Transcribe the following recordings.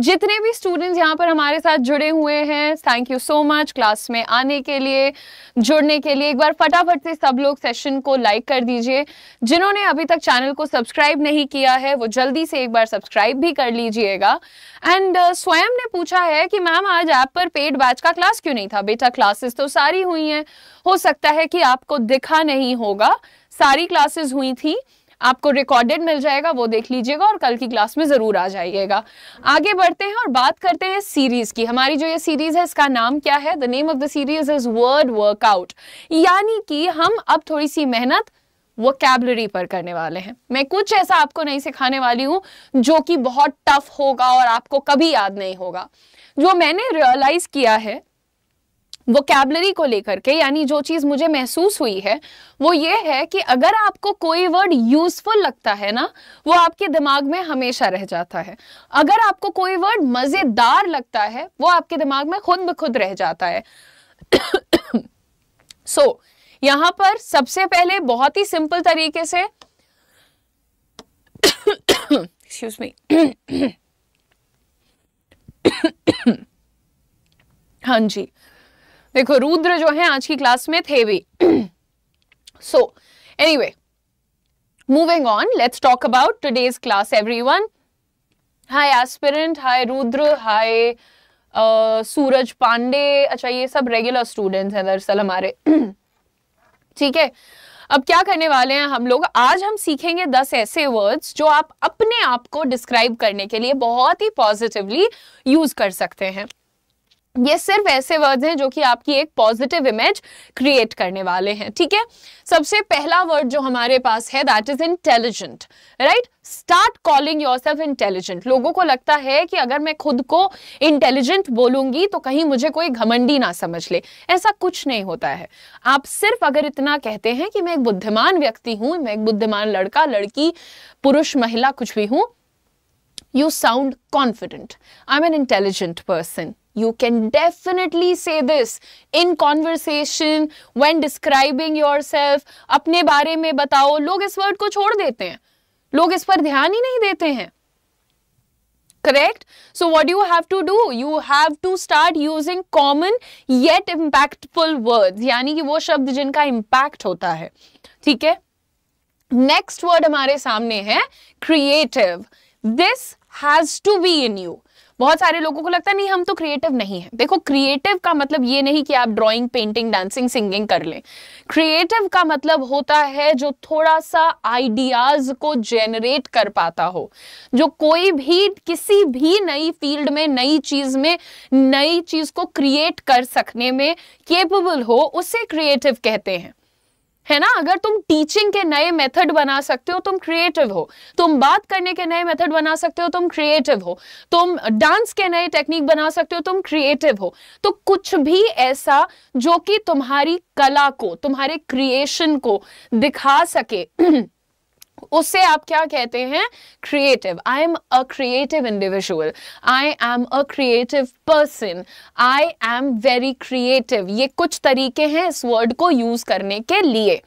जितने भी स्टूडेंट्स यहाँ पर हमारे साथ जुड़े हुए हैं thank you so much class में आने के लिए जुड़ने के लिए एक बार फटाफट से सब लोग सेशन को लाइक कर दीजिए जिन्होंने अभी तक चैनल को सब्सक्राइब नहीं किया है वो जल्दी से एक बार सब्सक्राइब भी कर लीजिएगा एंड uh, स्वयं ने पूछा है कि मैम आज ऐप पर पेड बैच का क्लास क्यों नहीं था बेटा क्लासेस तो सारी हुई हैं हो सकता है कि आपको दिखा नहीं होगा सारी क्लासेस हुई थी आपको रिकॉर्डेड मिल जाएगा वो देख लीजिएगा और कल की क्लास में ज़रूर आ जाइएगा आगे बढ़ते हैं और बात करते हैं सीरीज़ की हमारी जो ये सीरीज़ है इसका नाम क्या है the name of the series is word workout यानी कि हम अब थोड़ी सी मेहनत वोकेबलरी पर करने वाले हैं मैं कुछ ऐसा आपको नहीं सिखाने वाली हूँ जो कि बहुत टफ होगा और आपको कभी याद नहीं होगा जो मैंने रियलाइज़ किया है वोकेबलरी को लेकर के यानी जो चीज़ मुझे महसूस हुई है वो ये है कि अगर आपको कोई वर्ड यूजफुल लगता है ना वो आपके दिमाग में हमेशा रह जाता है अगर आपको कोई वर्ड मज़ेदार लगता है वो आपके दिमाग में खुद ब खुद रह जाता है सो so, यहां पर सबसे पहले बहुत ही सिंपल तरीके से एक्सक्यूज मी हाँ जी देखो रुद्र जो है आज की क्लास में थे भी so anyway moving on let's talk about today's class everyone hi aspirant hi Rudra hi Suraj Pandey अच्छा ये सब रेगुलर स्टूडेंट्स हैं दरअसल हमारे ठीक है अब क्या करने वाले हैं हम लोग आज हम सीखेंगे दस ऐसे वर्ड्स जो आप अपने आप को डिस्क्राइब करने के लिए बहुत ही पॉजिटिवली यूज कर सकते हैं ये सिर्फ ऐसे वर्ड्स हैं जो कि आपकी एक पॉजिटिव इमेज क्रिएट करने वाले हैं ठीक है सबसे पहला वर्ड जो हमारे पास है that is intelligent right start calling yourself intelligent लोगों को लगता है कि अगर मैं खुद को इंटेलिजेंट बोलूंगी तो कहीं मुझे कोई घमंडी ना समझ ले ऐसा कुछ नहीं होता है आप सिर्फ अगर इतना कहते हैं कि मैं एक बुद्धिमान व्यक्ति हूं मैं एक बुद्धिमान लड़का लड़की पुरुष महिला कुछ भी हूं you sound confident I am an intelligent person You can definitely say this in conversation when describing yourself. अपने बारे में बताओ लोग इस वर्ड को छोड़ देते हैं लोग इस पर ध्यान ही नहीं देते हैं correct so what you have to do you have to start using common yet impactful words यानी कि वो शब्द जिनका impact होता है ठीक है next word हमारे सामने है creative this has to be in you बहुत सारे लोगों को लगता है नहीं हम तो क्रिएटिव नहीं है देखो क्रिएटिव का मतलब ये नहीं कि आप ड्राइंग पेंटिंग डांसिंग सिंगिंग कर लें क्रिएटिव का मतलब होता है जो थोड़ा सा आइडियाज को जेनरेट कर पाता हो जो कोई भी किसी भी नई फील्ड में नई चीज में नई चीज को क्रिएट कर सकने में केपेबल हो उसे क्रिएटिव कहते हैं है ना अगर तुम टीचिंग के नए मेथड बना सकते हो तुम क्रिएटिव हो तुम बात करने के नए मेथड बना सकते हो तुम क्रिएटिव हो तुम डांस के नए टेक्निक बना सकते हो तुम क्रिएटिव हो तो कुछ भी ऐसा जो कि तुम्हारी कला को तुम्हारे क्रिएशन को दिखा सके उसे आप क्या कहते हैं creative I am a creative individual I am a creative person I am very creative ये कुछ तरीके हैं इस वर्ड को यूज करने के लिए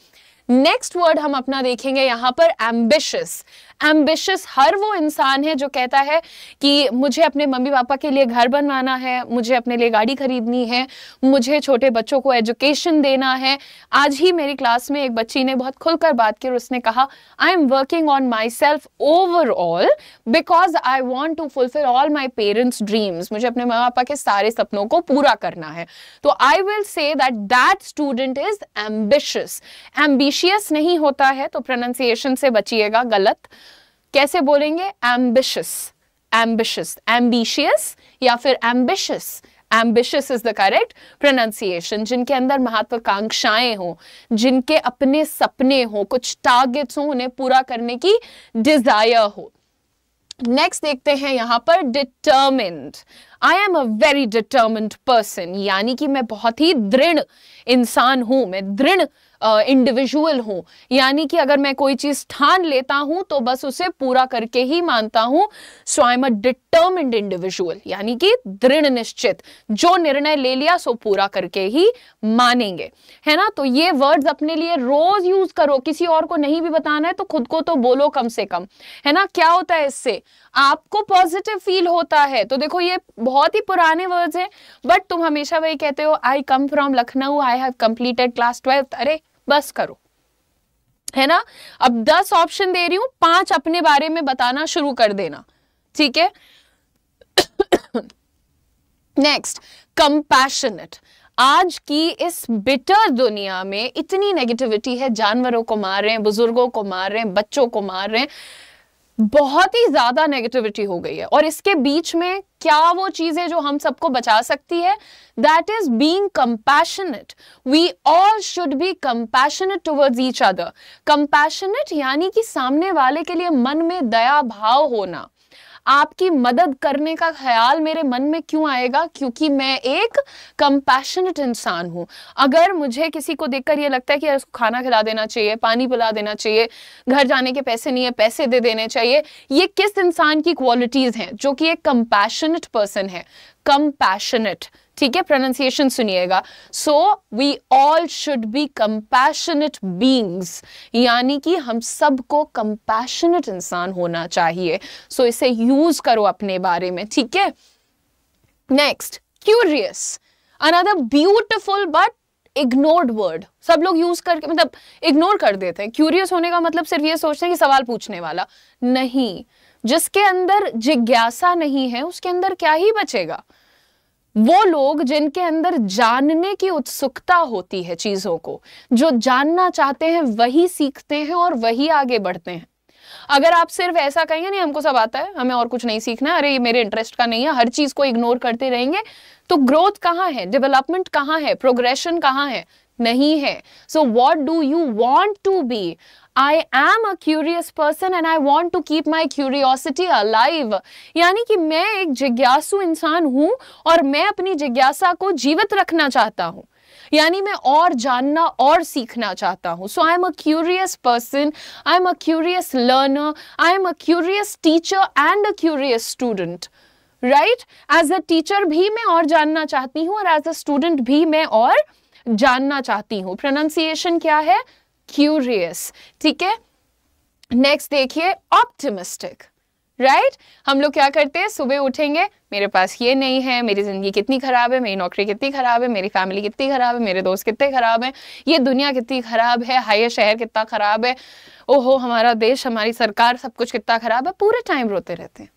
नेक्स्ट वर्ड हम अपना देखेंगे यहां पर एम्बिशियस एम्बिशियस हर वो इंसान है जो कहता है कि मुझे अपने मम्मी पापा के लिए घर बनवाना है मुझे अपने लिए गाड़ी खरीदनी है मुझे छोटे बच्चों को एजुकेशन देना है आज ही मेरी क्लास में एक बच्ची ने बहुत खुलकर बात की और उसने कहा I am working on myself overall because I want to fulfil all my parents dreams मुझे अपने माँ पापा के सारे सपनों को पूरा करना है तो I will say that that student is ambitious ambitious नहीं होता है तो प्रोनाउंसिएशन से बचिएगा गलत कैसे बोलेंगे एम्बिशियस एम्बिशियस एम्बिशियस या फिर ambitious ambitious is the correct pronunciation जिनके अंदर महत्वाकांक्षाएं हो जिनके अपने सपने हो कुछ टारगेट्स हो उन्हें पूरा करने की डिजायर हो नेक्स्ट देखते हैं यहां पर determined I am a very determined person यानी कि मैं बहुत ही दृढ़ इंसान हूं मैं दृढ़ इंडिविजुअल हूँ यानी कि अगर मैं कोई चीज़ ठान लेता हूं तो बस उसे पूरा करके ही मानता हूँ so I am a determined individual यानी कि दृढ़ निश्चित जो निर्णय ले लिया सो पूरा करके ही मानेंगे है ना तो ये वर्ड्स अपने लिए रोज यूज करो किसी और को नहीं भी बताना है तो खुद को तो बोलो कम से कम है ना क्या होता है इससे आपको पॉजिटिव फील होता है तो देखो ये बहुत ही पुराने वर्ड्स हैं बट तुम हमेशा वही कहते हो I come from Lucknow I have completed class twelfth अरे बस करो है ना अब दस ऑप्शन दे रही हूं पांच अपने बारे में बताना शुरू कर देना ठीक है नेक्स्ट कंपैशनेट आज की इस बिटर दुनिया में इतनी नेगेटिविटी है जानवरों को मार रहे हैं बुजुर्गों को मार रहे हैं बच्चों को मार रहे हैं बहुत ही ज्यादा नेगेटिविटी हो गई है और इसके बीच में क्या वो चीज है जो हम सबको बचा सकती है that is being compassionate we all should be compassionate towards each other compassionate यानी कि सामने वाले के लिए मन में दया भाव होना आपकी मदद करने का ख्याल मेरे मन में क्यों आएगा क्योंकि मैं एक कंपैशनेट इंसान हूं अगर मुझे किसी को देखकर ये लगता है कि यार उसको खाना खिला देना चाहिए पानी पिला देना चाहिए घर जाने के पैसे नहीं है पैसे दे देने चाहिए ये किस इंसान की क्वालिटीज़ हैं जो कि एक कंपैशनेट पर्सन है कंपैशनेट ठीक है प्रोनाउंसिएशन सुनिएगा so we all should be compassionate beings यानी कि हम सबको कंपैशनेट इंसान होना चाहिए सो so, इसे यूज करो अपने बारे में ठीक है next curious another beautiful but ignored word सब लोग यूज करके मतलब इग्नोर कर देते हैं क्यूरियस होने का मतलब सिर्फ ये सोचते हैं कि सवाल पूछने वाला नहीं जिसके अंदर जिज्ञासा नहीं है उसके अंदर क्या ही बचेगा वो लोग जिनके अंदर जानने की उत्सुकता होती है चीजों को जो जानना चाहते हैं वही सीखते हैं और वही आगे बढ़ते हैं अगर आप सिर्फ ऐसा कहेंगे नहीं हमको सब आता है हमें और कुछ नहीं सीखना अरे ये मेरे इंटरेस्ट का नहीं है हर चीज को इग्नोर करते रहेंगे तो ग्रोथ कहाँ है डेवलपमेंट कहाँ है प्रोग्रेशन कहाँ है नहीं है so what do you want to be I am a curious person and I want to keep my curiosity alive यानी कि मैं एक जिज्ञासु इंसान हूं और मैं अपनी जिज्ञासा को जीवित रखना चाहता हूं यानी मैं और जानना और सीखना चाहता हूँ so I am a curious person I am a curious learner I am a curious teacher and a curious student right as a teacher भी मैं और जानना चाहती हूँ और एज अ स्टूडेंट भी मैं और जानना चाहती हूँ प्रोनाउंसिएशन क्या है क्यूरियस ठीक है नेक्स्ट देखिए ऑप्टिमिस्टिक राइट हम लोग क्या करते हैं सुबह उठेंगे मेरे पास ये नहीं है मेरी ज़िंदगी कितनी ख़राब है मेरी नौकरी कितनी ख़राब है मेरी फैमिली कितनी ख़राब है मेरे दोस्त कितने ख़राब हैं ये दुनिया कितनी ख़राब है हाय शहर कितना ख़राब है ओहो हमारा देश हमारी सरकार सब कुछ कितना ख़राब है पूरे टाइम रोते रहते हैं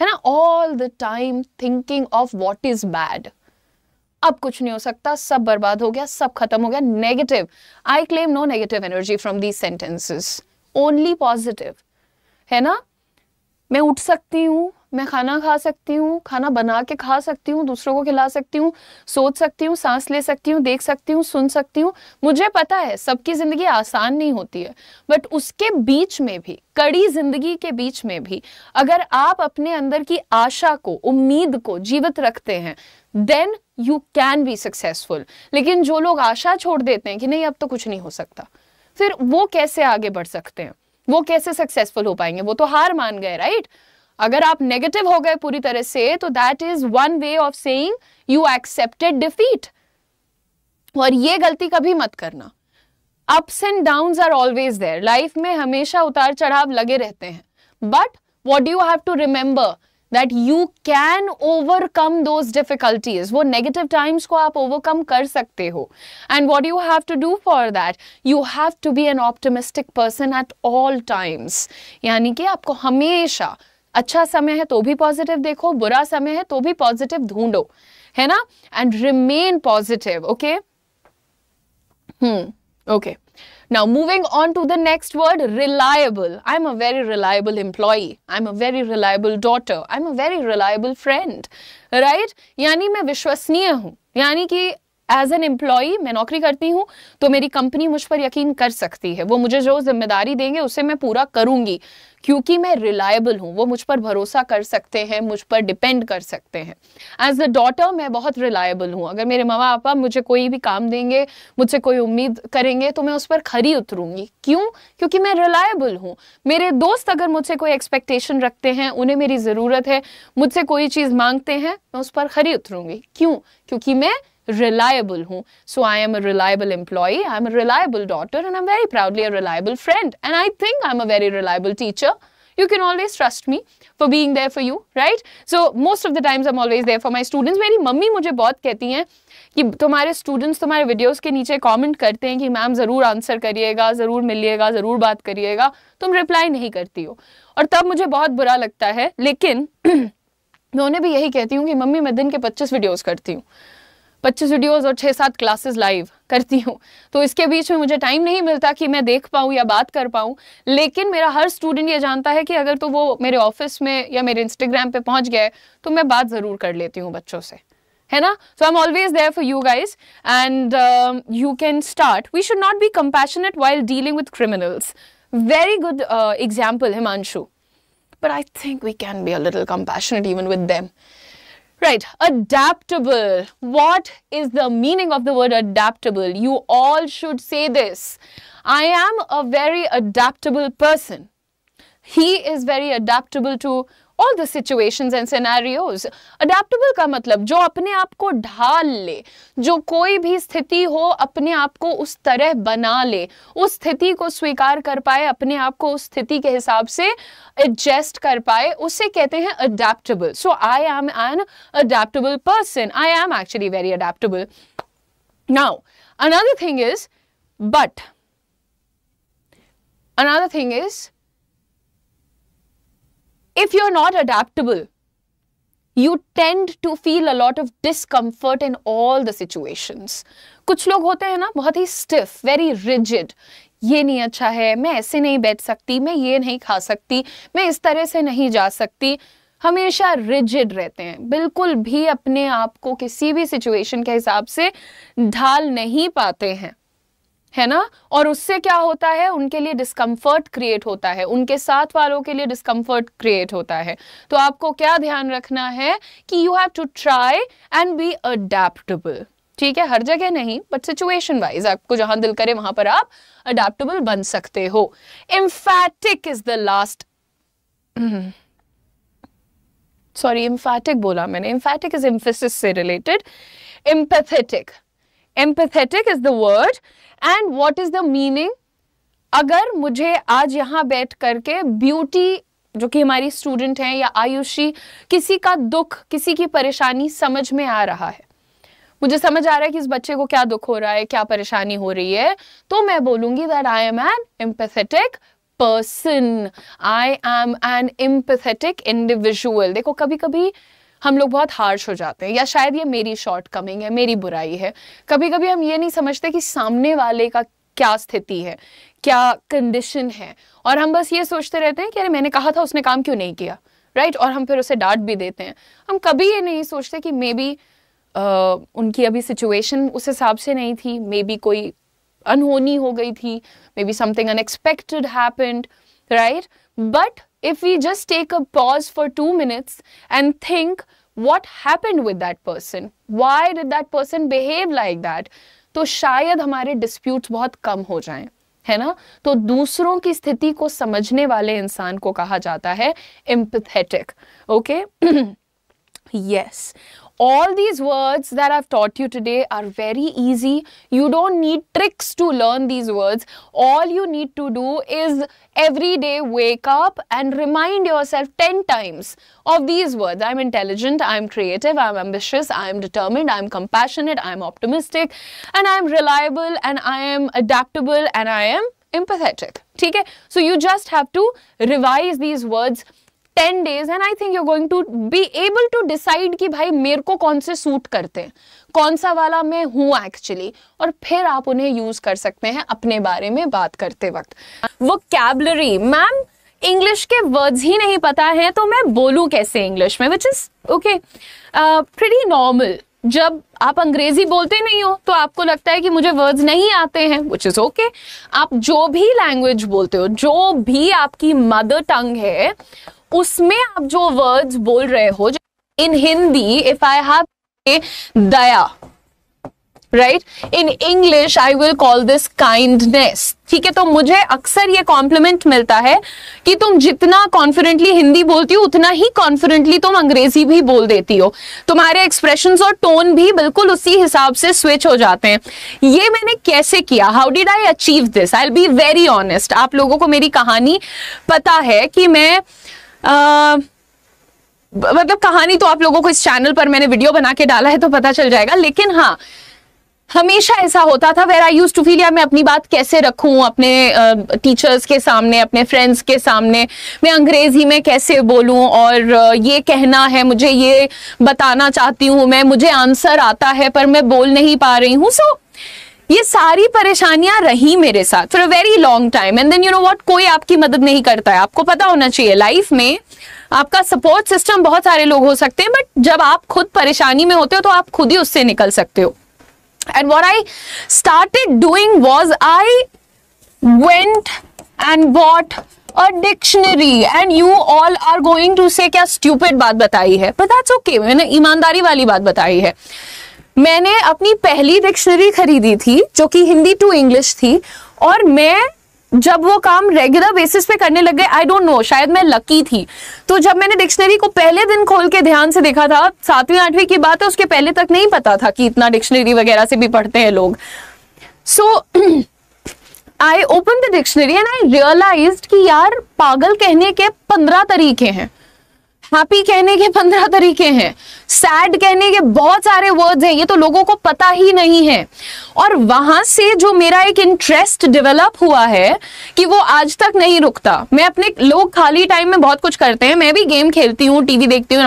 है ना all the time thinking of what is bad अब कुछ नहीं हो सकता सब बर्बाद हो गया सब खत्म हो गया negative I claim no negative energy from these sentences only positive है ना मैं उठ सकती हूं मैं खाना खा सकती हूँ खाना बना के खा सकती हूँ दूसरों को खिला सकती हूँ सोच सकती हूँ सांस ले सकती हूँ देख सकती हूँ सुन सकती हूँ मुझे पता है सबकी ज़िंदगी आसान नहीं होती है बट उसके बीच में भी कड़ी ज़िंदगी के बीच में भी अगर आप अपने अंदर की आशा को उम्मीद को जीवित रखते हैं then you can be successful लेकिन जो लोग आशा छोड़ देते हैं कि नहीं अब तो कुछ नहीं हो सकता फिर वो कैसे आगे बढ़ सकते हैं वो कैसे सक्सेसफुल हो पाएंगे वो तो हार मान गए राइट right? अगर आप नेगेटिव हो गए पूरी तरह से तो that is one way of saying you accepted defeat और ये गलती कभी मत करना ups and down are always there life में हमेशा उतार चढ़ाव लगे रहते हैं but what you have to remember that you can overcome those difficulties वो नेगेटिव टाइम्स को आप ओवरकम कर सकते हो and what you have to do for that you have to be an optimistic person at all times यानी कि आपको हमेशा अच्छा समय है तो भी पॉजिटिव देखो बुरा समय है तो भी पॉजिटिव ढूंढो है ना and remain positive okay hmm okay now moving on to the next word reliable I am a very reliable very I am a very reliable daughter I am a very reliable friend right यानी मैं विश्वसनीय हूं यानी कि as an employ मैं नौकरी करती हूँ तो मेरी कंपनी मुझ पर यकीन कर सकती है वो मुझे जो जिम्मेदारी देंगे उसे मैं पूरा करूंगी क्योंकि मैं रिलायबल हूँ वो मुझ पर भरोसा कर सकते हैं मुझ पर डिपेंड कर सकते हैं एज अ डॉटर मैं बहुत रिलायबल हूँ अगर मेरे मामा पापा मुझे कोई भी काम देंगे मुझसे कोई उम्मीद करेंगे तो मैं उस पर खरी उतरूंगी क्यों क्योंकि मैं रिलायबल हूँ मेरे दोस्त अगर मुझसे कोई एक्सपेक्टेशन रखते हैं उन्हें मेरी ज़रूरत है मुझसे कोई चीज़ मांगते हैं मैं उस पर खरी उतरूंगी क्यों क्योंकि मैं reliable hoon. So I am a reliable employee, I am a reliable daughter and I am very proudly a reliable friend. And I think I am a very reliable teacher. You can always trust me for being there for you, right? So most of the times I'm always there for my students. मेरी mummy मुझे बहुत कहती हैं कि तुम्हारे students तुम्हारे videos के नीचे कमेंट करते हैं कि मैम ज़रूर आंसर करिएगा ज़रूर मिलिएगा ज़रूर बात करिएगा तुम रिप्लाई नहीं करती हो और तब मुझे बहुत बुरा लगता है लेकिन मैं उन्हें भी यही कहती हूँ कि मम्मी मैं दिन के 25 वीडियोस करती हूँ पच्चीस वीडियोस और छः सात क्लासेस लाइव करती हूँ तो इसके बीच में मुझे टाइम नहीं मिलता कि मैं देख पाऊँ या बात कर पाऊँ लेकिन मेरा हर स्टूडेंट ये जानता है कि अगर तो वो मेरे ऑफिस में या मेरे इंस्टाग्राम पे पहुँच गया तो मैं बात ज़रूर कर लेती हूँ बच्चों से है ना so I am always there for you guys and you can start we should not be compassionate while dealing with criminals very good example Himanshu but I think we can be a little compassionate even with them Right, adaptable. What is the meaning of the word adaptable? You all should say this. I am a very adaptable person. He is very adaptable to all the situations and scenarios adaptable का मतलब जो अपने आप को ढाल ले जो कोई भी स्थिति हो अपने आप को उस तरह बना ले उस स्थिति को स्वीकार कर पाए अपने आप को उस स्थिति के हिसाब से एडजस्ट कर पाए उसे कहते हैं adaptable so I am an adaptable person I am actually very adaptable now another thing is but another thing is if you're not adaptable, you tend to feel a lot of discomfort in all the situations कुछ लोग होते हैं ना बहुत ही stiff very rigid ये नहीं अच्छा है मैं ऐसे नहीं बैठ सकती मैं ये नहीं खा सकती मैं इस तरह से नहीं जा सकती हमेशा रिजिड रहते हैं बिल्कुल भी अपने आप को किसी भी सिचुएशन के हिसाब से ढाल नहीं पाते हैं है ना और उससे क्या होता है उनके लिए डिस्कम्फर्ट क्रिएट होता है उनके साथ वालों के लिए डिस्कम्फर्ट क्रिएट होता है तो आपको क्या ध्यान रखना है कि you have to try and be adaptable ठीक है हर जगह नहीं बट सिचुएशन वाइज आपको जहां दिल करे वहां पर आप अडेप्टेबल बन सकते हो emphatic is the last sorry emphatic बोला मैंने इम्फैटिक इज इम्फेसिस से related empathetic empathetic is the word and what is the meaning अगर मुझे आज यहाँ बैठ करके ब्यूटी जो कि हमारी स्टूडेंट हैं या आयुषी किसी का दुख किसी की परेशानी समझ में आ रहा है मुझे समझ आ रहा है कि इस बच्चे को क्या दुख हो रहा है क्या परेशानी हो रही है तो मैं बोलूंगी that I am an empathetic person I am an empathetic individual देखो कभी कभी हम लोग बहुत हार्श हो जाते हैं या शायद ये मेरी शॉर्ट कमिंग है मेरी बुराई है कभी कभी हम ये नहीं समझते कि सामने वाले का क्या स्थिति है क्या कंडीशन है और हम बस ये सोचते रहते हैं कि अरे मैंने कहा था उसने काम क्यों नहीं किया राइट right? और हम फिर उसे डांट भी देते हैं हम कभी ये नहीं सोचते कि मे बी उनकी अभी सिचुएशन उस हिसाब से नहीं थी मे बी कोई अनहोनी हो गई थी maybe something unexpected happened right but if we just take a pause for two minutes and think what happened with that person why did that person behave like that तो शायद हमारे disputes बहुत कम हो जाएं है ना तो दूसरों की स्थिति को समझने वाले इंसान को कहा जाता है empathetic okay yes All these words that I've taught you today are very easy. You don't need tricks to learn these words. All you need to do is every day wake up and remind yourself 10 times of these words. I'm intelligent, I'm creative, I'm ambitious, I'm determined, I'm compassionate, I'm optimistic, and I'm reliable, and I am adaptable, and I am empathetic. Okay? So you just have to revise these words ten days and I think you going to be able to decide कि भाई मेरे को कौन से suit करते हैं कौन सा वाला मैं हूँ एक्चुअली और फिर आप उन्हें यूज कर सकते हैं अपने बारे में बात करते वक्त वो कैबलरी मैम इंग्लिश के वर्ड्स ही नहीं पता है तो मैं बोलूँ कैसे इंग्लिश में which is okay pretty normal जब आप अंग्रेजी बोलते नहीं हो तो आपको लगता है कि मुझे वर्ड्स नहीं आते हैं विच इज ओके आप जो भी लैंग्वेज बोलते हो जो भी आपकी मदर टंग है उसमें आप जो वर्ड्स बोल रहे हो in Hindi if I have दया write in English I will call this kindness ठीक है तो मुझे अक्सर ये कॉम्प्लीमेंट मिलता है कि तुम जितना कॉन्फिडेंटली हिंदी बोलती हो उतना ही कॉन्फिडेंटली तुम अंग्रेजी भी बोल देती हो तुम्हारे एक्सप्रेशन और टोन भी बिल्कुल उसी हिसाब से स्विच हो जाते हैं ये मैंने कैसे किया how did I achieve this I be very honest आप लोगों को मेरी कहानी पता है कि मैं मतलब कहानी तो आप लोगों को इस चैनल पर मैंने वीडियो बना के डाला है तो पता चल जाएगा लेकिन हाँ हमेशा ऐसा होता था where I use to feel या मैं अपनी बात कैसे रखूं अपने टीचर्स uh, के सामने अपने फ्रेंड्स के सामने मैं अंग्रेजी में कैसे बोलूं और uh, ये कहना है मुझे ये बताना चाहती हूँ मैं मुझे आंसर आता है पर मैं बोल नहीं पा रही हूँ सो so, ये सारी परेशानियां रही मेरे साथ for a very long time and then you know what कोई आपकी मदद नहीं करता है आपको पता होना चाहिए लाइफ में आपका सपोर्ट सिस्टम बहुत सारे लोग हो सकते हैं बट जब आप खुद परेशानी में होते हो तो आप खुद ही उससे निकल सकते हो and what I started doing was I went and what a dictionary and you all are going to say क्या स्ट्यूपेड बात बताई है बट दैट्स ओके मैंने ईमानदारी वाली बात बताई है मैंने अपनी पहली डिक्शनरी खरीदी थी जो कि हिंदी टू इंग्लिश थी और मैं जब वो काम रेगुलर बेसिस पे करने लग गए आई डोंट नो शायद मैं लकी थी तो जब मैंने डिक्शनरी को पहले दिन खोल के ध्यान से देखा था सातवीं आठवीं की बात है उसके पहले तक नहीं पता था कि इतना डिक्शनरी वगैरह से भी पढ़ते हैं लोग so I open the dictionary and I realize कि यार पागल कहने के पंद्रह तरीके हैं हैप्पी कहने के पंद्रह तरीके हैं सैड कहने के बहुत सारे वर्ड्स हैं ये तो लोगों को पता ही नहीं है और वहां से जो मेरा एक इंटरेस्ट डेवलप हुआ है कि वो आज तक नहीं रुकता मैं अपने लोग खाली टाइम में बहुत कुछ करते हैं मैं भी गेम खेलती हूँ टीवी देखती हूँ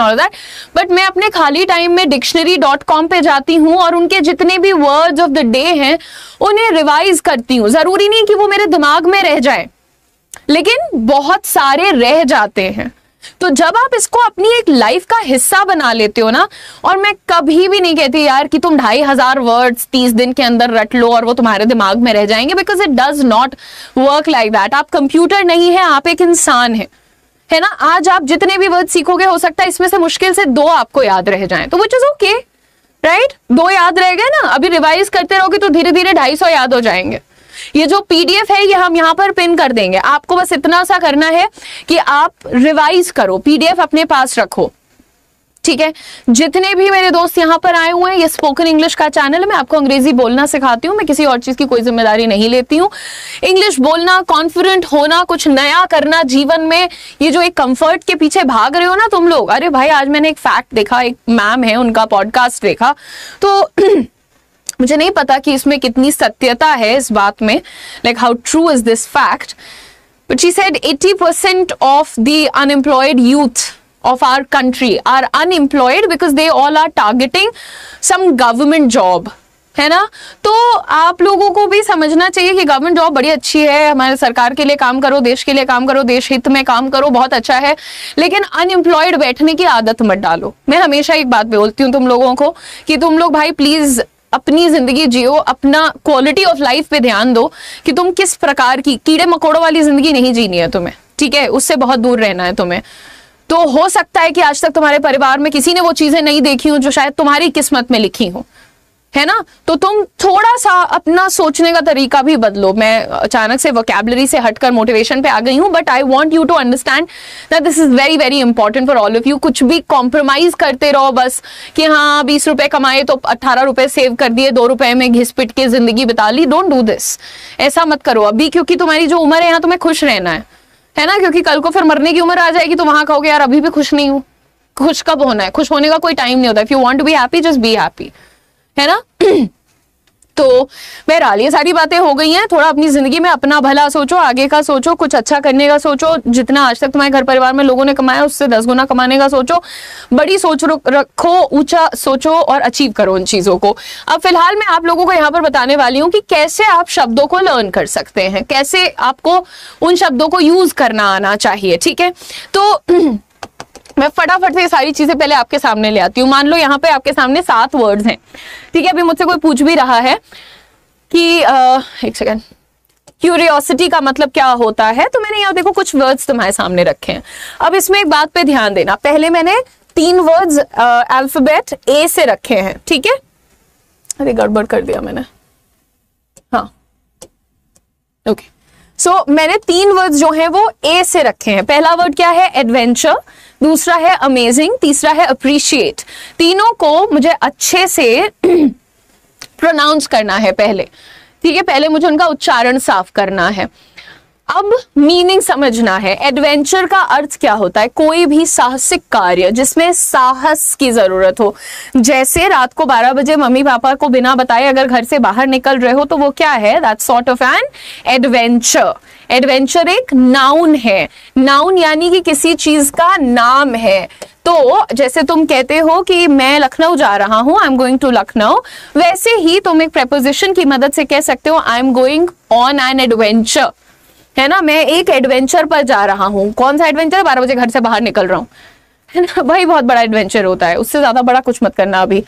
बट मैं अपने खाली टाइम में डिक्शनरी डॉट कॉम पे जाती हूँ और उनके जितने भी वर्ड्स ऑफ द डे हैं उन्हें रिवाइज करती हूँ जरूरी नहीं कि वो मेरे दिमाग में रह जाए लेकिन बहुत सारे रह जाते हैं तो जब आप इसको अपनी एक लाइफ का हिस्सा बना लेते हो ना और मैं कभी भी नहीं कहती यार कि तुम ढाई हजार वर्ड्स तीस दिन के अंदर रट लो और वो तुम्हारे दिमाग में रह जाएंगे because it does not work like that आप कंप्यूटर नहीं है आप एक इंसान है है ना आज आप जितने भी वर्ड सीखोगे हो सकता है इसमें से मुश्किल से दो आपको याद रह जाए तो विच इज ओके राइट दो याद रह गए ना अभी रिवाइज करते रहोगे तो धीरे धीरे ढाई सौ याद हो जाएंगे ये जो पीडीएफ है ये हम यहाँ पर पिन कर देंगे आपको बस इतना सा करना है कि आप रिवाइज करो पीडीएफ अपने पास रखो ठीक है जितने भी मेरे दोस्त यहाँ पर आए हुए हैं ये स्पोकन इंग्लिश का चैनल है मैं आपको अंग्रेजी बोलना सिखाती हूँ मैं किसी और चीज की कोई जिम्मेदारी नहीं लेती हूँ इंग्लिश बोलना कॉन्फिडेंट होना कुछ नया करना जीवन में ये जो एक कंफर्ट के पीछे भाग रहे हो ना तुम लोग अरे भाई आज मैंने एक फैक्ट देखा एक मैम है उनका पॉडकास्ट देखा तो मुझे नहीं पता कि इसमें कितनी सत्यता है इस बात में like how true is this fact but she said 80% percent of the unemployed youth of our country are unemployed because they all are targeting some government job है ना तो आप लोगों को भी समझना चाहिए कि गवर्नमेंट जॉब बड़ी अच्छी है हमारे सरकार के लिए काम करो देश के लिए काम करो देश हित में काम करो बहुत अच्छा है लेकिन अनएम्प्लॉयड बैठने की आदत मत डालो मैं हमेशा एक बात बोलती हूँ तुम लोगों को कि तुम लोग भाई प्लीज़ अपनी जिंदगी जियो अपना क्वालिटी ऑफ लाइफ पे ध्यान दो कि तुम किस प्रकार की कीड़े मकोड़ों वाली जिंदगी नहीं जीनी है तुम्हें ठीक है उससे बहुत दूर रहना है तुम्हें तो हो सकता है कि आज तक तुम्हारे परिवार में किसी ने वो चीजें नहीं देखी हूं जो शायद तुम्हारी किस्मत में लिखी हूं है ना तो तुम थोड़ा सा अपना सोचने का तरीका भी बदलो मैं अचानक से वोकेबलरी से हटकर मोटिवेशन पे आ गई हूँ but I want you to understand that this is very very important for all of you कुछ भी कॉम्प्रोमाइज करते रहो बस कि हाँ बीस रुपए कमाए तो अट्ठारह रुपए सेव कर दिए दो रुपए में घिस पिट के जिंदगी बिता ली डोंट डू दिस ऐसा मत करो अभी क्योंकि तुम्हारी जो उम्र है यहाँ तुम्हें खुश रहना है है ना क्योंकि कल को फिर मरने की उम्र आ जाएगी तो वहां कहोगे यार अभी भी खुश नहीं हूँ खुश कब होना है खुश होने का कोई टाइम नहीं होता if you want to be happy just be happy है ना तो बहरहाल ये सारी बातें हो गई हैं थोड़ा अपनी जिंदगी में अपना भला सोचो आगे का सोचो कुछ अच्छा करने का सोचो जितना आज तक तुम्हारे घर परिवार में लोगों ने कमाया उससे दस गुना कमाने का सोचो बड़ी सोच रखो ऊंचा सोचो और अचीव करो उन चीजों को अब फिलहाल मैं आप लोगों को यहाँ पर बताने वाली हूँ कि कैसे आप शब्दों को लर्न कर सकते हैं कैसे आपको उन शब्दों को यूज करना आना चाहिए ठीक है तो मैं फटाफट से सारी चीजें पहले आपके सामने ले आती हूँ मान लो यहाँ पे आपके सामने सात वर्ड है ठीक है अभी मुझसे कोई पूछ भी रहा है कि एक सेकेंड क्यूरियोसिटी का मतलब क्या होता है तो मैंने यहाँ देखो कुछ वर्ड्स तुम्हारे सामने रखे हैं अब इसमें एक बात पे ध्यान देना पहले मैंने तीन वर्ड्स अल्फाबेट ए से रखे हैं ठीक है अरे गड़बड़ कर दिया मैंने हाँ ओके okay. सो so, मैंने तीन वर्ड्स जो हैं वो ए से रखे हैं पहला वर्ड क्या है एडवेंचर दूसरा है अमेजिंग तीसरा है अप्रिशिएट तीनों को मुझे अच्छे से प्रोनाउंस करना है पहले ठीक है पहले मुझे उनका उच्चारण साफ करना है अब मीनिंग समझना है एडवेंचर का अर्थ क्या होता है कोई भी साहसिक कार्य जिसमें साहस की जरूरत हो जैसे रात को 12 बजे मम्मी पापा को बिना बताए अगर घर से बाहर निकल रहे हो तो वो क्या है that sort of an adventure adventure एक नाउन है नाउन यानी कि किसी चीज का नाम है तो जैसे तुम कहते हो कि मैं लखनऊ जा रहा हूं I am going to Lucknow वैसे ही तुम एक प्रपोजिशन की मदद से कह सकते हो I am going on an adventure है ना मैं एक एडवेंचर पर जा रहा हूँ कौन सा एडवेंचर बारह बजे घर से बाहर निकल रहा हूँ है ना भाई बहुत बड़ा एडवेंचर होता है उससे ज्यादा बड़ा कुछ मत करना अभी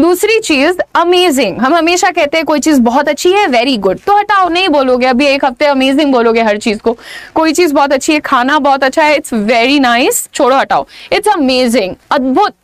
दूसरी चीज अमेजिंग हम हमेशा कहते हैं कोई चीज बहुत अच्छी है वेरी गुड तो हटाओ नहीं बोलोगे अभी एक हफ्ते अमेजिंग बोलोगे हर चीज को कोई चीज बहुत अच्छी है खाना बहुत अच्छा है इट्स वेरी नाइस छोड़ो हटाओ इट्स अमेजिंग अद्भुत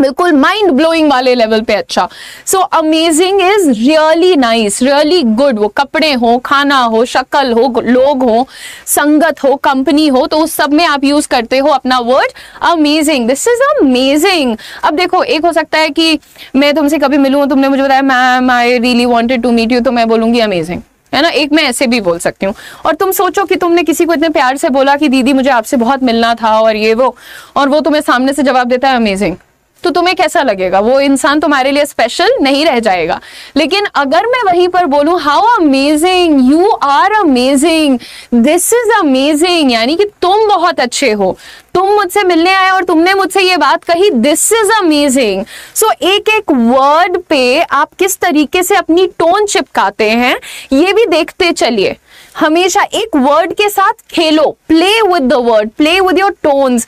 बिल्कुल माइंड ब्लोइंग वाले लेवल पे अच्छा so amazing is really nice really good वो कपड़े हो खाना हो शक्ल हो लोग हो संगत हो कंपनी हो तो उस सब में आप यूज करते हो अपना word amazing this is amazing अब देखो एक हो सकता है कि मैं तुमसे कभी मिलूं तुमने मुझे बताया ma'am I really wanted to meet you तो मैं बोलूंगी अमेजिंग है ना एक मैं ऐसे भी बोल सकती हूँ और तुम सोचो कि तुमने किसी को इतने प्यार से बोला कि दीदी मुझे आपसे बहुत मिलना था और ये वो और वो तुम्हें सामने से जवाब देता है अमेजिंग तो तुम्हें कैसा लगेगा वो इंसान तुम्हारे लिए स्पेशल नहीं रह जाएगा लेकिन अगर मैं वहीं पर बोलूं how amazing you are amazing this is amazing यानी कि तुम बहुत अच्छे हो तुम मुझसे मिलने आए और तुमने मुझसे ये बात कही दिस इज अमेजिंग सो एक एक वर्ड पे आप किस तरीके से अपनी टोन चिपकाते हैं ये भी देखते चलिए हमेशा एक वर्ड के साथ खेलो play with the word play with your tones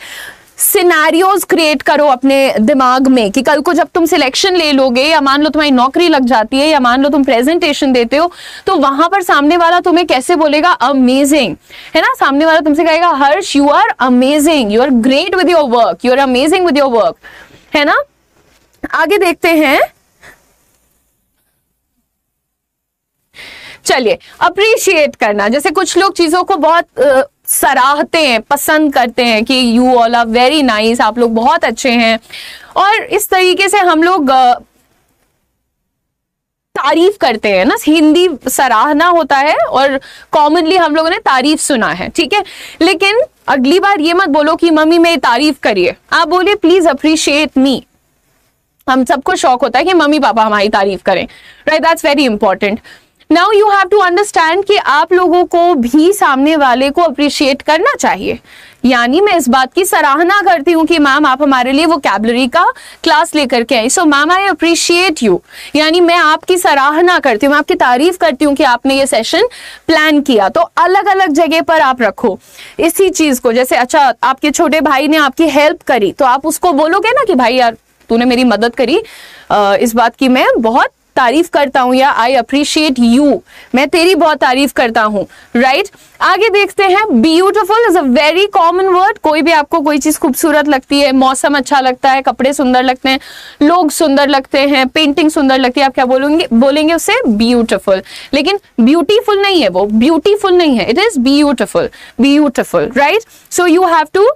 scenarios create करो अपने दिमाग में कि कल को जब तुम सिलेक्शन ले लोगे या मान लो तुम्हारी नौकरी लग जाती है या मान लो तुम प्रेजेंटेशन देते हो तो वहां पर सामने वाला तुम्हें कैसे बोलेगा अमेजिंग है ना सामने वाला तुमसे कहेगा Harsh you are amazing you are great with your work you are amazing with your work है ना आगे देखते हैं चलिए अप्रिशिएट करना जैसे कुछ लोग चीजों को बहुत सराहते हैं पसंद करते हैं कि you all are very nice आप लोग बहुत अच्छे हैं और इस तरीके से हम लोग तारीफ करते हैं ना हिंदी सराहना होता है और कॉमनली हम लोगों ने तारीफ सुना है ठीक है लेकिन अगली बार ये मत बोलो कि मम्मी मेरी तारीफ करिए आप बोलिए प्लीज अप्रिशिएट मी हम सबको शौक होता है कि मम्मी पापा हमारी तारीफ करें right that's very important now you have to understand कि आप लोगों को भी सामने वाले को अप्रिशिएट करना चाहिए यानी मैं इस बात की सराहना करती हूँ कि मैम आप हमारे लिए वो कैबलरी का क्लास लेकर के आई so ma'am I appreciate you यानी मैं आपकी सराहना करती हूँ मैं आपकी तारीफ करती हूँ कि आपने ये सेशन प्लान किया तो अलग अलग जगह पर आप रखो इसी चीज को जैसे अच्छा आपके छोटे भाई ने आपकी हेल्प करी तो आप उसको बोलोगे ना कि भाई यार तूने मेरी मदद करी इस बात की मैं बहुत तारीफ करता हूँ या आई अप्रिशिएट यू मैं तेरी बहुत तारीफ करता हूँ राइट right? आगे देखते हैं beautiful is a very common word कोई भी आपको कोई चीज खूबसूरत लगती है मौसम अच्छा लगता है कपड़े सुंदर लगते हैं लोग सुंदर लगते हैं पेंटिंग सुंदर लगती है आप क्या बोलेंगे बोलेंगे उससे ब्यूटिफुल लेकिन ब्यूटीफुल नहीं है वो ब्यूटीफुल नहीं है it is beautiful beautiful right so you have to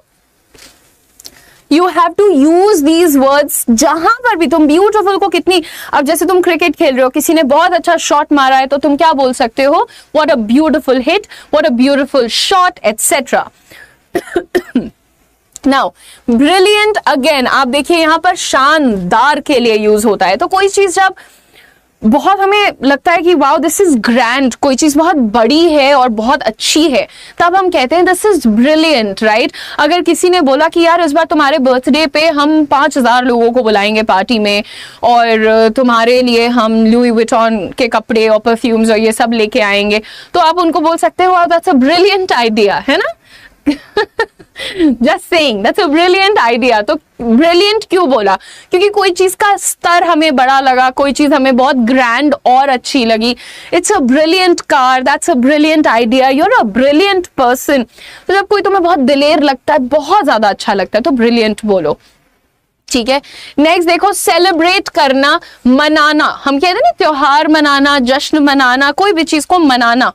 you have to use these words जहां पर भी तुम ब्यूटिफुल को कितनी अब जैसे तुम क्रिकेट खेल रहे हो किसी ने बहुत अच्छा शॉट मारा है तो तुम क्या बोल सकते हो what a beautiful hit what a beautiful shot etcetera now brilliant again आप देखिए यहां पर शानदार के लिए यूज होता है तो कोई चीज जब बहुत हमें लगता है कि वाओ दिस इज ग्रैंड कोई चीज बहुत बड़ी है और बहुत अच्छी है तब हम कहते हैं दिस इज ब्रिलियंट राइट अगर किसी ने बोला कि यार इस बार तुम्हारे बर्थडे पे हम पांच हजार लोगों को बुलाएंगे पार्टी में और तुम्हारे लिए हम लुई विटॉन के कपड़े और परफ्यूम्स और ये सब लेके आएंगे तो आप उनको बोल सकते हो दैट्स अ ब्रिलियंट आइडिया है ना just saying that's a brilliant idea तो ब्रिलियंट क्यों बोला क्योंकि कोई चीज का स्तर हमें बड़ा लगा कोई चीज हमें बहुत ग्रैंड और अच्छी लगी it's a brilliant car that's a brilliant idea you're a brilliant person तो जब कोई तुम्हें बहुत दिलेर लगता है बहुत ज्यादा अच्छा लगता है तो ब्रिलियंट बोलो ठीक है नेक्स्ट देखो सेलिब्रेट करना मनाना हम कहते हैं ना त्योहार मनाना जश्न मनाना कोई भी चीज को मनाना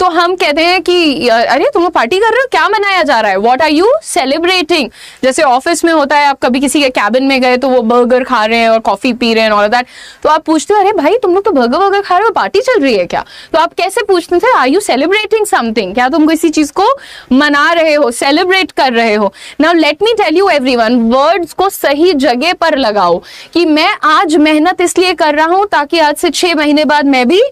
तो हम कहते हैं कि अरे तुम पार्टी कर रहे हो क्या मनाया जा रहा है व्हाट आर यू सेलिब्रेटिंग जैसे ऑफिस में होता है आप कभी किसी के कैबिन में गए तो वो बर्गर खा रहे हैं और कॉफी पी रहे हैं और दैट तो आप पूछते हो अरे भाई तुम लोग तो बर्गर वर्गर खा रहे हो पार्टी चल रही है क्या तो आप कैसे पूछते थे आर यू सेलिब्रेटिंग समथिंग क्या तुम किसी चीज को मना रहे हो सेलिब्रेट कर रहे हो now let me tell you every words को सही की जगह पर लगाओ कि मैं आज मेहनत इसलिए कर रहा हूं ताकि आज से छह महीने बाद मैं भी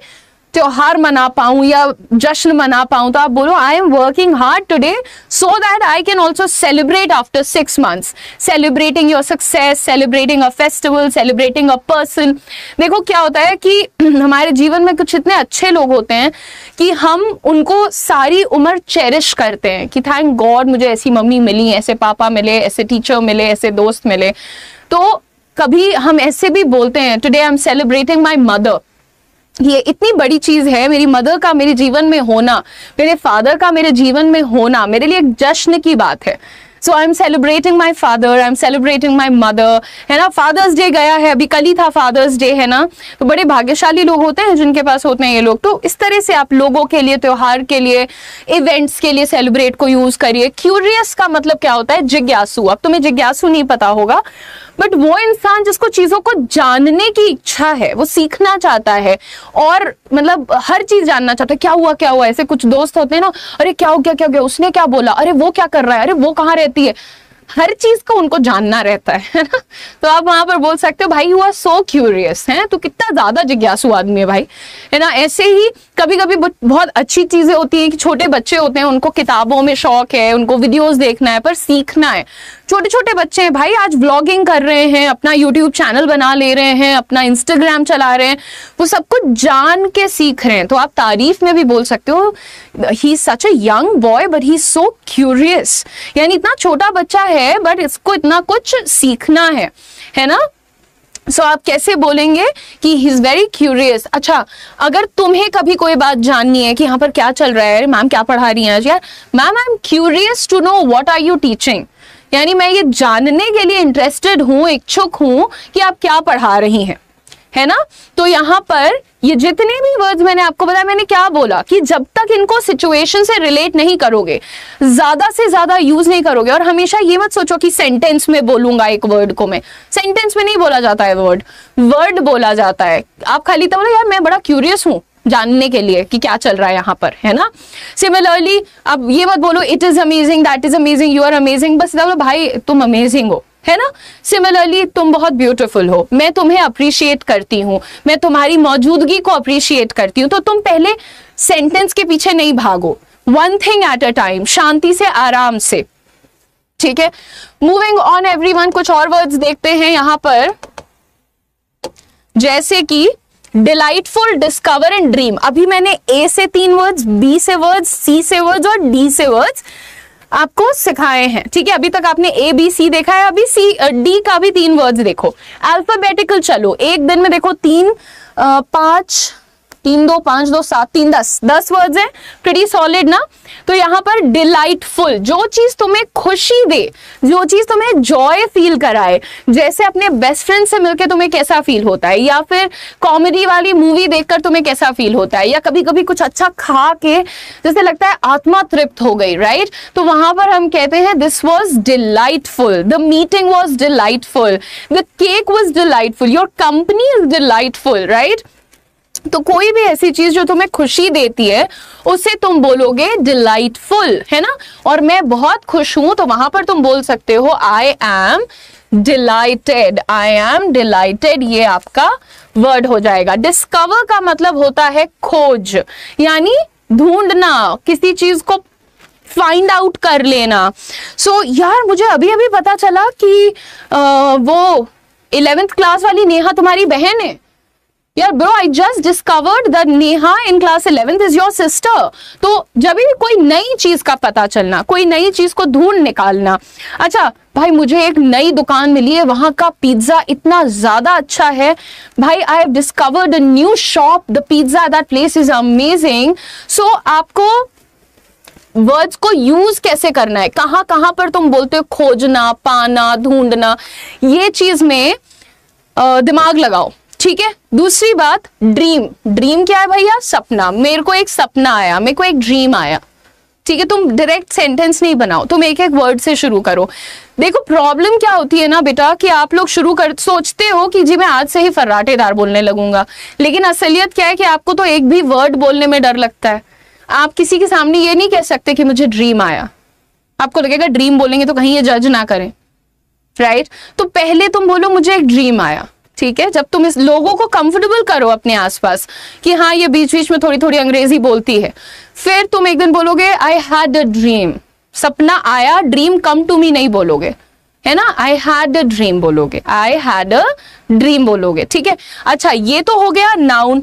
त्योहार मना पाऊं या जश्न मना पाऊं तो आप बोलो I am working hard today so that I can also celebrate after six months celebrating your success celebrating a festival celebrating a person देखो क्या होता है कि हमारे जीवन में कुछ इतने अच्छे लोग होते हैं कि हम उनको सारी उम्र चेरिश करते हैं कि थैंक गॉड मुझे ऐसी मम्मी मिली ऐसे पापा मिले ऐसे टीचर मिले ऐसे दोस्त मिले तो कभी हम ऐसे भी बोलते हैं today I am celebrating my mother ये इतनी बड़ी चीज है मेरी मदर का मेरे जीवन में होना मेरे फादर का मेरे जीवन में होना मेरे लिए एक जश्न की बात है so I am celebrating my father I am celebrating my mother है ना फादर्स डे गया है अभी कल ही था फादर्स डे है ना तो बड़े भाग्यशाली लोग होते हैं जिनके पास होते हैं ये लोग तो इस तरह से आप लोगों के लिए त्योहार के लिए इवेंट्स के लिए सेलिब्रेट को यूज करिए क्यूरियस का मतलब क्या होता है जिज्ञासु अब तुम्हें जिज्ञासु नहीं पता होगा बट वो इंसान जिसको चीजों को जानने की इच्छा है वो सीखना चाहता है और मतलब हर चीज जानना चाहता है क्या हुआ क्या हुआ ऐसे कुछ दोस्त होते हैं ना अरे क्या हो गया क्या हो गया उसने क्या बोला अरे वो क्या कर रहा है अरे वो कहाँ रहती है हर चीज को उनको जानना रहता है ना तो आप वहां पर बोल सकते हो भाई यू आर सो क्यूरियस है तो कितना ज्यादा जिज्ञासु आदमी है भाई है ना ऐसे ही कभी कभी बहुत अच्छी चीजें होती हैं कि छोटे बच्चे होते हैं उनको किताबों में शौक है उनको वीडियोस देखना है पर सीखना है छोटे छोटे बच्चे हैं भाई आज व्लॉगिंग कर रहे हैं अपना यूट्यूब चैनल बना ले रहे हैं अपना इंस्टाग्राम चला रहे हैं वो सब कुछ जान के सीख रहे हैं तो आप तारीफ में भी बोल सकते हो he such a young boy but he so curious यानी इतना छोटा बच्चा है बट इसको इतना कुछ सीखना है है ना सो so, आप कैसे बोलेंगे कि ही इज़ वेरी क्यूरियस अच्छा अगर तुम्हें कभी कोई बात जाननी है कि यहाँ पर क्या चल रहा है मैम क्या पढ़ा रही हैं आज यार ma'am I am curious to know what are you teaching यानी मैं ये जानने के लिए इंटरेस्टेड हूं इच्छुक हूं कि आप क्या पढ़ा रही हैं है ना तो यहां पर ये जितने भी वर्ड्स मैंने आपको बताया मैंने क्या बोला कि जब तक इनको सिचुएशन से रिलेट नहीं करोगे ज्यादा से ज्यादा यूज नहीं करोगे और हमेशा ये मत सोचो कि सेंटेंस में बोलूंगा एक वर्ड को मैं सेंटेंस में नहीं बोला जाता है वर्ड वर्ड बोला जाता है आप खाली तो बोलो यार मैं बड़ा क्यूरियस हूँ जानने के लिए कि क्या चल रहा है यहाँ पर है ना सिमिलरली अब ये मत बोलो it is amazing that is amazing you are amazing बस बोलो भाई तुम अमेजिंग हो है ना सिमिलरली तुम बहुत ब्यूटीफुल हो मैं तुम्हें अप्रिशिएट करती हूँ मैं तुम्हारी मौजूदगी को अप्रिशिएट करती हूँ तो तुम पहले सेंटेंस के पीछे नहीं भागो one thing at a time शांति से आराम से ठीक है मूविंग ऑन एवरी कुछ और वर्ड्स देखते हैं यहां पर जैसे कि डिलाइटफुल डिस्कवर एंड ड्रीम अभी मैंने ए से तीन वर्ड्स बी से वर्ड्स सी से वर्ड्स और डी से वर्ड्स आपको सिखाए हैं ठीक है अभी तक आपने ए बी सी देखा है अभी सी डी का भी तीन वर्ड्स देखो अल्फाबेटिकल चलो एक दिन में देखो तीन पांच तीन दो पांच दो सात तीन दस दस वर्ड्स हैं प्रीटी सॉलिड ना तो यहाँ पर डिलाइटफुल जो चीज तुम्हें खुशी दे जो चीज तुम्हें जॉय फील कराए जैसे अपने बेस्ट फ्रेंड से मिलकर तुम्हें कैसा फील होता है या फिर कॉमेडी वाली मूवी देखकर तुम्हें कैसा फील होता है या कभी कभी कुछ अच्छा खा के जैसे लगता है आत्मा तृप्त हो गई राइट तो वहां पर हम कहते हैं this was delightful the meeting was delightful the cake was delightful your company is delightful right तो कोई भी ऐसी चीज जो तुम्हें खुशी देती है उसे तुम बोलोगे डिलाइटफुल है ना और मैं बहुत खुश हूं तो वहां पर तुम बोल सकते हो I am delighted I am delighted ये आपका वर्ड हो जाएगा डिस्कवर का मतलब होता है खोज यानी ढूंढना किसी चीज को फाइंड आउट कर लेना सो so, यार मुझे अभी अभी पता चला कि आ, वो इलेवेंथ क्लास वाली नेहा तुम्हारी बहन है यार bro I just discovered the Neha in class eleventh is your sister तो जब भी कोई नई चीज का पता चलना कोई नई चीज को ढूंढ निकालना अच्छा भाई मुझे एक नई दुकान मिली है वहां का पिज्जा इतना ज्यादा अच्छा है भाई I have discovered a new shop the pizza that place is amazing so आपको वर्ड्स को यूज कैसे करना है कहाँ कहाँ पर तुम बोलते हो खोजना पाना ढूंढना ये चीज में दिमाग लगाओ ठीक है दूसरी बात ड्रीम ड्रीम क्या है भैया सपना मेरे को एक सपना आया मेरे को एक ड्रीम आया ठीक है तुम डायरेक्ट सेंटेंस नहीं बनाओ तुम एक एक वर्ड से शुरू करो देखो प्रॉब्लम क्या होती है ना बेटा कि आप लोग शुरू कर सोचते हो कि जी मैं आज से ही फर्राटेदार बोलने लगूंगा लेकिन असलियत क्या है कि आपको तो एक भी वर्ड बोलने में डर लगता है आप किसी के सामने ये नहीं कह सकते कि मुझे ड्रीम आया आपको लगेगा ड्रीम बोलेंगे तो कहीं ये जज ना करें राइट तो पहले तुम बोलो मुझे एक ड्रीम आया ठीक है जब तुम इस लोगों को कंफर्टेबल करो अपने आसपास कि हाँ ये बीच बीच में थोड़ी थोड़ी अंग्रेजी बोलती है फिर तुम एक दिन बोलोगे आई हैड अ ड्रीम सपना आया ड्रीम कम टू मी नहीं बोलोगे है ना आई हैड अ ड्रीम बोलोगे आई हैड अ ड्रीम बोलोगे ठीक है अच्छा ये तो हो गया नाउन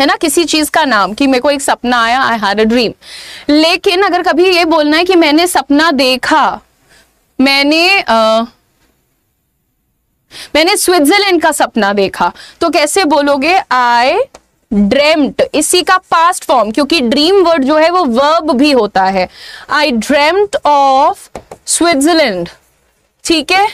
है ना किसी चीज का नाम कि मेरे को एक सपना आया आई हैड अ ड्रीम लेकिन अगर कभी ये बोलना है कि मैंने सपना देखा मैंने आ, मैंने स्विट्जरलैंड का सपना देखा तो कैसे बोलोगे आई ड्रेम्ट इसी का पास्ट फॉर्म क्योंकि ड्रीम वर्ड जो है वो वर्ब भी होता है आई ड्रेम्ट ऑफ स्विट्जरलैंड ठीक है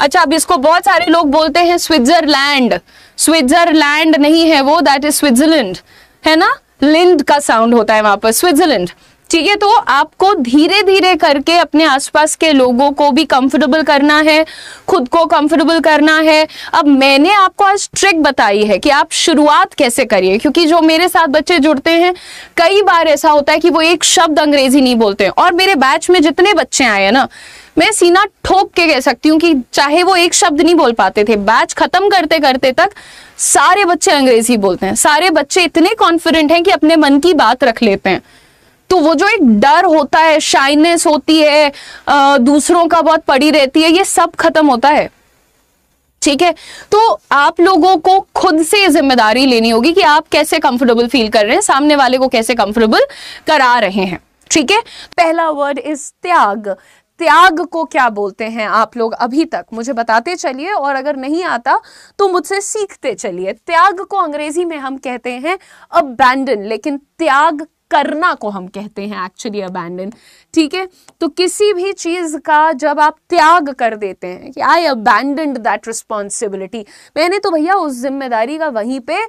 अच्छा अब इसको बहुत सारे लोग बोलते हैं स्विट्जरलैंड स्विट्जरलैंड नहीं है वो दैट इज स्विट्जरलैंड है ना लिंद का साउंड होता है वहां पर स्विट्जरलैंड ठीक है तो आपको धीरे धीरे करके अपने आसपास के लोगों को भी कंफर्टेबल करना है खुद को कंफर्टेबल करना है अब मैंने आपको आज ट्रिक बताई है कि आप शुरुआत कैसे करिए क्योंकि जो मेरे साथ बच्चे जुड़ते हैं कई बार ऐसा होता है कि वो एक शब्द अंग्रेजी नहीं बोलते और मेरे बैच में जितने बच्चे आए हैं ना मैं सीना ठोक के कह सकती हूँ कि चाहे वो एक शब्द नहीं बोल पाते थे बैच खत्म करते करते तक सारे बच्चे अंग्रेजी बोलते हैं सारे बच्चे इतने कॉन्फिडेंट हैं कि अपने मन की बात रख लेते हैं तो वो जो एक डर होता है शाइनेस होती है दूसरों का बहुत पड़ी रहती है ये सब खत्म होता है ठीक है तो आप लोगों को खुद से जिम्मेदारी लेनी होगी कि आप कैसे कंफर्टेबल फील कर रहे हैं सामने वाले को कैसे कंफर्टेबल करा रहे हैं ठीक है पहला वर्ड इज त्याग त्याग को क्या बोलते हैं आप लोग अभी तक मुझे बताते चलिए और अगर नहीं आता तो मुझसे सीखते चलिए त्याग को अंग्रेजी में हम कहते हैं अबैंडन लेकिन त्याग करना को हम कहते हैं एक्चुअली अबैंडन ठीक है तो किसी भी चीज़ का जब आप त्याग कर देते हैं कि आई अबैंडेंड दैट रिस्पॉन्सिबिलिटी मैंने तो भैया उस जिम्मेदारी का वहीं पे आ,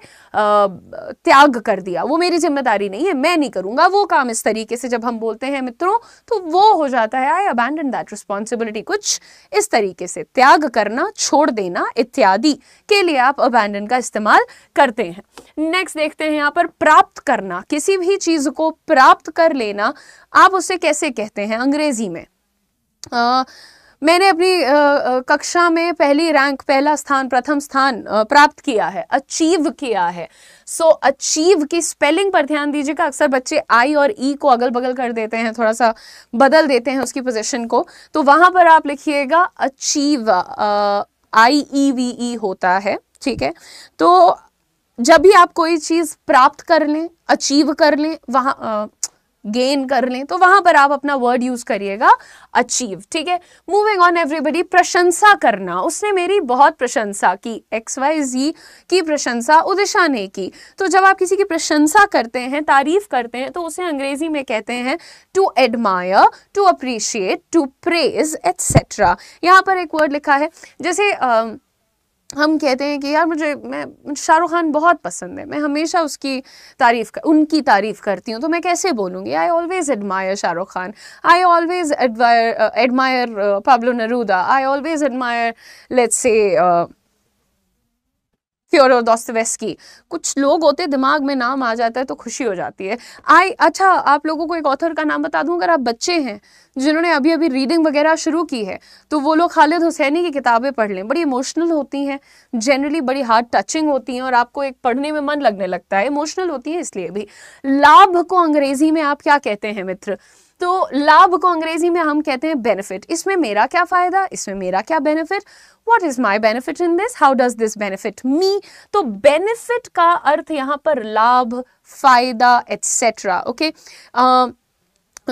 त्याग कर दिया वो मेरी जिम्मेदारी नहीं है मैं नहीं करूँगा वो काम इस तरीके से जब हम बोलते हैं मित्रों तो वो हो जाता है आई अबैंडन दैट रिस्पॉन्सिबिलिटी कुछ इस तरीके से त्याग करना छोड़ देना इत्यादि के लिए आप अबैंडन का इस्तेमाल करते हैं नेक्स्ट देखते हैं यहाँ पर प्राप्त करना किसी भी चीज़ को प्राप्त कर लेना आप उसे कैसे कहते हैं अंग्रेज़ी में आ, मैंने अपनी आ, कक्षा में पहली रैंक पहला स्थान प्रथम स्थान प्राप्त किया है अचीव किया है सो so, अचीव की स्पेलिंग पर ध्यान दीजिएगा अक्सर बच्चे आई और ई e को अगल बगल कर देते हैं थोड़ा सा बदल देते हैं उसकी पोजीशन को तो वहां पर आप लिखिएगा अचीव आई ई वी ई होता है ठीक है तो जब भी आप कोई चीज़ प्राप्त कर लें अचीव कर लें वहाँ गेन कर लें तो वहां पर आप अपना वर्ड यूज करिएगा अचीव ठीक है मूविंग ऑन एवरीबडी प्रशंसा करना उसने मेरी बहुत प्रशंसा की एक्स वाई जी की प्रशंसा उदिशा ने की तो जब आप किसी की प्रशंसा करते हैं तारीफ करते हैं तो उसे अंग्रेजी में कहते हैं to admire to appreciate to praise etcetera यहाँ पर एक वर्ड लिखा है जैसे uh, हम कहते हैं कि यार मुझे मैं शाहरुख खान बहुत पसंद है मैं हमेशा उसकी तारीफ़ कर उनकी तारीफ़ करती हूँ तो मैं कैसे बोलूँगी I always admire Shah Rukh Khan I always admire admire Pablo Neruda I always admire let's say Fyodor दोस्तवेस्की कुछ लोग होते दिमाग में नाम आ जाता है तो खुशी हो जाती है आई अच्छा आप लोगों को एक ऑथर का नाम बता दूं अगर आप बच्चे हैं जिन्होंने अभी अभी रीडिंग वगैरह शुरू की है तो वो लोग खालिद हुसैनी की किताबें पढ़ लें बड़ी इमोशनल होती हैं जनरली बड़ी हार्ड टचिंग होती हैं और आपको एक पढ़ने में मन लगने लगता है इमोशनल होती है इसलिए भी लाभ को अंग्रेजी में आप क्या कहते हैं मित्र तो लाभ को अंग्रेजी में हम कहते हैं बेनिफिट इसमें मेरा क्या फ़ायदा इसमें मेरा क्या benefit what is my benefit in this how does this benefit me तो बेनिफिट का अर्थ यहां पर लाभ फ़ायदा एट्सेट्रा ओके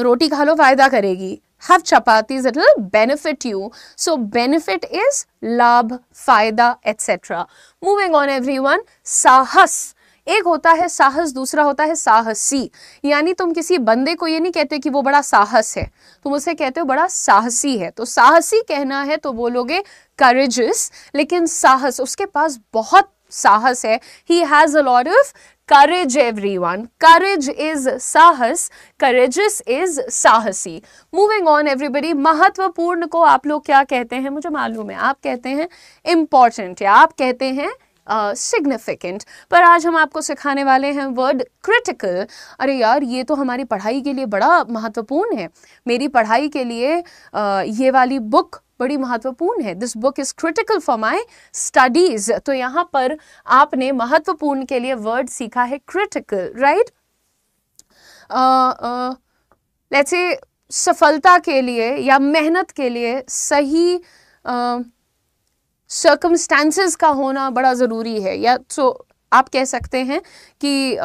रोटी खा लो फ़ायदा करेगी have chapatis it benefit you so benefit is लाभ फायदा fayda moving on every one साहस एक होता है साहस दूसरा होता है साहसी यानी तुम किसी बंदे को ये नहीं कहते कि वो बड़ा साहस है तुम उसे कहते हो बड़ा साहसी है तो साहसी कहना है तो बोलोगे करेजस लेकिन साहस उसके पास बहुत साहस है he has a lot of every one courage is साहस courageous इज साहसी मूविंग ऑन एवरीबडी महत्वपूर्ण को आप लोग क्या कहते हैं मुझे मालूम है आप कहते हैं इंपॉर्टेंट या आप कहते हैं सिग्निफिकेंट uh, पर आज हम आपको सिखाने वाले हैं वर्ड क्रिटिकल अरे यार ये तो हमारी पढ़ाई के लिए बड़ा महत्वपूर्ण है मेरी पढ़ाई के लिए uh, ये वाली बुक बड़ी महत्वपूर्ण है this book is critical for my studies तो यहाँ पर आपने महत्वपूर्ण के लिए वर्ड सीखा है क्रिटिकल राइट लेट्स से सफलता के लिए या मेहनत के लिए सही uh, सर्कमस्टेंसेस का होना बड़ा ज़रूरी है या सो so, आप कह सकते हैं कि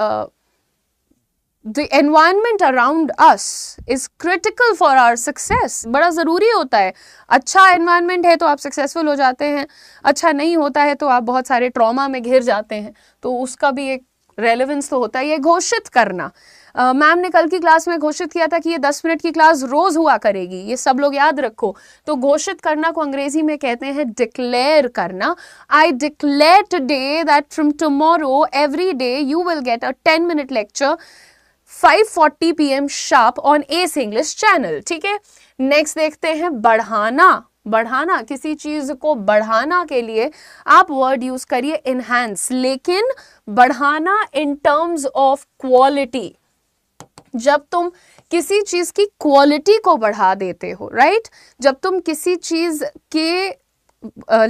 the environment around us is critical for our success बड़ा ज़रूरी होता है अच्छा एनवायरमेंट है तो आप सक्सेसफुल हो जाते हैं अच्छा नहीं होता है तो आप बहुत सारे ट्रॉमा में घिर जाते हैं तो उसका भी एक रेलिवेंस तो होता है ये घोषित करना मैम ने कल की क्लास में घोषित किया था कि ये दस मिनट की क्लास रोज हुआ करेगी ये सब लोग याद रखो तो घोषित करना को अंग्रेजी में कहते हैं डिक्लेयर करना I declare today that from tomorrow every day you will get a ten minute lecture 5:40 AM sharp on S English channel ठीक है नेक्स्ट देखते हैं बढ़ाना बढ़ाना किसी चीज को बढ़ाना के लिए आप वर्ड यूज करिए इनहेंस लेकिन बढ़ाना इन टर्म्स ऑफ क्वालिटी जब तुम किसी चीज़ की क्वालिटी को बढ़ा देते हो राइट जब तुम किसी चीज़ के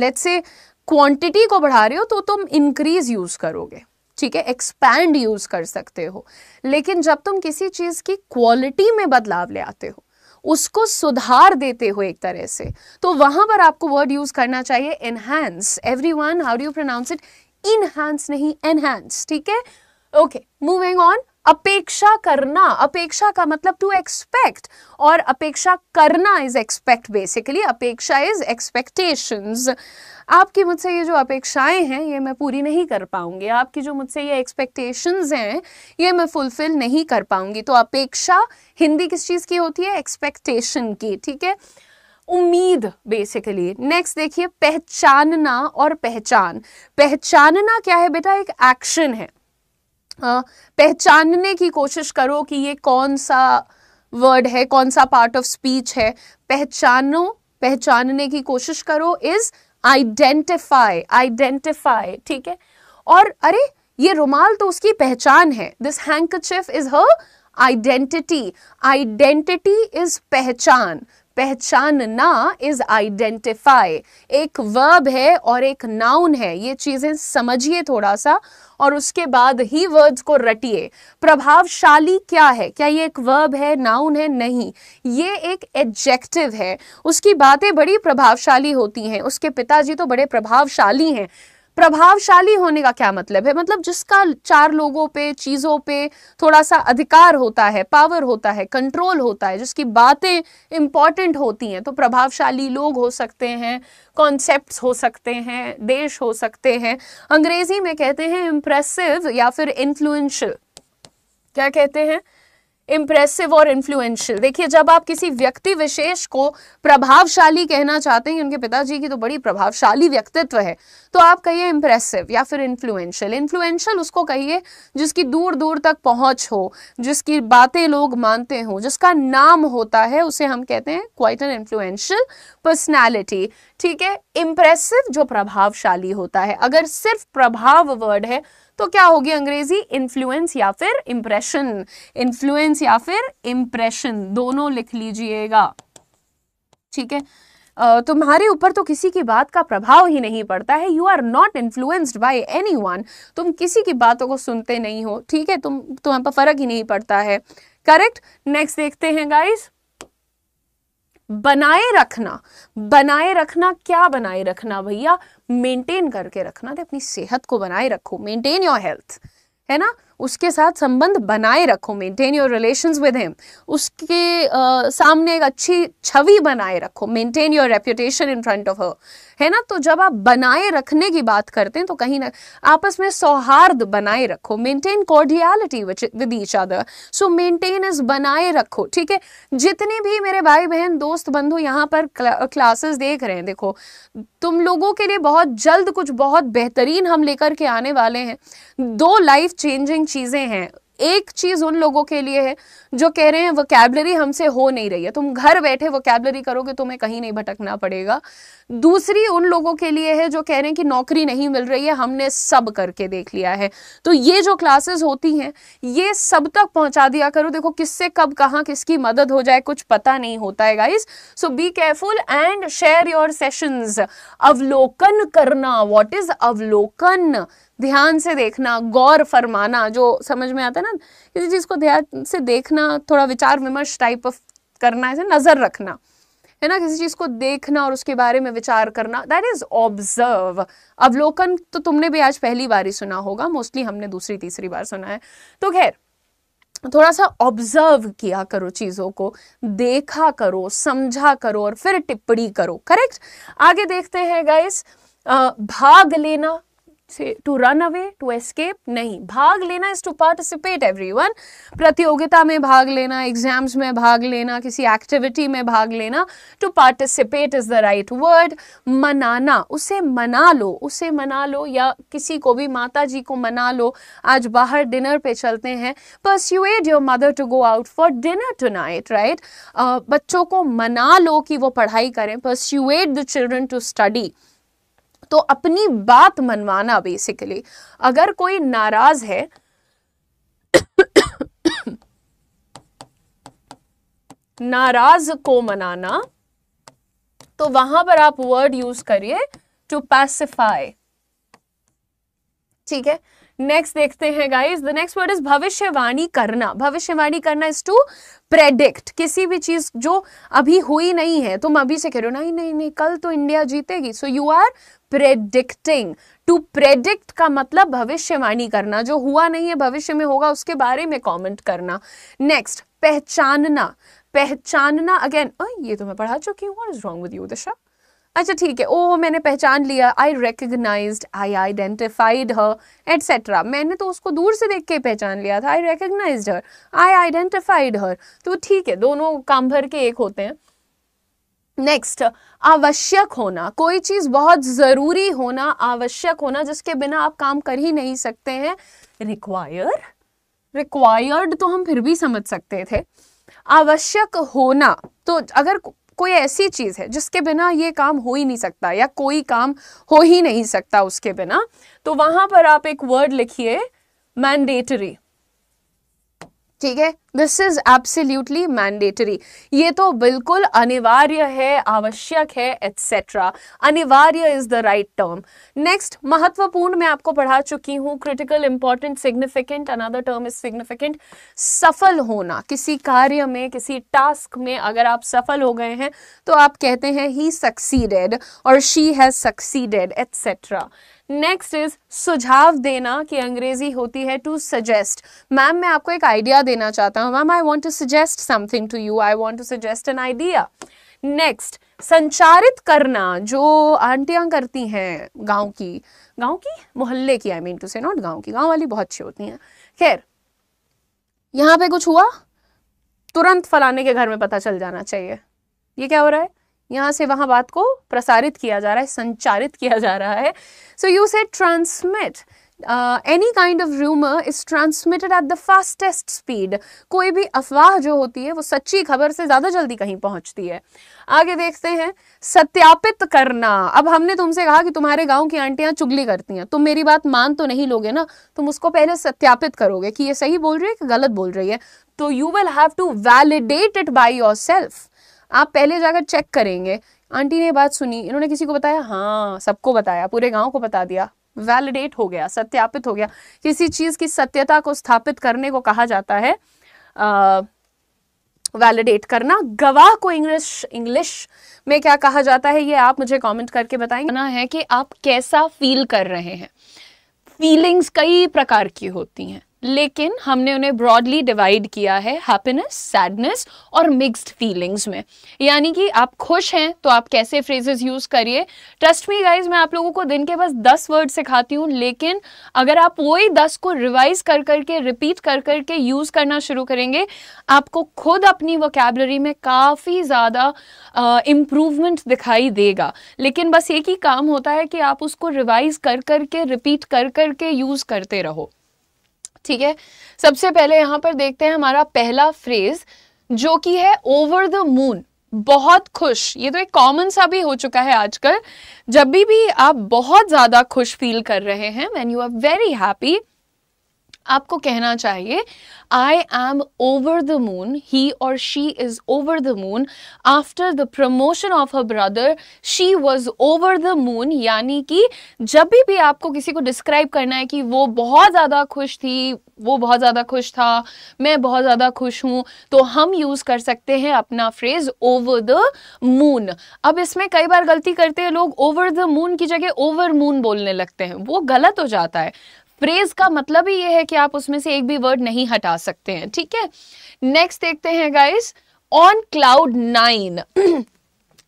लेट्स से क्वांटिटी को बढ़ा रहे हो तो तुम इंक्रीज यूज़ करोगे ठीक है एक्सपैंड यूज़ कर सकते हो लेकिन जब तुम किसी चीज़ की क्वालिटी में बदलाव ले आते हो उसको सुधार देते हो एक तरह से तो वहां पर आपको वर्ड यूज करना चाहिए enhance every one how do pronounce it enhance नहीं एनहैंस ठीक है ओके मूविंग ऑन अपेक्षा करना अपेक्षा का मतलब टू एक्सपेक्ट और अपेक्षा करना इज एक्सपेक्ट बेसिकली अपेक्षा इज एक्सपेक्टेशंस आपकी मुझसे ये जो अपेक्षाएं हैं ये मैं पूरी नहीं कर पाऊंगी आपकी जो मुझसे ये एक्सपेक्टेशंस हैं ये मैं फुलफिल नहीं कर पाऊंगी तो अपेक्षा हिंदी किस चीज़ की होती है एक्सपेक्टेशन की ठीक है उम्मीद बेसिकली नेक्स्ट देखिए पहचानना और पहचान पहचानना क्या है बेटा एक एक्शन है पहचानने की कोशिश करो कि ये कौन सा वर्ड है कौन सा पार्ट ऑफ स्पीच है पहचानो पहचानने की कोशिश करो इज आइडेंटिफाई आइडेंटिफाई ठीक है और अरे ये रुमाल तो उसकी पहचान है this chief is her identity identity is पहचान पहचानना इज आइडेंटिफाई एक वर्ब है और एक नाउन है ये चीजें समझिए थोड़ा सा और उसके बाद ही वर्ड्स को रटिए प्रभावशाली क्या है क्या ये एक वर्ब है नाउन है नहीं ये एक एडजेक्टिव है उसकी बातें बड़ी प्रभावशाली होती हैं उसके पिताजी तो बड़े प्रभावशाली हैं प्रभावशाली होने का क्या मतलब है मतलब जिसका चार लोगों पे चीज़ों पे थोड़ा सा अधिकार होता है पावर होता है कंट्रोल होता है जिसकी बातें इंपॉर्टेंट होती हैं तो प्रभावशाली लोग हो सकते हैं कॉन्सेप्ट्स हो सकते हैं देश हो सकते हैं अंग्रेजी में कहते हैं इंप्रेसिव या फिर इंफ्लुएंशियल क्या कहते हैं इम्प्रेसिव और इन्फ्लुएंशियल देखिए जब आप किसी व्यक्ति विशेष को प्रभावशाली कहना चाहते हैं उनके पिताजी की तो बड़ी प्रभावशाली व्यक्तित्व है तो आप कहिए इम्प्रेसिव या फिर इन्फ्लुएंशियल इन्फ्लुएंशियल उसको कहिए जिसकी दूर दूर तक पहुंच हो जिसकी बातें लोग मानते हो जिसका नाम होता है उसे हम कहते हैं क्वाइट एन इन्फ्लुएंशियल पर्सनैलिटी ठीक है इम्प्रेसिव जो प्रभावशाली होता है अगर सिर्फ प्रभाव वर्ड है तो क्या होगी अंग्रेजी इन्फ्लुएंस या फिर इंप्रेशन इन्फ्लुएंस या फिर इंप्रेशन दोनों लिख लीजिएगा ठीक है तुम्हारे ऊपर तो किसी की बात का प्रभाव ही नहीं पड़ता है you are not influenced by any तुम किसी की बातों को सुनते नहीं हो ठीक है तुम तुम्हारे पर फर्क ही नहीं पड़ता है करेक्ट नेक्स्ट देखते हैं गाइस बनाए रखना बनाए रखना क्या बनाए रखना भैया मेंटेन करके रखना तो अपनी सेहत को बनाए रखो मेंटेन योर हेल्थ है ना उसके साथ संबंध बनाए रखो maintain your relations with him उसके आ, सामने एक अच्छी छवि बनाए रखो maintain your reputation in front of her है ना तो जब आप बनाए रखने की बात करते हैं तो कहीं ना आपस में सौहार्द बनाए रखो maintain cordiality with each other so is बनाए रखो ठीक है जितने भी मेरे भाई बहन दोस्त बंधु यहाँ पर क्लासेस देख रहे हैं देखो तुम लोगों के लिए बहुत जल्द कुछ बहुत बेहतरीन हम लेकर के आने वाले हैं दो लाइफ चेंजिंग चीज़ें हैं एक चीज़ उन लोगों के लिए है जो कह रहे हैं वोकैबलरी हमसे हो नहीं रही है तुम घर बैठे वोकैबलरी करोगे तुम्हें कहीं नहीं भटकना पड़ेगा दूसरी उन लोगों के लिए है जो कह रहे हैं कि नौकरी नहीं मिल रही है हमने सब करके देख लिया है तो ये जो क्लासेस होती हैं ये सब तक पहुंचा दिया करो देखो किससे कब कहाँ किसकी मदद हो जाए कुछ पता नहीं होता है guys so be careful and share your session अवलोकन करना वॉट इज अवलोकन ध्यान से देखना गौर फरमाना जो समझ में आता है ना किसी चीज़ को ध्यान से देखना थोड़ा विचार विमर्श टाइप ऑफ करना ऐसे नज़र रखना है ना किसी चीज़ को देखना और उसके बारे में विचार करना दैट इज़ ऑब्जर्व अवलोकन तो तुमने भी आज पहली बार ही सुना होगा मोस्टली हमने दूसरी तीसरी बार सुना है तो खैर थोड़ा सा ऑब्जर्व किया करो चीज़ों को देखा करो समझा करो और फिर टिप्पणी करो करेक्ट आगे देखते हैं गाइस भाग लेना to run away to escape नहीं भाग लेना इज टू पार्टिसिपेट एवरीवन प्रतियोगिता में भाग लेना एग्जाम्स में भाग लेना किसी एक्टिविटी में भाग लेना to participate is the right word मनाना उसे मना लो उसे मना लो या किसी को भी माता जी को मना लो आज बाहर डिनर पे चलते हैं add your mother to go out for dinner tonight right बच्चों को मना लो कि वो पढ़ाई करें add the children to study तो अपनी बात मनवाना बेसिकली अगर कोई नाराज है नाराज को मनाना तो वहां पर आप वर्ड यूज करिए टू पैसिफाई ठीक है नेक्स्ट देखते हैं guys the next word is भविष्यवाणी करना भविष्यवाणी करना इज टू प्रेडिक्ट किसी भी चीज जो अभी हुई नहीं है तुम अभी से कह रहे हो नहीं नहीं नहीं कल तो इंडिया जीतेगी so you are predicting to predict का मतलब भविष्यवाणी करना जो हुआ नहीं है भविष्य में होगा उसके बारे में कॉमेंट करना नेक्स्ट पहचानना पहचानना अगेन ये तो मैं पढ़ा चुकी हूँ रॉन्ग विद यू दशा अच्छा ठीक है ओ मैंने पहचान लिया I recognize I identified her etcetera मैंने तो उसको दूर से देख के पहचान लिया था आई रिकग्नाइज हर आई आइडेंटिफाइड हर तो ठीक है दोनों काम भर के एक होते हैं नेक्स्ट आवश्यक होना कोई चीज़ बहुत ज़रूरी होना आवश्यक होना जिसके बिना आप काम कर ही नहीं सकते हैं रिक्वायर रिक्वायर्ड तो हम फिर भी समझ सकते थे आवश्यक होना तो अगर कोई ऐसी चीज़ है जिसके बिना ये काम हो ही नहीं सकता या कोई काम हो ही नहीं सकता उसके बिना तो वहां पर आप एक वर्ड लिखिए मैंडेटरी ठीक है दिस इज एब्सोल्यूटली मैंडेटरी ये तो बिल्कुल अनिवार्य है आवश्यक है एट्सेट्रा अनिवार्य is the right term next महत्वपूर्ण मैं आपको पढ़ा चुकी हूँ critical important significant another term is significant सफल होना किसी कार्य में किसी टास्क में अगर आप सफल हो गए हैं तो आप कहते हैं ही सक्सीडेड और she has succeeded etcetera next is सुझाव देना कि अंग्रेजी होती है टू सजेस्ट मैम मैं आपको एक आइडिया देना चाहता करता हूँ ma'am I want to suggest something to you I want to suggest an idea next संचारित करना जो आंटियाँ करती हैं गांव की गांव की मोहल्ले की I mean to say not गांव की गांव वाली बहुत अच्छी होती हैं खैर यहाँ पे कुछ हुआ तुरंत फलाने के घर में पता चल जाना चाहिए ये क्या हो रहा है यहाँ से वहाँ बात को प्रसारित किया जा रहा है संचारित किया जा रहा है so you say transmit any kind of rumour is transmitted at the fastest speed कोई भी अफवाह जो होती है वो सच्ची खबर से ज़्यादा जल्दी कहीं पहुंचती है आगे देखते हैं सत्यापित करना अब हमने तुमसे कहा कि तुम्हारे गांव की आंटियां चुगली करती हैं तुम मेरी बात मान तो नहीं लोगे ना तुम उसको पहले सत्यापित करोगे कि ये सही बोल रही है कि गलत बोल रही है तो you will have to validate it by yourself आप पहले जाकर चेक करेंगे आंटी ने बात सुनी इन्होंने किसी को बताया हाँ सबको बताया पूरे गांव को बता दिया वैलिडेट हो गया सत्यापित हो गया किसी चीज की सत्यता को स्थापित करने को कहा जाता है वैलिडेट करना गवाह को इंग्लिश इंग्लिश में क्या कहा जाता है ये आप मुझे कमेंट करके बताएंगे ना है कि आप कैसा फील कर रहे हैं फीलिंग्स कई प्रकार की होती हैं लेकिन हमने उन्हें ब्रॉडली डिवाइड किया है हैप्पीनेस सैडनेस और मिक्स्ड फीलिंग्स में यानी कि आप खुश हैं तो आप कैसे फ्रेजेस यूज़ करिए ट्रस्ट मी गाइज मैं आप लोगों को दिन के बस दस वर्ड सिखाती हूँ लेकिन अगर आप वही दस को रिवाइज कर करके रिपीट कर करके यूज़ करना शुरू करेंगे आपको खुद अपनी वोकेबलरी में काफ़ी ज़्यादा इम्प्रूवमेंट दिखाई देगा लेकिन बस एक ही काम होता है कि आप उसको रिवाइज कर करके रिपीट कर करके यूज़ करते रहो ठीक है सबसे पहले यहां पर देखते हैं हमारा पहला फ्रेज जो कि है ओवर द मून बहुत खुश ये तो एक कॉमन सा भी हो चुका है आजकल जब भी भी आप बहुत ज़्यादा खुश फील कर रहे हैं when you are very happy आपको कहना चाहिए I am over the moon he और she is over the moon after the promotion of her brother she was over the moon यानी कि जब भी भी आपको किसी को डिस्क्राइब करना है कि वो बहुत ज़्यादा खुश थी वो बहुत ज़्यादा खुश था मैं बहुत ज़्यादा खुश हूँ तो हम यूज़ कर सकते हैं अपना फ्रेज ओवर द मून अब इसमें कई बार गलती करते हैं लोग ओवर द मून की जगह ओवर मून बोलने लगते हैं वो गलत हो जाता है फ्रेज का मतलब ही ये है कि आप उसमें से एक भी वर्ड नहीं हटा सकते हैं ठीक है नेक्स्ट देखते हैं गाइस ऑन क्लाउड नाइन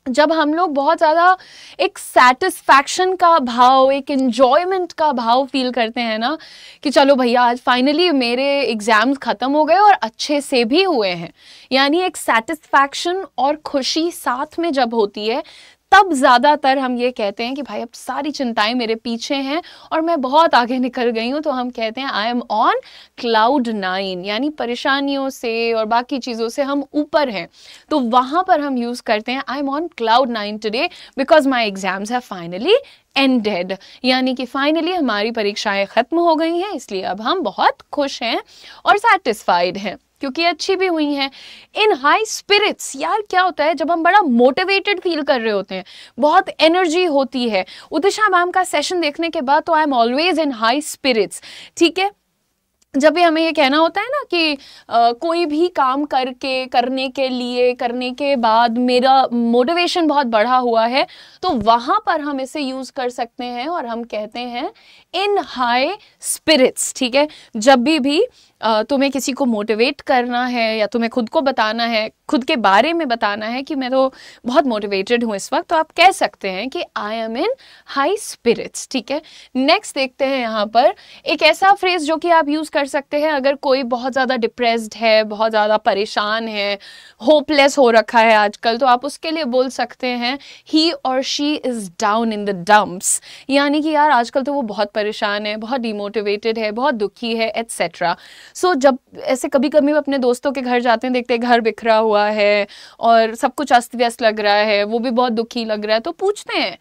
जब हम लोग बहुत ज़्यादा एक सेटिस्फैक्शन का भाव एक इन्जॉयमेंट का भाव फील करते हैं ना कि चलो भैया आज फाइनली मेरे एग्ज़ाम्स ख़त्म हो गए और अच्छे से भी हुए हैं यानी एक सेटिस्फैक्शन और खुशी साथ में जब होती है तब ज़्यादातर हम ये कहते हैं कि भाई अब सारी चिंताएं मेरे पीछे हैं और मैं बहुत आगे निकल गई हूँ तो हम कहते हैं I am on cloud nine यानी परेशानियों से और बाकी चीज़ों से हम ऊपर हैं तो वहाँ पर हम यूज़ करते हैं I am on cloud nine today because my exams है फाइनली एंडेड यानी कि फाइनली हमारी परीक्षाएं ख़त्म हो गई हैं इसलिए अब हम बहुत खुश हैं और सेटिस्फाइड हैं क्योंकि अच्छी भी हुई हैं इन हाई स्पिरिट्स यार क्या होता है जब हम बड़ा मोटिवेटेड फील कर रहे होते हैं बहुत एनर्जी होती है उदिशा मैम का सेशन देखने के बाद तो I am always in high spirits ठीक है जब भी हमें ये कहना होता है ना कि आ, कोई भी काम करके करने के लिए करने के बाद मेरा मोटिवेशन बहुत बढ़ा हुआ है तो वहाँ पर हम इसे यूज़ कर सकते हैं और हम कहते हैं इन हाई स्पिरिट्स ठीक है जब भी भी तुम्हें किसी को मोटिवेट करना है या तुम्हें खुद को बताना है खुद के बारे में बताना है कि मैं तो बहुत मोटिवेटेड हूँ इस वक्त तो आप कह सकते हैं कि I am in high spirits ठीक है नेक्स्ट देखते हैं यहाँ पर एक ऐसा फ्रेज जो कि आप यूज़ कर सकते हैं अगर कोई बहुत ज़्यादा डिप्रेस्ड है बहुत ज़्यादा परेशान है होपलेस हो रखा है आजकल तो आप उसके लिए बोल सकते हैं ही और she is down in the dumps यानी कि यार आजकल तो वो बहुत परेशान है बहुत डिमोटिवेटेड है बहुत दुखी है एट्सेट्रा सो so, जब ऐसे कभी कभी अपने दोस्तों के घर जाते हैं देखते हैं घर बिखरा हुआ है और सब कुछ अस्त व्यस्त लग रहा है वो भी बहुत दुखी लग रहा है तो पूछते हैं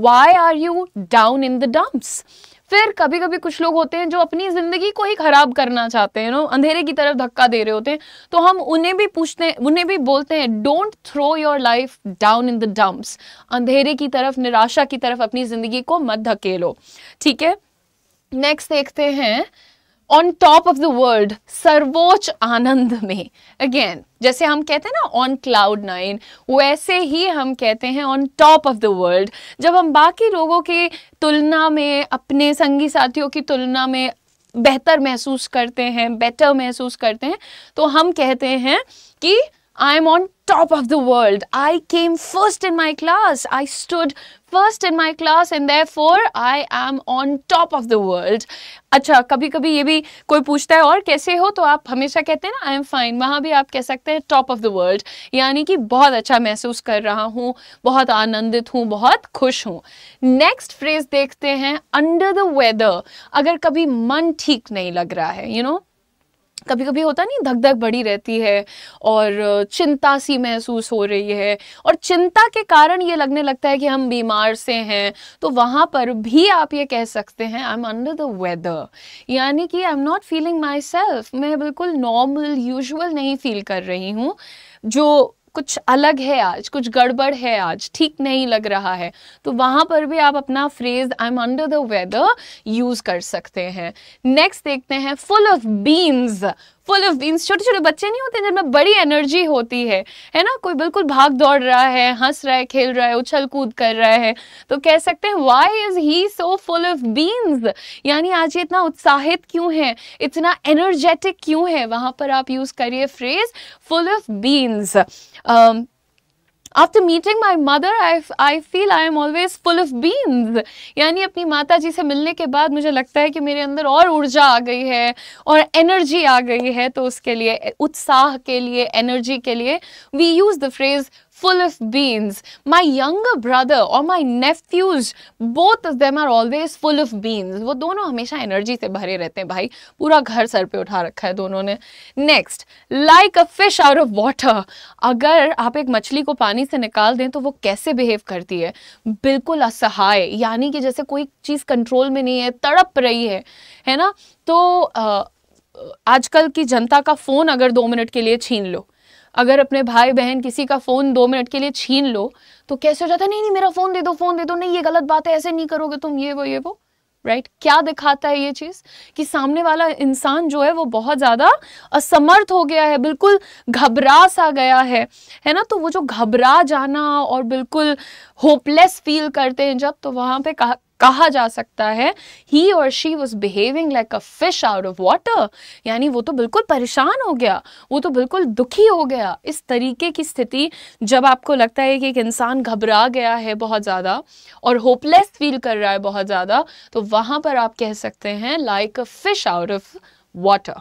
why are you down in the dumps फिर कभी कभी कुछ लोग होते हैं जो अपनी ज़िंदगी को ही ख़राब करना चाहते हैं नो अंधेरे की तरफ धक्का दे रहे होते हैं तो हम उन्हें भी पूछते हैं उन्हें भी बोलते हैं don't throw your life down in the dumps अंधेरे की तरफ निराशा की तरफ अपनी ज़िंदगी को मत धकेलो ठीक है नेक्स्ट देखते हैं on top of the world सर्वोच्च आनंद में अगेन जैसे हम कहते हैं ना ऑन क्लाउड नाइन वैसे ही हम कहते हैं on top of the world जब हम बाकी लोगों की तुलना में अपने संगी साथियों की तुलना में बेहतर महसूस करते हैं बेटर महसूस करते हैं तो हम कहते हैं कि I am on top of the world. I came first in my class. I stood first in my class and therefore for I am on top of the world अच्छा कभी कभी ये भी कोई पूछता है और कैसे हो तो आप हमेशा कहते हैं ना आई एम फाइन वहाँ भी आप कह सकते हैं टॉप ऑफ द वर्ल्ड यानी कि बहुत अच्छा महसूस कर रहा हूँ बहुत आनंदित हूँ बहुत खुश हूँ नेक्स्ट फ्रेज देखते हैं अंडर द वेदर अगर कभी मन ठीक नहीं लग रहा है यू you नो know? कभी कभी होता नहीं धक धक बढ़ी रहती है और चिंता सी महसूस हो रही है और चिंता के कारण ये लगने लगता है कि हम बीमार से हैं तो वहाँ पर भी आप ये कह सकते हैं I am under the weather यानी कि I am not feeling myself मैं बिल्कुल नॉर्मल यूजल नहीं फील कर रही हूँ जो कुछ अलग है आज कुछ गड़बड़ है आज ठीक नहीं लग रहा है तो वहां पर भी आप अपना phrase I am under the weather use कर सकते हैं नेक्स्ट देखते हैं full of beans full of beans छोटे छोटे बच्चे नहीं होते जिनमें बड़ी एनर्जी होती है है ना कोई बिल्कुल भाग दौड़ रहा है हंस रहा है खेल रहा है उछल कूद कर रहा है तो कह सकते हैं why is he so full of beans यानी आज ये इतना उत्साहित क्यों है इतना एनर्जेटिक क्यों है वहां पर आप यूज़ करिए phrase full of beans after meeting my mother I I feel I am always full of beans यानी अपनी माता जी से मिलने के बाद मुझे लगता है कि मेरे अंदर और ऊर्जा आ गई है और एनर्जी आ गई है तो उसके लिए उत्साह के लिए एनर्जी के लिए we use the phrase full of beans. My younger brother or my nephews, both of them are always full of beans. वो दोनों हमेशा एनर्जी से भरे रहते हैं भाई पूरा घर सर पे उठा रखा है दोनों ने next like a fish out of water अगर आप एक मछली को पानी से निकाल दें तो वो कैसे बिहेव करती है बिल्कुल असहाय यानी कि जैसे कोई चीज़ कंट्रोल में नहीं है तड़प रही है है ना तो आ, आजकल की जनता का फ़ोन अगर दो मिनट के लिए छीन लो अगर अपने भाई बहन किसी का फ़ोन दो मिनट के लिए छीन लो तो कैसे हो जाता है नहीं नहीं मेरा फ़ोन दे दो फ़ोन दे दो नहीं ये गलत बात है ऐसे नहीं करोगे तुम ये वो ये वो राइट right? क्या दिखाता है ये चीज़ कि सामने वाला इंसान जो है वो बहुत ज़्यादा असमर्थ हो गया है बिल्कुल घबरा सा गया है है ना तो वो जो घबरा जाना और बिल्कुल होपलेस फील करते हैं जब तो वहां पे कहा कहा जा सकता है ही और she was behaving like a fish out of water यानी वो तो बिल्कुल परेशान हो गया वो तो बिल्कुल दुखी हो गया इस तरीके की स्थिति जब आपको लगता है कि एक इंसान घबरा गया है बहुत ज़्यादा और होपलेस फील कर रहा है बहुत ज़्यादा तो वहाँ पर आप कह सकते हैं like a fish out of water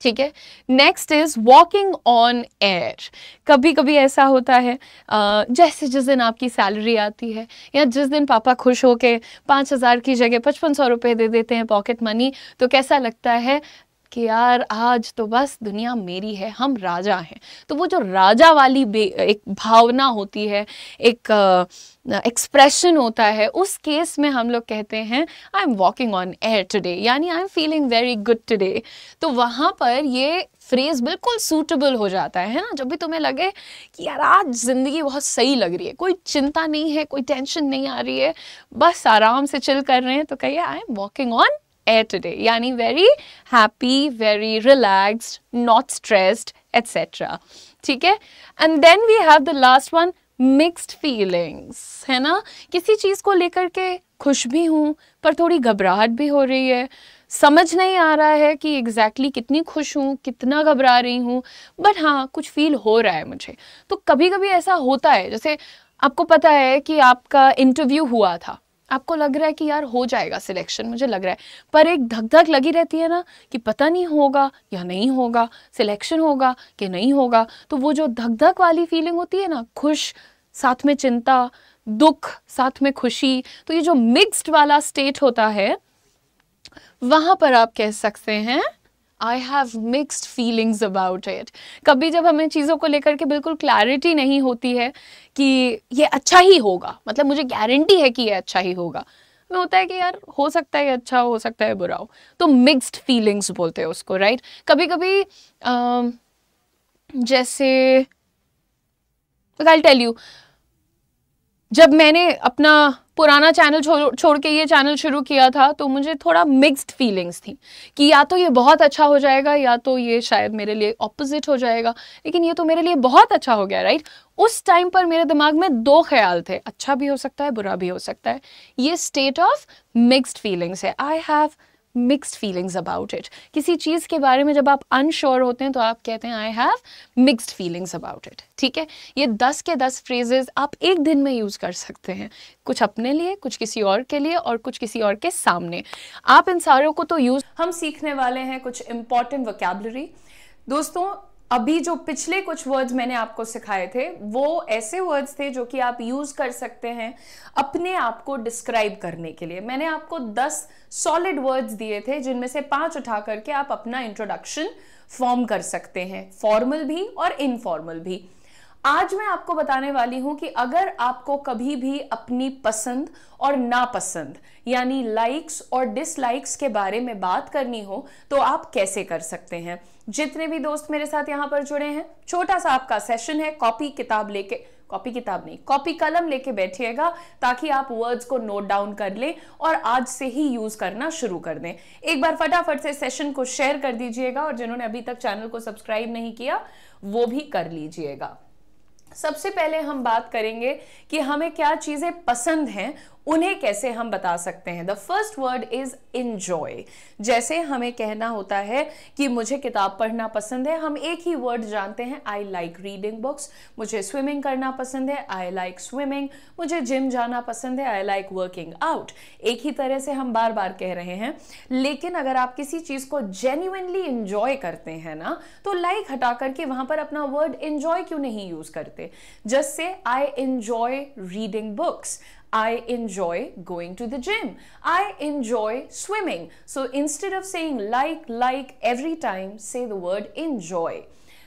ठीक है next is walking on air कभी कभी ऐसा होता है जैसे जिस दिन आपकी सैलरी आती है या जिस दिन पापा खुश होके पाँच हज़ार की जगह पचपन सौ रुपये दे देते हैं पॉकेट मनी तो कैसा लगता है कि यार आज तो बस दुनिया मेरी है हम राजा हैं तो वो जो राजा वाली एक भावना होती है एक एक्सप्रेशन होता है उस केस में हम लोग कहते हैं I am walking on air today यानी I am feeling very good today तो वहाँ पर ये फ्रेज बिल्कुल सूटेबल हो जाता है ना जब भी तुम्हें लगे कि यार आज ज़िंदगी बहुत सही लग रही है कोई चिंता नहीं है कोई टेंशन नहीं आ रही है बस आराम से चिल कर रहे हैं तो कहिए I am walking on air today यानी very happy very relaxed not stressed etc ठीक है and then we have the last one mixed feelings है ना किसी चीज़ को लेकर के खुश भी हूँ पर थोड़ी घबराहट भी हो रही है समझ नहीं आ रहा है कि एग्जैक्टली exactly कितनी खुश हूँ कितना घबरा रही हूँ बट हाँ कुछ फील हो रहा है मुझे तो कभी कभी ऐसा होता है जैसे आपको पता है कि आपका इंटरव्यू हुआ था आपको लग रहा है कि यार हो जाएगा सिलेक्शन मुझे लग रहा है पर एक धक धक लगी रहती है ना कि पता नहीं होगा या नहीं होगा सिलेक्शन होगा कि नहीं होगा तो वो जो धक धक वाली फीलिंग होती है ना खुश साथ में चिंता दुख साथ में खुशी तो ये जो मिक्स्ड वाला स्टेट होता है वहाँ पर आप कह सकते हैं I have mixed feelings about it कभी जब हमें चीज़ों को लेकर के बिल्कुल क्लैरिटी नहीं होती है कि ये अच्छा ही होगा मतलब मुझे गारंटी है कि ये अच्छा ही होगा में होता है कि यार हो सकता है अच्छा हो सकता है बुरा हो तो मिक्स्ड फीलिंग्स बोलते हैं उसको राइट right? कभी कभी आ, जैसे आई टेल यू जब मैंने अपना पुराना चैनल छोड़ छोड़ के ये चैनल शुरू किया था तो मुझे थोड़ा मिक्स्ड फीलिंग्स थी कि या तो ये बहुत अच्छा हो जाएगा या तो ये शायद मेरे लिए ऑपोजिट हो जाएगा लेकिन ये तो मेरे लिए बहुत अच्छा हो गया राइट उस टाइम पर मेरे दिमाग में दो ख्याल थे अच्छा भी हो सकता है बुरा भी हो सकता है ये स्टेट ऑफ मिक्स्ड फीलिंग्स है I have mixed feelings about it किसी चीज़ के बारे में जब आप अनश्योर होते हैं तो आप कहते हैं I have mixed feelings about it ठीक है ये दस के दस फ्रेजेस आप एक दिन में यूज़ कर सकते हैं कुछ अपने लिए कुछ किसी और के लिए और कुछ किसी और के सामने आप इन सारों को तो यूज़ हम सीखने वाले हैं कुछ इम्पॉर्टेंट वोकेबलरी दोस्तों अभी जो पिछले कुछ वर्ड्स मैंने आपको सिखाए थे वो ऐसे वर्ड्स थे जो कि आप यूज़ कर सकते हैं अपने आप को डिस्क्राइब करने के लिए मैंने आपको 10 सॉलिड वर्ड्स दिए थे जिनमें से पांच उठा करके आप अपना इंट्रोडक्शन फॉर्म कर सकते हैं फॉर्मल भी और इनफॉर्मल भी आज मैं आपको बताने वाली हूं कि अगर आपको कभी भी अपनी पसंद और नापसंद यानी लाइक्स और डिसलाइक्स के बारे में बात करनी हो तो आप कैसे कर सकते हैं जितने भी दोस्त मेरे साथ यहाँ पर जुड़े हैं छोटा सा आपका सेशन है कॉपी किताब लेके कॉपी किताब नहीं कॉपी कलम लेके बैठिएगा ताकि आप वर्ड्स को नोट डाउन कर लें और आज से ही यूज करना शुरू कर दें एक बार फटाफट से सेशन को शेयर कर दीजिएगा और जिन्होंने अभी तक चैनल को सब्सक्राइब नहीं किया वो भी कर लीजिएगा सबसे पहले हम बात करेंगे कि हमें क्या चीज़ें पसंद हैं उन्हें कैसे हम बता सकते हैं the first word is enjoy जैसे हमें कहना होता है कि मुझे किताब पढ़ना पसंद है हम एक ही वर्ड जानते हैं आई लाइक रीडिंग बुक्स मुझे स्विमिंग करना पसंद है आई लाइक स्विमिंग मुझे जिम जाना पसंद है आई लाइक वर्किंग आउट एक ही तरह से हम बार बार कह रहे हैं लेकिन अगर आप किसी चीज को जेन्यूनली इंजॉय करते हैं ना तो लाइक like हटा करके वहां पर अपना वर्ड इंजॉय क्यों नहीं यूज करते just say I enjoy reading books I enjoy going to the gym. I enjoy swimming. So instead of saying like, like every time, say the word enjoy.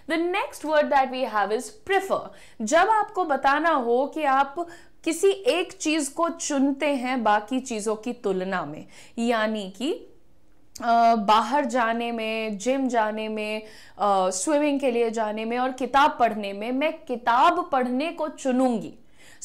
The next word that we have is prefer जब आपको बताना हो कि आप किसी एक चीज को चुनते हैं बाकी चीजों की तुलना में यानी कि बाहर जाने में जिम जाने में स्विमिंग के लिए जाने में और किताब पढ़ने में मैं किताब पढ़ने को चुनूंगी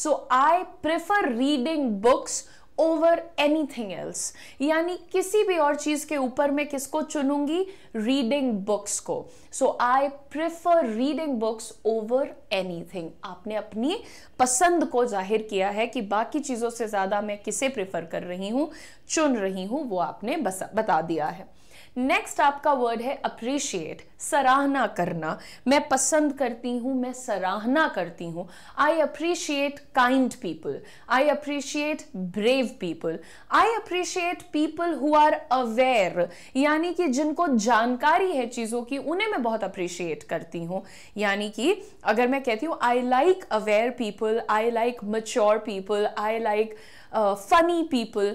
so I prefer reading books over anything else यानी किसी भी और चीज के ऊपर मैं किसको चुनूंगी रीडिंग बुक्स को so I prefer reading books over anything आपने अपनी पसंद को जाहिर किया है कि बाकी चीजों से ज्यादा मैं किसे प्रेफर कर रही हूं चुन रही हूं वो आपने बता दिया है नेक्स्ट आपका वर्ड है अप्रिशिएट सराहना करना मैं पसंद करती हूँ मैं सराहना करती हूँ I appreciate kind people I appreciate brave people I appreciate people who are aware यानी कि जिनको जानकारी है चीज़ों की उन्हें मैं बहुत अप्रिशिएट करती हूँ यानी कि अगर मैं कहती हूँ I like aware people I like mature people I like funny people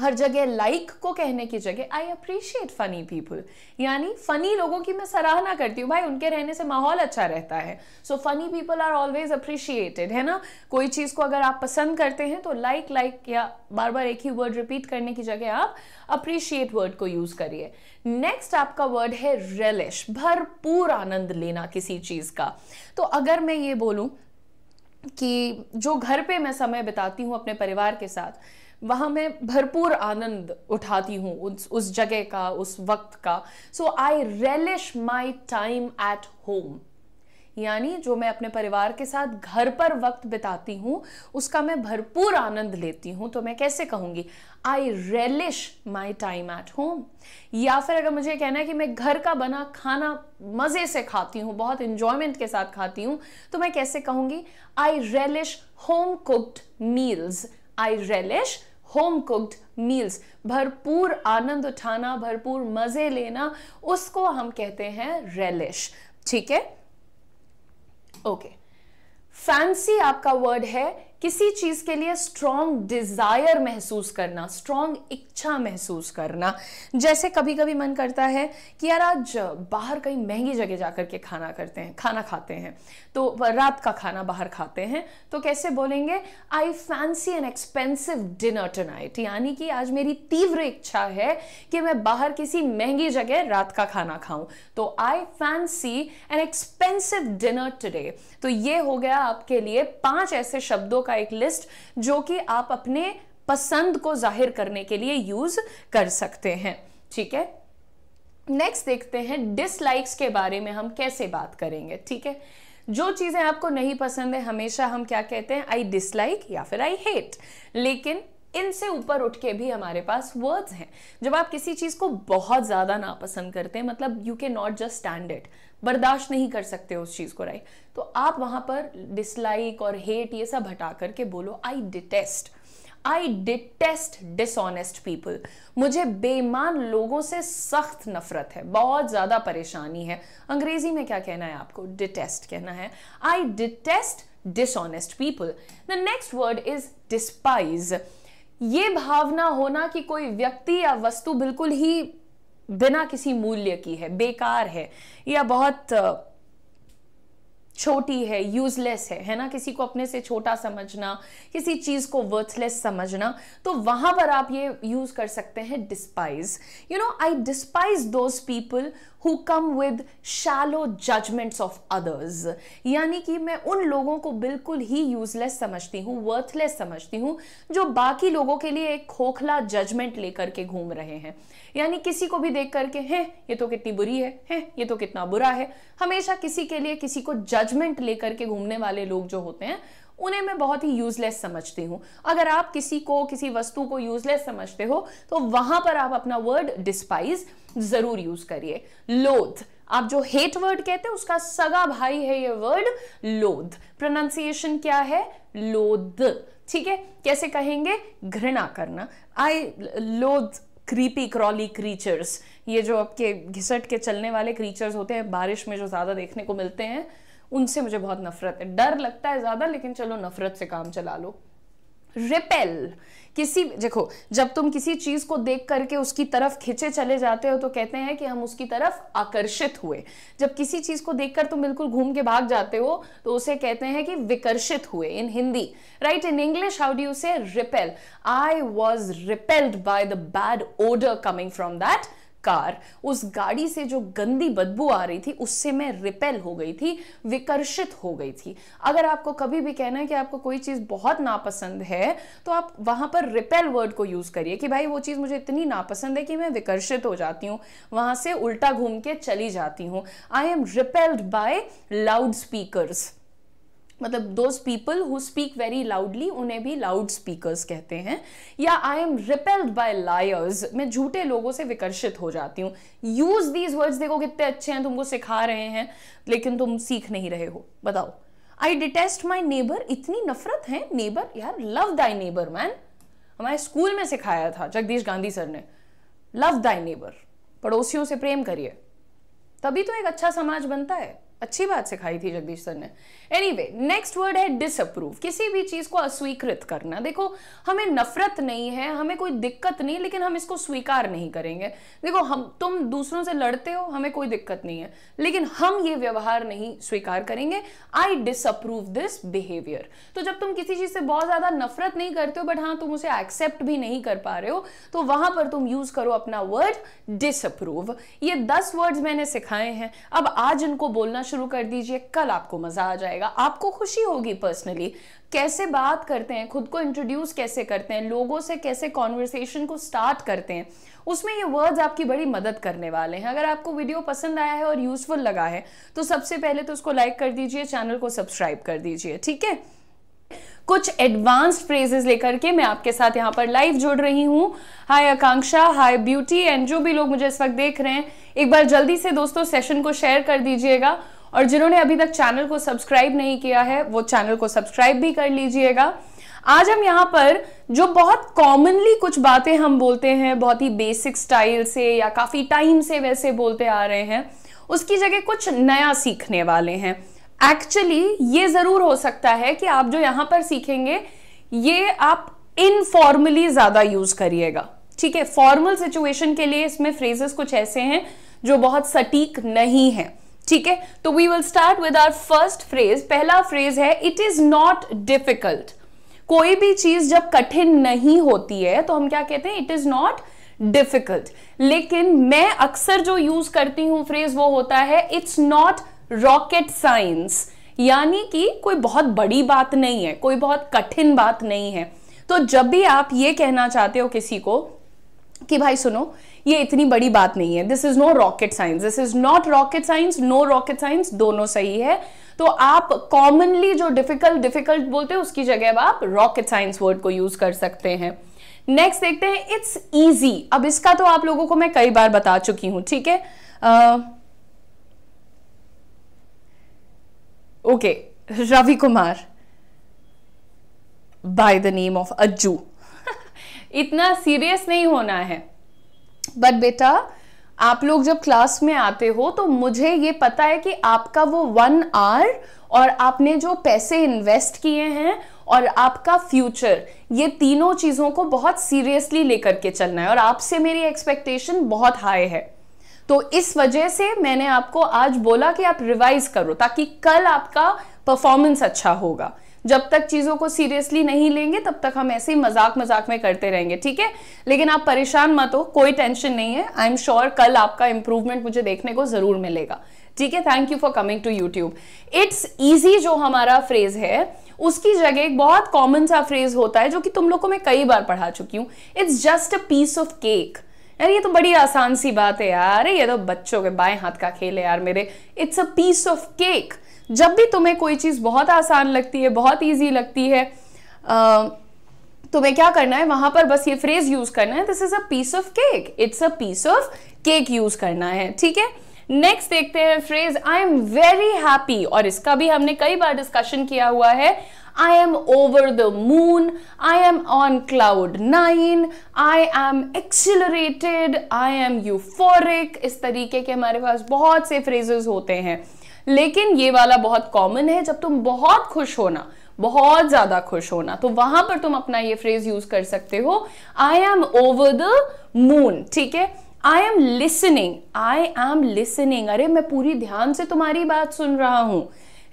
हर जगह लाइक like को कहने की जगह आई अप्रिशिएट फनी पीपल यानी फनी लोगों की मैं सराहना करती हूँ भाई उनके रहने से माहौल अच्छा रहता है so funny people are always appreciated है ना कोई चीज़ को अगर आप पसंद करते हैं तो लाइक like, लाइक like या बार बार एक ही वर्ड रिपीट करने की जगह आप अप्रिशिएट वर्ड को यूज़ करिए नेक्स्ट आपका वर्ड है रेलिश भरपूर आनंद लेना किसी चीज़ का तो अगर मैं ये बोलूँ कि जो घर पे मैं समय बिताती हूँ अपने परिवार के साथ वहाँ मैं भरपूर आनंद उठाती हूँ उस उस जगह का उस वक्त का so I relish my time at home यानी जो मैं अपने परिवार के साथ घर पर वक्त बिताती हूँ उसका मैं भरपूर आनंद लेती हूँ तो मैं कैसे कहूँगी I relish my time at home या फिर अगर मुझे कहना है कि मैं घर का बना खाना मज़े से खाती हूँ बहुत इन्जॉयमेंट के साथ खाती हूँ तो मैं कैसे कहूँगी I relish home cooked meals I relish home cooked meals भरपूर आनंद उठाना भरपूर मज़े लेना उसको हम कहते हैं रेलिश ठीक है ओके फैंसी आपका वर्ड है किसी चीज़ के लिए स्ट्रॉन्ग डिज़ायर महसूस करना स्ट्रॉन्ग इच्छा महसूस करना जैसे कभी कभी मन करता है कि यार आज बाहर कहीं महंगी जगह जाकर के खाना करते हैं खाना खाते हैं तो रात का खाना बाहर खाते हैं तो कैसे बोलेंगे I fancy an expensive dinner night यानी कि आज मेरी तीव्र इच्छा है कि मैं बाहर किसी महंगी जगह रात का खाना खाऊं तो I fancy an expensive dinner today तो ये हो गया आपके लिए पांच ऐसे शब्दों का एक लिस्ट जो कि आप अपने पसंद को जाहिर करने के लिए यूज कर सकते हैं ठीक है नेक्स्ट देखते हैं डिसलाइक्स के बारे में हम कैसे बात करेंगे ठीक है जो चीज़ें आपको नहीं पसंद है हमेशा हम क्या कहते हैं आई डिसलाइक या फिर आई हेट लेकिन इनसे ऊपर उठ के भी हमारे पास वर्ड्स हैं जब आप किसी चीज़ को बहुत ज़्यादा नापसंद करते हैं मतलब यू के नॉट जस्ट स्टैंड इट बर्दाश्त नहीं कर सकते उस चीज़ को राइट तो आप वहाँ पर डिसलाइक और हेट ये सब हटा करके बोलो I detest I detest dishonest people मुझे बेईमान लोगों से सख्त नफरत है बहुत ज़्यादा परेशानी है अंग्रेजी में क्या कहना है आपको डिटेस्ट कहना है I detest dishonest people the next word is despise ये भावना होना कि कोई व्यक्ति या वस्तु बिल्कुल ही बिना किसी मूल्य की है बेकार है या बहुत छोटी है यूजलेस है है ना किसी को अपने से छोटा समझना किसी चीज़ को वर्थलेस समझना तो वहां पर आप ये यूज़ कर सकते हैं despise you know I despise those people who come with shallow judgements of others यानी कि मैं उन लोगों को बिल्कुल ही यूजलेस समझती हूँ वर्थलेस समझती हूँ जो बाकी लोगों के लिए एक खोखला जजमेंट लेकर के घूम रहे हैं यानी किसी को भी देख करके हैं ये तो कितनी बुरी है हैं ये तो कितना बुरा है हमेशा किसी के लिए किसी को जजमेंट लेकर के घूमने वाले लोग जो होते हैं उन्हें मैं बहुत ही यूजलेस समझती हूँ अगर आप किसी को किसी वस्तु को यूजलेस समझते हो तो वहां पर आप अपना वर्ड डिस्पाइज जरूर यूज करिए लोथ आप जो हेट वर्ड कहते हैं उसका सगा भाई है ये वर्ड लोध प्रोनाउंसिएशन क्या है लोध ठीक है कैसे कहेंगे घृणा करना I loathe creepy crawly creatures ये जो आपके घिसट के चलने वाले क्रीचर्स होते हैं बारिश में जो ज़्यादा देखने को मिलते हैं उनसे मुझे बहुत नफरत है डर लगता है ज़्यादा लेकिन चलो नफरत से काम चला लो रिपेल किसी देखो जब तुम किसी चीज को देख करके उसकी तरफ खिंचे चले जाते हो तो कहते हैं कि हम उसकी तरफ आकर्षित हुए जब किसी चीज को देखकर तुम बिल्कुल घूम के भाग जाते हो तो उसे कहते हैं कि विकर्षित हुए in Hindi right in English how do you say repel I was repelled by the bad odour coming from that car उस गाड़ी से जो गंदी बदबू आ रही थी उससे मैं रिपेल हो गई थी विकर्षित हो गई थी अगर आपको कभी भी कहना है कि आपको कोई चीज़ बहुत नापसंद है तो आप वहाँ पर रिपेल वर्ड को यूज़ करिए कि भाई वो चीज़ मुझे इतनी नापसंद है कि मैं विकर्षित हो जाती हूँ वहाँ से उल्टा घूम के चली जाती हूँ I am repelled by loud speakers मतलब those people who speak very loudly उन्हें भी लाउड स्पीकर्स कहते हैं या I am repelled by liars मैं झूठे लोगों से विकर्षित हो जाती हूँ यूज दीज वर्ड्स देखो कितने अच्छे हैं तुमको सिखा रहे हैं लेकिन तुम सीख नहीं रहे हो बताओ आई डिटेस्ट माई नेबर इतनी नफरत है नेबर यार लव दाई नेबर मैन हमारे स्कूल में सिखाया था जगदीश गांधी सर ने लव दाई नेबर पड़ोसियों से प्रेम करिए तभी तो एक अच्छा समाज बनता है अच्छी बात सिखाई थी जगदीश सर ने एनी वे नेक्स्ट वर्ड है डिसअप्रूव किसी भी चीज को अस्वीकृत करना देखो हमें नफरत नहीं है हमें कोई दिक्कत नहीं लेकिन हम इसको स्वीकार नहीं करेंगे देखो हम तुम दूसरों से लड़ते हो हमें कोई दिक्कत नहीं है लेकिन हम ये व्यवहार नहीं स्वीकार करेंगे आई डिसअप्रूव दिस बिहेवियर तो जब तुम किसी चीज से बहुत ज्यादा नफरत नहीं करते हो बट हाँ तुम उसे एक्सेप्ट भी नहीं कर पा रहे हो तो वहां पर तुम यूज करो अपना वर्ड डिसअप्रूव ये दस वर्ड्स मैंने सिखाए हैं अब आज इनको बोलना करना शुरू कर दीजिए कल आपको मजा आ जाएगा आपको खुशी होगी पर्सनली कैसे बात करते हैं खुद को इंट्रोड्यूस कैसे करते हैं लोगों से कैसे कॉन्वर्सेशन को स्टार्ट करते हैं उसमें ये वर्ड्स आपकी बड़ी मदद करने वाले हैं अगर आपको वीडियो पसंद आया है और यूजफुल लगा है तो सबसे पहले तो उसको लाइक कर दीजिए चैनल को सब्सक्राइब कर दीजिए ठीक है कुछ एडवांस फ्रेजेस लेकर के मैं आपके साथ यहां पर लाइव जुड़ रही हूं हाय आकांक्षा हाय ब्यूटी एंड जो भी लोग मुझे इस वक्त देख रहे हैं एक बार जल्दी से दोस्तों सेशन को शेयर कर दीजिएगा और जिन्होंने अभी तक चैनल को सब्सक्राइब नहीं किया है वो चैनल को सब्सक्राइब भी कर लीजिएगा आज हम यहाँ पर जो बहुत कॉमनली कुछ बातें हम बोलते हैं बहुत ही बेसिक स्टाइल से या काफ़ी टाइम से वैसे बोलते आ रहे हैं उसकी जगह कुछ नया सीखने वाले हैं एक्चुअली ये ज़रूर हो सकता है कि आप जो यहाँ पर सीखेंगे ये आप इनफॉर्मली ज़्यादा यूज़ करिएगा ठीक है फॉर्मल सिचुएशन के लिए इसमें फ्रेजेस कुछ ऐसे हैं जो बहुत सटीक नहीं हैं ठीक है तो we will start with our first phrase पहला फ्रेज है इट इज नॉट डिफिकल्ट कोई भी चीज जब कठिन नहीं होती है तो हम क्या कहते हैं इट इज नॉट डिफिकल्ट लेकिन मैं अक्सर जो यूज करती हूं फ्रेज वो होता है इट्स नॉट रॉकेट साइंस यानी कि कोई बहुत बड़ी बात नहीं है कोई बहुत कठिन बात नहीं है तो जब भी आप ये कहना चाहते हो किसी को कि भाई सुनो ये इतनी बड़ी बात नहीं है this is no rocket science this is not rocket science no rocket science दोनों सही है तो आप कॉमनली जो डिफिकल्ट डिफिकल्ट बोलते हैं उसकी जगह अब आप रॉकेट साइंस वर्ड को यूज कर सकते हैं नेक्स्ट देखते हैं इट्स ईजी अब इसका तो आप लोगों को मैं कई बार बता चुकी हूं ठीक है okay Ravi Kumar by the name of Ajju इतना सीरियस नहीं होना है बट बेटा आप लोग जब क्लास में आते हो तो मुझे ये पता है कि आपका वो वन आवर और आपने जो पैसे इन्वेस्ट किए हैं और आपका फ्यूचर ये तीनों चीज़ों को बहुत सीरियसली लेकर के चलना है और आपसे मेरी एक्सपेक्टेशन बहुत हाई है तो इस वजह से मैंने आपको आज बोला कि आप रिवाइज करो ताकि कल आपका परफॉर्मेंस अच्छा होगा जब तक चीज़ों को सीरियसली नहीं लेंगे तब तक हम ऐसे ही मजाक मजाक में करते रहेंगे ठीक है लेकिन आप परेशान मत हो कोई टेंशन नहीं है आई एम श्योर कल आपका इंप्रूवमेंट मुझे देखने को ज़रूर मिलेगा ठीक है thank you for coming to YouTube it's easy जो हमारा फ्रेज है उसकी जगह एक बहुत कॉमन सा फ्रेज होता है जो कि तुम लोग को मैं कई बार पढ़ा चुकी हूँ it's just a piece of cake यार ये तो बड़ी आसान सी बात है यार ये तो बच्चों के बाएं हाथ का खेल है यार मेरे it's a piece of cake जब भी तुम्हें कोई चीज़ बहुत आसान लगती है बहुत ईजी लगती है आ, तुम्हें क्या करना है वहां पर बस ये फ्रेज यूज करना है this is a piece of cake it's a piece of cake use करना है ठीक है नेक्स्ट देखते हैं phrase I am very happy और इसका भी हमने कई बार डिस्कशन किया हुआ है I am over the moon I am on cloud nine I am exhilarated I am euphoric इस तरीके के हमारे पास बहुत से फ्रेजेस होते हैं लेकिन ये वाला बहुत कॉमन है जब तुम बहुत खुश होना बहुत ज्यादा खुश होना तो वहां पर तुम अपना ये फ्रेज यूज कर सकते हो I am over the moon ठीक है I am listening I am listening अरे मैं पूरी ध्यान से तुम्हारी बात सुन रहा हूं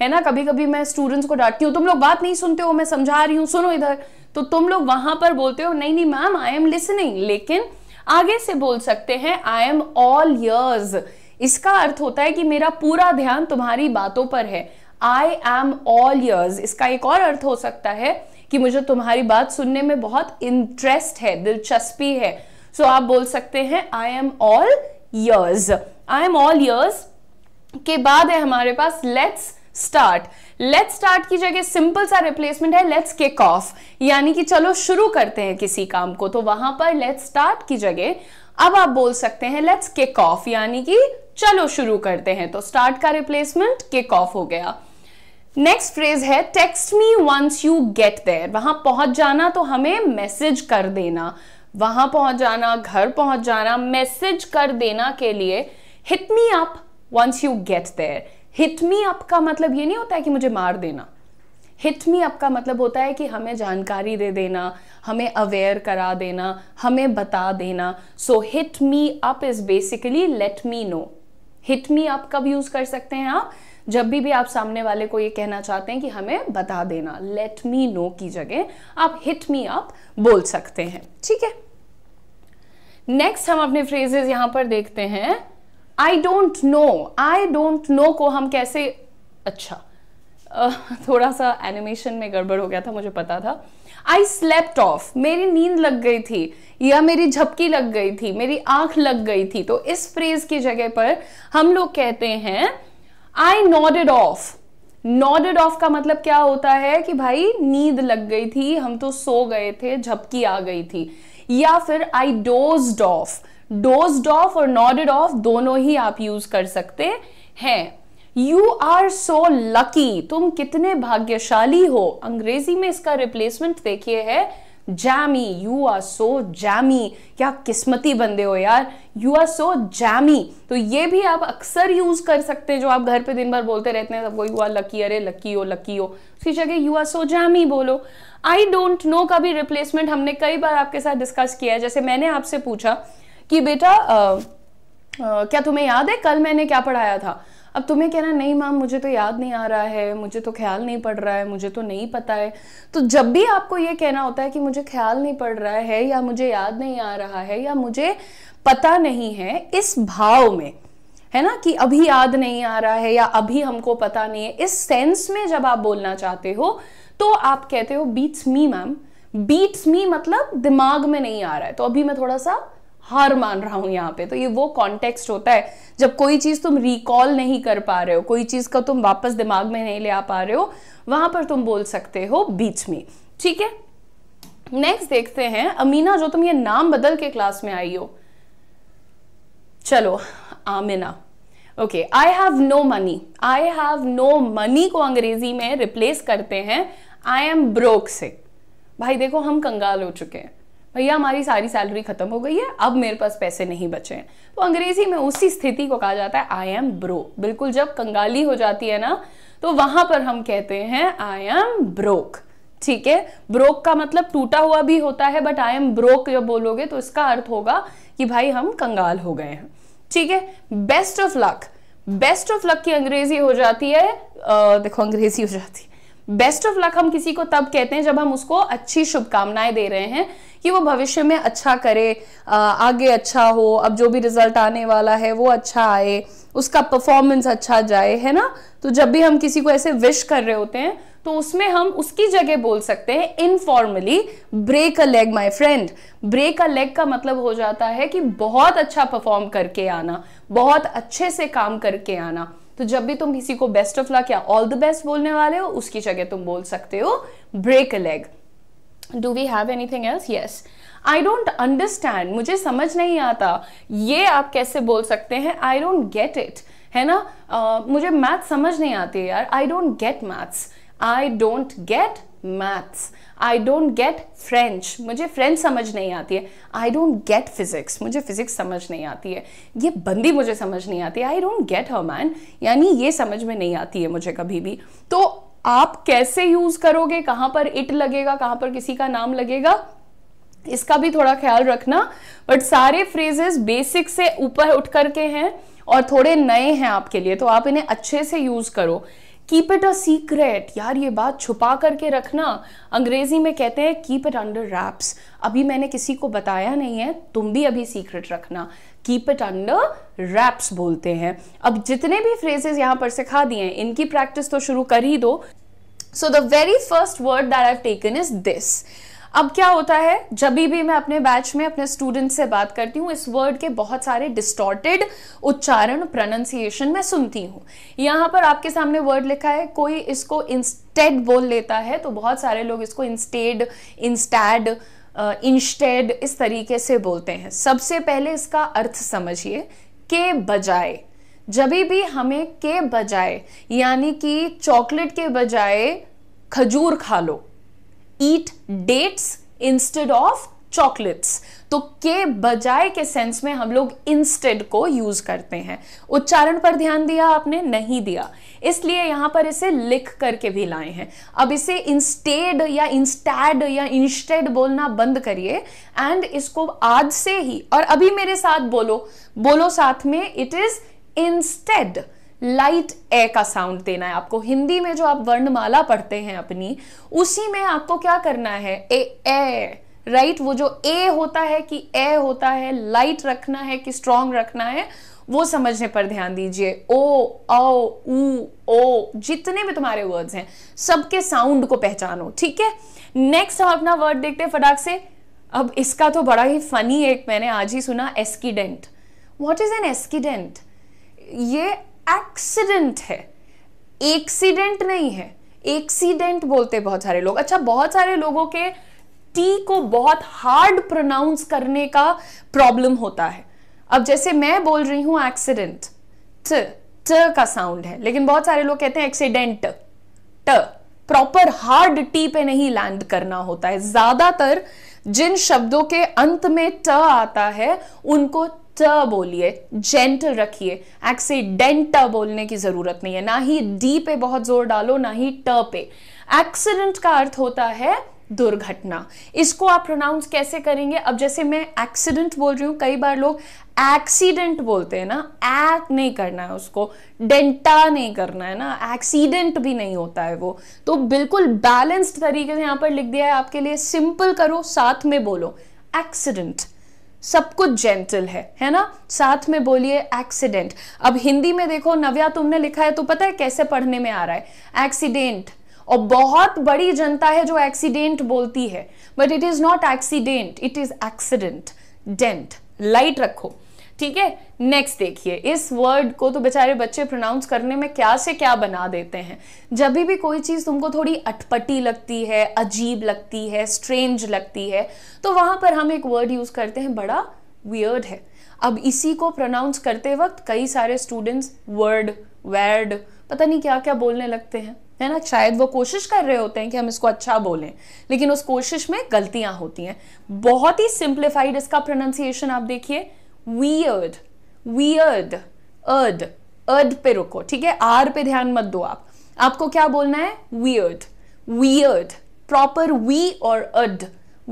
है ना कभी कभी मैं स्टूडेंट्स को डांटती हूँ तुम लोग बात नहीं सुनते हो मैं समझा रही हूँ सुनो इधर तो तुम लोग वहां पर बोलते हो नहीं नहीं मैम आई एम लिसनिंग लेकिन आगे से बोल सकते हैं आई एम ऑल यर्स इसका अर्थ होता है कि मेरा पूरा ध्यान तुम्हारी बातों पर है आई एम ऑल यर्स इसका एक और अर्थ हो सकता है कि मुझे तुम्हारी बात सुनने में बहुत इंटरेस्ट है दिलचस्पी है सो so, आप बोल सकते हैं I am all ears I am all ears के बाद है हमारे पास लेट्स स्टार्ट लेट्स स्टार्ट की जगह सिंपल सा रिप्लेसमेंट है लेट्स केक ऑफ यानी कि चलो शुरू करते हैं किसी काम को तो वहां पर लेट्स स्टार्ट की जगह अब आप बोल सकते हैं लेट्स केक ऑफ यानी कि चलो शुरू करते हैं तो स्टार्ट का रिप्लेसमेंट किक ऑफ हो गया नेक्स्ट फ्रेज है text me once you get there वहां पहुंच जाना तो हमें मैसेज कर देना वहां पहुंच जाना घर पहुंच जाना मैसेज कर देना के लिए hit me up once you get there hit me up का मतलब ये नहीं होता है कि मुझे मार देना हिट मी अप का मतलब होता है कि हमें जानकारी दे देना हमें अवेयर करा देना हमें बता देना so hit me up is basically let me know hit me up कब यूज कर सकते हैं आप जब भी भी आप सामने वाले को ये कहना चाहते हैं कि हमें बता देना लेट मी नो की जगह आप हिट मी अप बोल सकते हैं ठीक है नेक्स्ट हम अपने फ्रेजेस यहां पर देखते हैं I don't know I don't know को हम कैसे अच्छा थोड़ा सा एनिमेशन में गड़बड़ हो गया था मुझे पता था आई स्लेप्ट ऑफ मेरी नींद लग गई थी या मेरी झपकी लग गई थी मेरी आंख लग गई थी तो इस फ्रेज की जगह पर हम लोग कहते हैं I nodded off nodded off का मतलब क्या होता है कि भाई नींद लग गई थी हम तो सो गए थे झपकी आ गई थी या फिर I dozed off dozed off और नॉडेड ऑफ दोनों ही आप यूज कर सकते हैं यू आर सो लकी तुम कितने भाग्यशाली हो अंग्रेजी में इसका रिप्लेसमेंट देखिए है jammy you are so jammy क्या किस्मती बंदे हो यार यू आर सो जैमी तो ये भी आप अक्सर यूज कर सकते हैं जो आप घर पे दिन भर बोलते रहते हैं सबको यू आर लकी अरे लकी हो लकी हो उसकी जगह यू आर सो जैमी बोलो आई डोंट नो का भी रिप्लेसमेंट हमने कई बार आपके साथ डिस्कस किया है जैसे मैंने आपसे पूछा कि बेटा आ, आ, क्या तुम्हें याद है कल मैंने क्या पढ़ाया था अब तुम्हें कहना नहीं मैम मुझे तो याद नहीं आ रहा है मुझे तो ख्याल नहीं पड़ रहा है मुझे तो नहीं पता है तो जब भी आपको ये कहना होता है कि मुझे ख्याल नहीं पड़ रहा है या मुझे याद नहीं आ रहा है या मुझे पता नहीं है इस भाव में है ना कि अभी याद नहीं आ रहा है या अभी हमको पता नहीं है इस सेंस में जब आप बोलना चाहते हो तो आप कहते हो beats me ma'am beats me मतलब दिमाग में नहीं आ रहा है तो अभी मैं थोड़ा सा हार मान रहा हूं यहाँ पे तो ये वो कॉन्टेक्स्ट होता है जब कोई चीज़ तुम रिकॉल नहीं कर पा रहे हो कोई चीज़ का तुम वापस दिमाग में नहीं ले आ पा रहे हो वहां पर तुम बोल सकते हो बीच में ठीक है नेक्स्ट देखते हैं अमीना जो तुम ये नाम बदल के क्लास में आई हो चलो Amina okay I have no money I have no money को अंग्रेजी में रिप्लेस करते हैं आई एम ब्रोक से भाई देखो हम कंगाल हो चुके हैं भैया हमारी सारी सैलरी खत्म हो गई है अब मेरे पास पैसे नहीं बचे हैं तो अंग्रेजी में उसी स्थिति को कहा जाता है आई एम ब्रो बिल्कुल जब कंगाली हो जाती है ना तो वहां पर हम कहते हैं आई एम ब्रोक ठीक है ब्रोक का मतलब टूटा हुआ भी होता है बट आई एम ब्रोक जब बोलोगे तो इसका अर्थ होगा कि भाई हम कंगाल हो गए हैं ठीक है best of luck best of luck की अंग्रेजी हो जाती है आ, देखो अंग्रेजी हो जाती है बेस्ट ऑफ लक हम किसी को तब कहते हैं जब हम उसको अच्छी शुभकामनाएं दे रहे हैं कि वो भविष्य में अच्छा करे आगे अच्छा हो अब जो भी रिजल्ट आने वाला है वो अच्छा आए उसका परफॉर्मेंस अच्छा जाए है ना तो जब भी हम किसी को ऐसे विश कर रहे होते हैं तो उसमें हम उसकी जगह बोल सकते हैं informally break a leg my friend break a leg का मतलब हो जाता है कि बहुत अच्छा परफॉर्म करके आना बहुत अच्छे से काम करके आना तो जब भी तुम किसी को बेस्ट ऑफ लक या ऑल द बेस्ट बोलने वाले हो उसकी जगह तुम बोल सकते हो break a leg do we have anything else yes I don't understand मुझे समझ नहीं आता ये आप कैसे बोल सकते हैं आई डोंट गेट इट है ना uh, मुझे मैथ समझ नहीं आती यार I don't get maths I don't get maths I don't get French मुझे फ्रेंच समझ नहीं आती है आई डोंट गेट फिजिक्स मुझे फिजिक्स समझ नहीं आती है ये बंदी मुझे समझ नहीं आती I don't get her man यानी ये समझ में नहीं आती है मुझे कभी भी तो आप कैसे यूज़ करोगे कहां पर इट लगेगा कहां पर किसी का नाम लगेगा इसका भी थोड़ा ख्याल रखना बट सारे फ्रेजेस बेसिक से ऊपर उठ करके हैं और थोड़े नए हैं आपके लिए तो आप इन्हें अच्छे से यूज़ करो कीप इट अ सीक्रेट यार ये बात छुपा करके रखना अंग्रेजी में कहते हैं कीप इट अंडर रैप्स अभी मैंने किसी को बताया नहीं है तुम भी अभी सीक्रेट रखना कीप इट अंडर रैप्स बोलते हैं अब जितने भी फ्रेजेस यहां पर सिखा दिए हैं इनकी प्रैक्टिस तो शुरू कर ही दो so the very first word that I've taken is this अब क्या होता है जब भी मैं अपने बैच में अपने स्टूडेंट से बात करती हूँ इस वर्ड के बहुत सारे डिस्टॉर्टेड उच्चारण प्रोनाउंसिएशन मैं सुनती हूँ यहाँ पर आपके सामने वर्ड लिखा है कोई इसको इंस्टेड बोल लेता है तो बहुत सारे लोग इसको इंस्टेड इंस्टैड इंस्टेड इस तरीके से बोलते हैं सबसे पहले इसका अर्थ समझिए के बजाय जब भी हमें के बजाय यानी कि चॉकलेट के बजाय खजूर खा लो eat dates instead of chocolates तो के बजाय के सेंस में हम लोग इंस्टेड को यूज करते हैं उच्चारण पर ध्यान दिया आपने नहीं दिया इसलिए यहां पर इसे लिख करके भी लाए हैं अब इसे इंस्टेड या इंस्टैड या इंस्टेड बोलना बंद करिए एंड इसको आज से ही और अभी मेरे साथ बोलो बोलो साथ में it is instead light A का साउंड देना है आपको हिंदी में जो आप वर्णमाला पढ़ते हैं अपनी उसी में आपको क्या करना है ए ए राइट right? वो जो ए होता है कि ए होता है लाइट रखना है कि स्ट्रांग रखना है वो समझने पर ध्यान दीजिए ओ औ ऊ ओ जितने भी तुम्हारे वर्ड्स हैं सबके साउंड को पहचानो ठीक है नेक्स्ट हम अपना वर्ड देखते हैं फटाक से अब इसका तो बड़ा ही फनी एक मैंने आज ही सुना accident what is an accident ये एक्सीडेंट है एक्सीडेंट नहीं है एक्सीडेंट बोलते बहुत सारे लोग अच्छा बहुत सारे लोगों के टी को बहुत हार्ड प्रोनाउंस करने का प्रॉब्लम होता है अब जैसे मैं बोल रही हूं एक्सीडेंट ट ट का साउंड है लेकिन बहुत सारे लोग कहते हैं एक्सीडेंट ट प्रॉपर हार्ड टी पे नहीं लैंड करना होता है ज्यादातर जिन शब्दों के अंत में ट आता है उनको ट बोलिए जेंटल रखिए एक्सीडेंट बोलने की जरूरत नहीं है ना ही डी पे बहुत जोर डालो ना ही ट पे एक्सीडेंट का अर्थ होता है दुर्घटना इसको आप प्रोनाउंस कैसे करेंगे अब जैसे मैं एक्सीडेंट बोल रही हूं कई बार लोग एक्सीडेंट बोलते हैं ना एक्ट नहीं करना है उसको डेंटा नहीं करना है ना एक्सीडेंट भी नहीं होता है वो तो बिल्कुल बैलेंस्ड तरीके से यहां पर लिख दिया है आपके लिए सिंपल करो साथ में बोलो एक्सीडेंट सब कुछ जेंटल है है ना साथ में बोलिए एक्सीडेंट अब हिंदी में देखो नव्या तुमने लिखा है तो पता है कैसे पढ़ने में आ रहा है एक्सीडेंट और बहुत बड़ी जनता है जो एक्सीडेंट बोलती है but it is not accident it is accident dent light रखो ठीक है नेक्स्ट देखिए इस वर्ड को तो बेचारे बच्चे प्रोनाउंस करने में क्या से क्या बना देते हैं जब भी कोई चीज़ तुमको थोड़ी अटपटी लगती है अजीब लगती है स्ट्रेंज लगती है तो वहां पर हम एक वर्ड यूज़ करते हैं बड़ा वियर्ड है अब इसी को प्रोनाउंस करते वक्त कई सारे स्टूडेंट्स वर्ड वर्ड पता नहीं क्या क्या बोलने लगते हैं है ना शायद वो कोशिश कर रहे होते हैं कि हम इसको अच्छा बोलें लेकिन उस कोशिश में गलतियां होती हैं बहुत ही सिंप्लीफाइड इसका प्रोनाउंसिएशन आप देखिए वियर्ड वियर्ड अर्ड अर्ड पे रुको ठीक है आर पे ध्यान मत दो आप आपको क्या बोलना है वियर्ड वियर्ड प्रॉपर वी और अड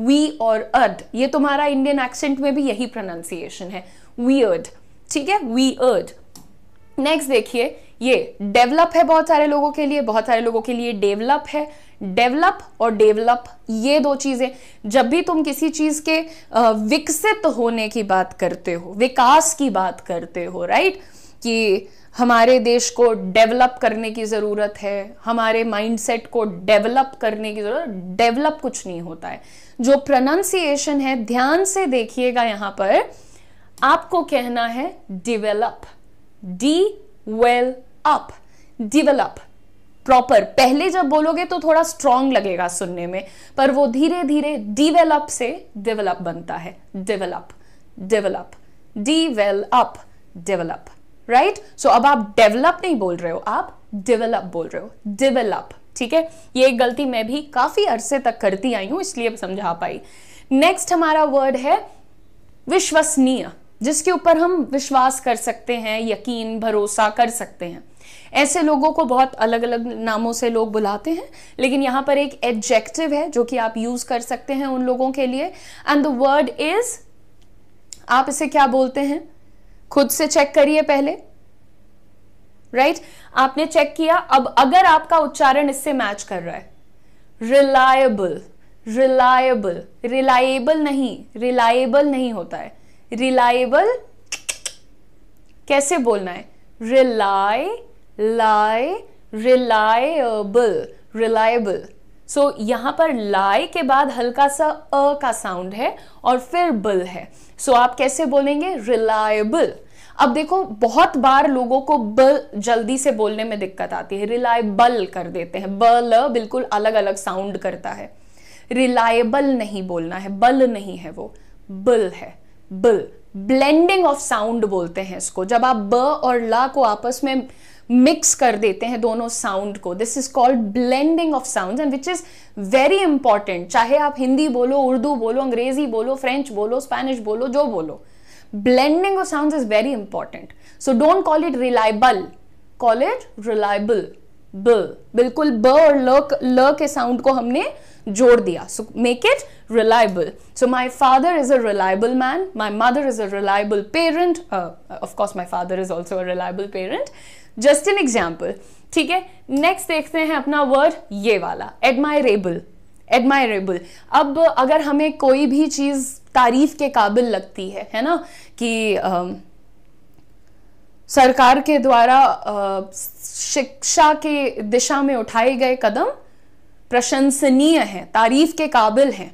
वी और अड ये तुम्हारा इंडियन एक्सेंट में भी यही प्रोनाउंसिएशन है वियर्ड ठीक है वियर्ड नेक्स्ट देखिए ये डेवलप है बहुत सारे लोगों के लिए बहुत सारे लोगों के लिए डेवलप है डेवलप और डेवलप ये दो चीज़ें जब भी तुम किसी चीज़ के विकसित होने की बात करते हो विकास की बात करते हो राइट कि हमारे देश को डेवलप करने की ज़रूरत है हमारे माइंडसेट को डेवलप करने की ज़रूरत डेवलप कुछ नहीं होता है जो प्रोनाउंसिएशन है ध्यान से देखिएगा यहां पर आपको कहना है develop de vel up develop proper पहले जब बोलोगे तो थोड़ा स्ट्रांग लगेगा सुनने में पर वो धीरे धीरे डिवेलप से डेवलप बनता है develop develop up develop right so अब आप डेवलप नहीं बोल रहे हो आप डेवलप बोल रहे हो डेवलप ठीक है ये एक गलती मैं भी काफी अरसे तक करती आई हूं इसलिए समझा पाई नेक्स्ट हमारा वर्ड है विश्वसनीय जिसके ऊपर हम विश्वास कर सकते हैं यकीन भरोसा कर सकते हैं ऐसे लोगों को बहुत अलग अलग नामों से लोग बुलाते हैं लेकिन यहां पर एक एडजेक्टिव है जो कि आप यूज कर सकते हैं उन लोगों के लिए एंड द वर्ड इज आप इसे क्या बोलते हैं खुद से चेक करिए पहले राइट right? आपने चेक किया अब अगर आपका उच्चारण इससे मैच कर रहा है रिलायबल रिलायबल रिलायबल नहीं रिलायबल नहीं होता है रिलायबल कैसे बोलना है रिलाय लाय रिलायबल रिलायबल सो यहां पर लाय के बाद हल्का सा अ का साउंड है और फिर बल है सो so, आप कैसे बोलेंगे रिलायबल अब देखो बहुत बार लोगों को ब जल्दी से बोलने में दिक्कत आती है रिलायबल कर देते हैं ब ल बिल्कुल अलग अलग साउंड करता है रिलायबल नहीं बोलना है बल नहीं है वो बल है बिल ब्लेंडिंग ऑफ साउंड बोलते हैं इसको जब आप ब और ल को आपस में मिक्स कर देते हैं दोनों साउंड को this is called blending of sound and which is very important चाहे आप हिंदी बोलो उर्दू बोलो अंग्रेजी बोलो फ्रेंच बोलो स्पेनिश बोलो जो बोलो blending of sound is very important so don't call it reliable call it reliable ब बिल्कुल ब और ल के साउंड को हमने जोड़ दिया so make it reliable so my father is a reliable man my mother is a reliable parent of course my father is also a reliable parent just an example ठीक है नेक्स्ट देखते हैं अपना word ये वाला admirable admirable अब अगर हमें कोई भी चीज तारीफ के काबिल लगती है है ना कि आ, um, सरकार के द्वारा uh, शिक्षा के दिशा में उठाए गए कदम प्रशंसनीय हैं तारीफ के काबिल हैं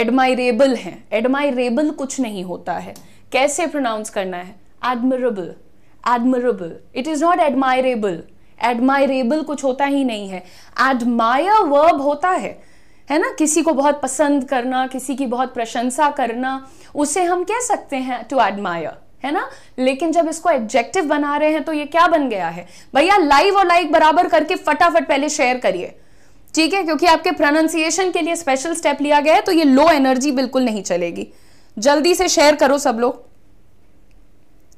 एडमायरेबल हैं एडमायरेबल कुछ नहीं होता है कैसे प्रोनाउंस करना है admirable admirable it is not admirable admirable कुछ होता ही नहीं है एडमायर वर्ब होता है है ना किसी को बहुत पसंद करना किसी की बहुत प्रशंसा करना उसे हम कह सकते हैं टू एडमायर है ना लेकिन जब इसको एडजेक्टिव बना रहे हैं तो ये क्या बन गया है भैया लाइव और लाइक बराबर करके फटाफट पहले शेयर करिए ठीक है क्योंकि आपके प्रोनाउंसिएशन के लिए स्पेशल स्टेप लिया गया है तो ये लो एनर्जी बिल्कुल नहीं चलेगी जल्दी से शेयर करो सब लोग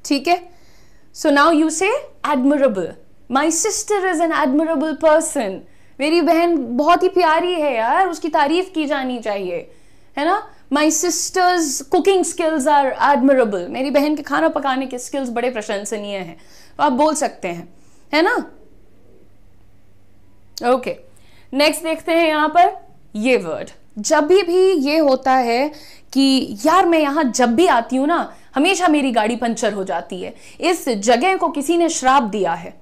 ठीक है so now you say admirable my sister is an admirable person मेरी बहन बहुत ही प्यारी है यार उसकी तारीफ की जानी चाहिए है ना my sister's cooking skills are admirable मेरी बहन के खाना पकाने के स्किल्स बड़े प्रशंसनीय हैं तो आप बोल सकते हैं है ना ओके okay. नेक्स्ट देखते हैं यहां पर ये वर्ड जब भी भी ये होता है कि यार मैं यहां जब भी आती हूं ना हमेशा मेरी गाड़ी पंचर हो जाती है इस जगह को किसी ने श्राप दिया है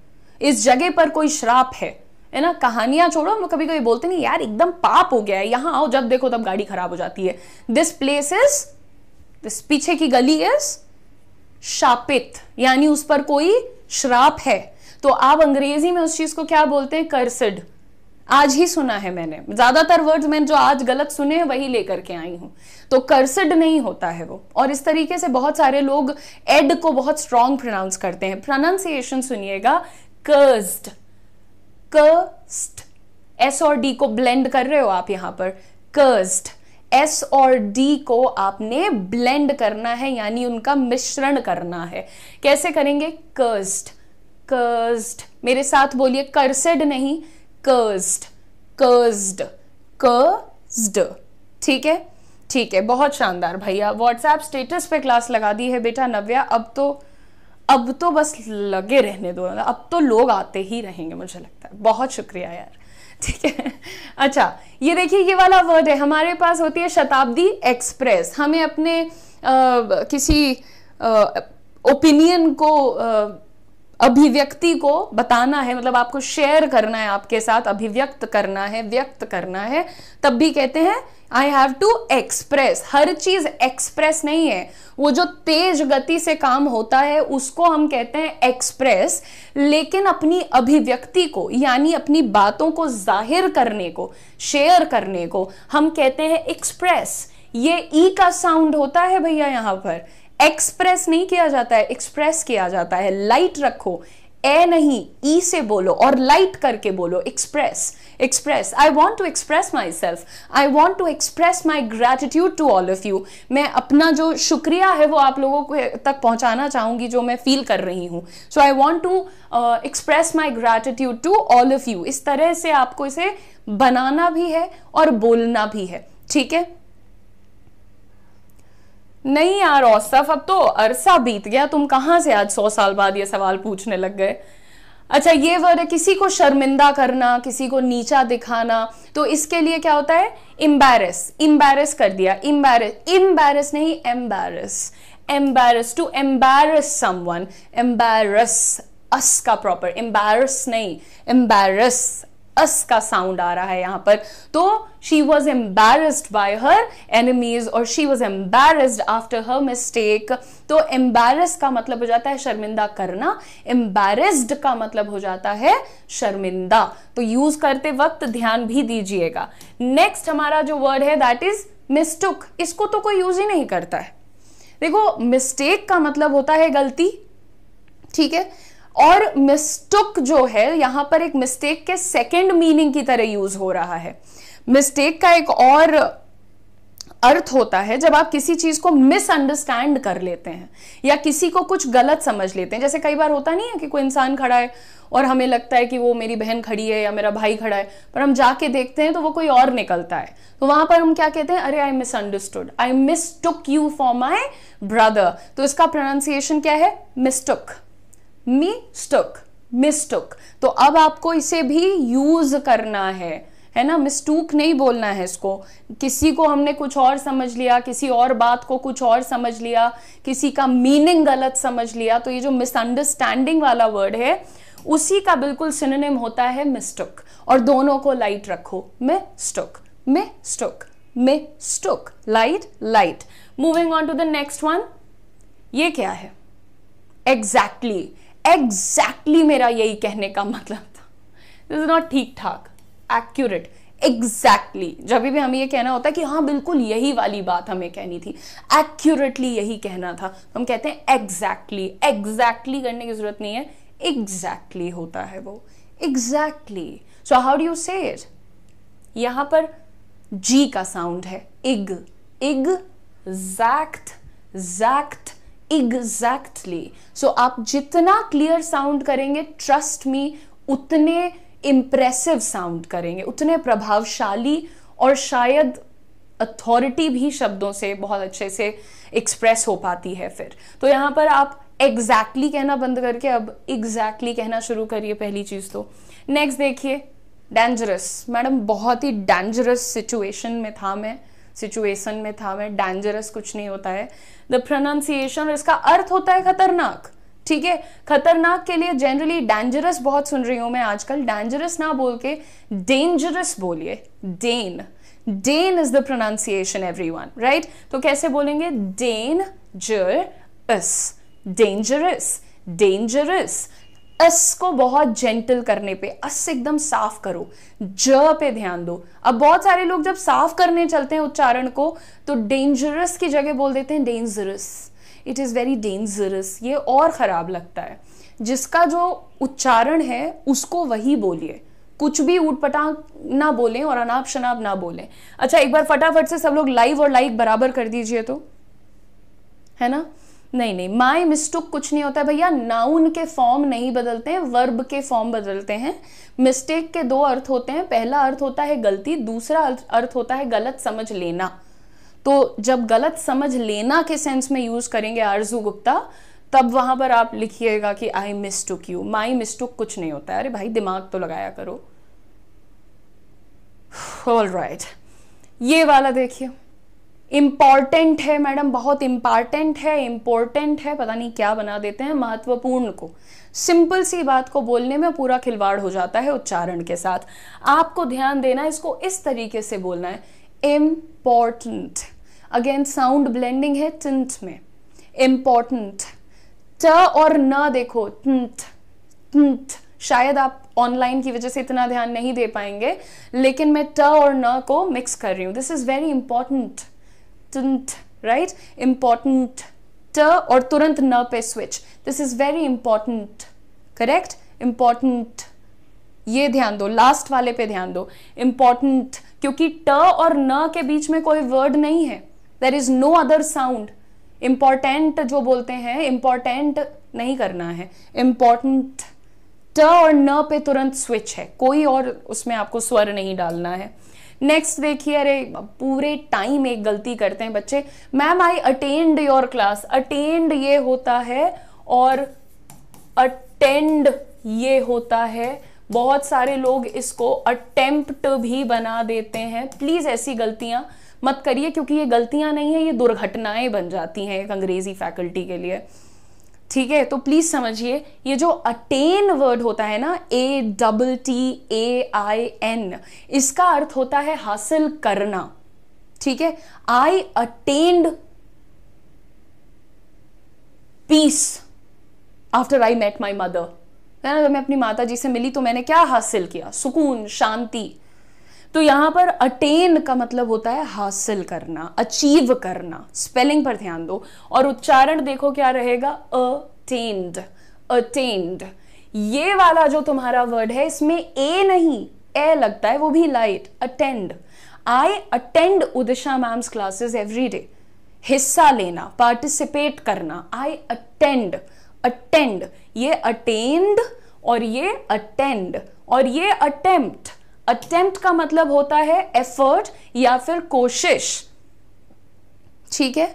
इस जगह पर कोई श्राप है है ना कहानियां छोड़ो हम लोग कभी कभी बोलते नहीं यार एकदम पाप हो गया है यहां आओ जब देखो तब गाड़ी खराब हो जाती है दिस प्लेस इज दिस पीछे की गली इज शापित यानी उस पर कोई श्राप है तो आप अंग्रेजी में उस चीज को क्या बोलते हैं करसिड आज ही सुना है मैंने ज्यादातर वर्ड्स मैंने जो आज गलत सुने हैं वही लेकर के आई हूं तो कर्सड नहीं होता है वो और इस तरीके से बहुत सारे लोग एड को बहुत स्ट्रांग प्रोनाउंस करते हैं प्रोनाउंसिएशन सुनिएगा कर्स्ड कर्स्ट एस और डी को ब्लेंड कर रहे हो आप यहां पर कर्स्ड एस और डी को आपने ब्लेंड करना है यानी उनका मिश्रण करना है कैसे करेंगे कर्स्ड कर्स्ड मेरे साथ बोलिए कर्सेड नहीं कर्स्ड कर्स्ड कर्स्ड ठीक है ठीक है बहुत शानदार भैया व्हाट्सएप स्टेटस पे क्लास लगा दी है बेटा नव्या अब तो अब तो बस लगे रहने दो अब तो लोग आते ही रहेंगे मुझे लगता है बहुत शुक्रिया यार ठीक है अच्छा ये देखिए ये वाला वर्ड है हमारे पास होती है शताब्दी एक्सप्रेस हमें अपने आ, किसी ओपिनियन को आ, अभिव्यक्ति को बताना है मतलब आपको शेयर करना है आपके साथ अभिव्यक्त करना है व्यक्त करना है तब भी कहते हैं आई हैव टू एक्सप्रेस हर चीज एक्सप्रेस नहीं है वो जो तेज गति से काम होता है उसको हम कहते हैं एक्सप्रेस लेकिन अपनी अभिव्यक्ति को यानी अपनी बातों को जाहिर करने को शेयर करने को हम कहते हैं एक्सप्रेस ये ई e का साउंड होता है भैया यहाँ पर एक्सप्रेस नहीं किया जाता है एक्सप्रेस किया जाता है लाइट रखो ए नहीं ई से बोलो और लाइट करके बोलो express express I want to express myself I want to express my gratitude to all of you मैं अपना जो शुक्रिया है वो आप लोगों को तक पहुंचाना चाहूंगी जो मैं फील कर रही हूँ so I want to express my gratitude to all of you इस तरह से आपको इसे बनाना भी है और बोलना भी है ठीक है नहीं यार औसफ अब तो अरसा बीत गया तुम कहाँ से आज सौ साल बाद ये सवाल पूछने लग गए अच्छा ये वर्ड है किसी को शर्मिंदा करना किसी को नीचा दिखाना तो इसके लिए क्या होता है एम्बेरस इम्बेरस कर दिया इम्बेरस इम्बेरस नहीं embarrass embarrass to embarrass someone embarrass as का प्रॉपर एम्बेरस नहीं एम्बेरस अस का साउंड आ रहा है यहां पर तो she was embarrassed by her enemies और she was embarrassed after her mistake तो एम्बेरस का मतलब हो जाता है शर्मिंदा करना एम्बेरस्ड का मतलब हो जाता है शर्मिंदा तो यूज करते वक्त ध्यान भी दीजिएगा नेक्स्ट हमारा जो वर्ड है दैट इज मिस्टुक इसको तो कोई यूज ही नहीं करता है देखो मिस्टेक का मतलब होता है गलती ठीक है और मिस्टुक जो है यहां पर एक मिस्टेक के सेकेंड मीनिंग की तरह यूज हो रहा है मिस्टेक का एक और अर्थ होता है जब आप किसी चीज को मिसअंडरस्टैंड कर लेते हैं या किसी को कुछ गलत समझ लेते हैं जैसे कई बार होता नहीं है कि कोई इंसान खड़ा है और हमें लगता है कि वो मेरी बहन खड़ी है या मेरा भाई खड़ा है पर हम जाके देखते हैं तो वो कोई और निकलता है तो वहां पर हम क्या कहते हैं अरे I misunderstood I mistook you for my brother तो इसका प्रोनाउंसिएशन क्या है मिस्टुक मिस्टुक मिस्टुक तो अब आपको इसे भी यूज करना है है ना मिस्टूक नहीं बोलना है इसको किसी को हमने कुछ और समझ लिया किसी और बात को कुछ और समझ लिया किसी का मीनिंग गलत समझ लिया तो ये जो मिसअंडरस्टैंडिंग वाला वर्ड है उसी का बिल्कुल सिनोनिम होता है मिस्टुक और दोनों को लाइट रखो mistook mistook mistook light light moving on to the next one ये क्या है एग्जैक्टली exactly. एग्जैक्टली exactly मेरा यही कहने का मतलब था दिस इज नॉट ठीक ठाक एक्यूरेट एग्जैक्टली जब भी हमें यह कहना होता है कि हाँ बिल्कुल यही वाली बात हमें कहनी थी एक्यूरेटली यही कहना था हम कहते हैं एग्जैक्टली exactly, एग्जैक्टली exactly करने की जरूरत नहीं है एग्जैक्टली exactly होता है वो exactly so how do you say यहां पर जी का साउंड है ig ig zact zact exactly सो आप जितना क्लियर साउंड करेंगे ट्रस्ट मी उतने इम्प्रेसिव साउंड करेंगे उतने प्रभावशाली और शायद अथॉरिटी भी शब्दों से बहुत अच्छे से एक्सप्रेस हो पाती है फिर तो यहाँ पर आप एग्जैक्टली exactly कहना बंद करके अब एग्जैक्टली exactly कहना शुरू करिए पहली चीज़ तो नेक्स्ट देखिए डेंजरस मैडम बहुत ही डेंजरस सिचुएशन में था मैं सिचुएशन में था मैं डेंजरस कुछ नहीं होता है द प्रोनाउंसिएशन इसका अर्थ होता है खतरनाक ठीक है खतरनाक के लिए जनरली डेंजरस बहुत सुन रही हूं मैं आजकल डेंजरस ना बोल के डेंजरस बोलिए den den is the pronunciation everyone right तो कैसे बोलेंगे डेन जर डेंजरस डेंजरस अस को बहुत जेंटल करने पे अस एकदम साफ करो ज पे ध्यान दो अब बहुत सारे लोग जब साफ करने चलते हैं उच्चारण को तो डेंजरस की जगह बोल देते हैं dangerous it is very dangerous ये और ख़राब लगता है जिसका जो उच्चारण है उसको वही बोलिए कुछ भी ऊट ना बोलें और अनाप शनाप ना बोलें अच्छा एक बार फटाफट से सब लोग लाइव और लाइक बराबर कर दीजिए तो है ना नहीं नहीं माई मिस्टुक कुछ नहीं होता है भैया नाउन के फॉर्म नहीं बदलते हैं वर्ब के फॉर्म बदलते हैं मिस्टेक के दो अर्थ होते हैं पहला अर्थ होता है गलती दूसरा अर्थ होता है गलत समझ लेना तो जब गलत समझ लेना के सेंस में यूज़ करेंगे आरजू गुप्ता तब वहां पर आप लिखिएगा कि I mistook you my mistook कुछ नहीं होता है अरे भाई दिमाग तो लगाया करो ऑल राइट right. ये वाला देखिए इम्पॉर्टेंट है मैडम बहुत इम्पॉर्टेंट है इम्पोर्टेंट है पता नहीं क्या बना देते हैं महत्वपूर्ण को सिंपल सी बात को बोलने में पूरा खिलवाड़ हो जाता है उच्चारण के साथ आपको ध्यान देना इसको इस तरीके से बोलना है इम्पॉर्टेंट अगेन साउंड ब्लेंडिंग है टिंट में इम्पॉर्टेंट ट और न देखो टिंट टिंट शायद आप ऑनलाइन की वजह से इतना ध्यान नहीं दे पाएंगे लेकिन मैं ट और न को मिक्स कर रही हूँ this is very important important right important t और तुरंत न पे switch this is very important correct important ये ध्यान दो लास्ट वाले पे ध्यान दो इंपॉर्टेंट क्योंकि ट और न के बीच में कोई वर्ड नहीं है there is no other sound important जो बोलते हैं इंपॉर्टेंट नहीं करना है इंपॉर्टेंट ट और न पे तुरंत स्विच है कोई और उसमें आपको स्वर नहीं डालना है नेक्स्ट देखिए अरे पूरे टाइम एक गलती करते हैं बच्चे ma'am I attend your class attend ये होता है और अटेंड ये होता है बहुत सारे लोग इसको अटेम्प्ट भी बना देते हैं प्लीज़ ऐसी गलतियां मत करिए क्योंकि ये गलतियां नहीं है ये दुर्घटनाएं बन जाती हैं एक अंग्रेज़ी फैकल्टी के लिए ठीक है तो प्लीज़ समझिए ये जो अटेन वर्ड होता है ना A double T A I N इसका अर्थ होता है हासिल करना ठीक है I attained peace after I met my mother है ना जब मैं अपनी माता जी से मिली तो मैंने क्या हासिल किया सुकून शांति तो यहां पर अटेन का मतलब होता है हासिल करना अचीव करना स्पेलिंग पर ध्यान दो और उच्चारण देखो क्या रहेगा अटेन्ड अटेन्ड ये वाला जो तुम्हारा वर्ड है इसमें ए नहीं ए लगता है वो भी light attend I attend Udisha ma'am's classes every day हिस्सा लेना पार्टिसिपेट करना आई अटेंड अटेंड ये अटेंड और ये अटेंड और ये अटेम्प्ट अटेम्प्ट का मतलब होता है एफर्ट या फिर कोशिश ठीक है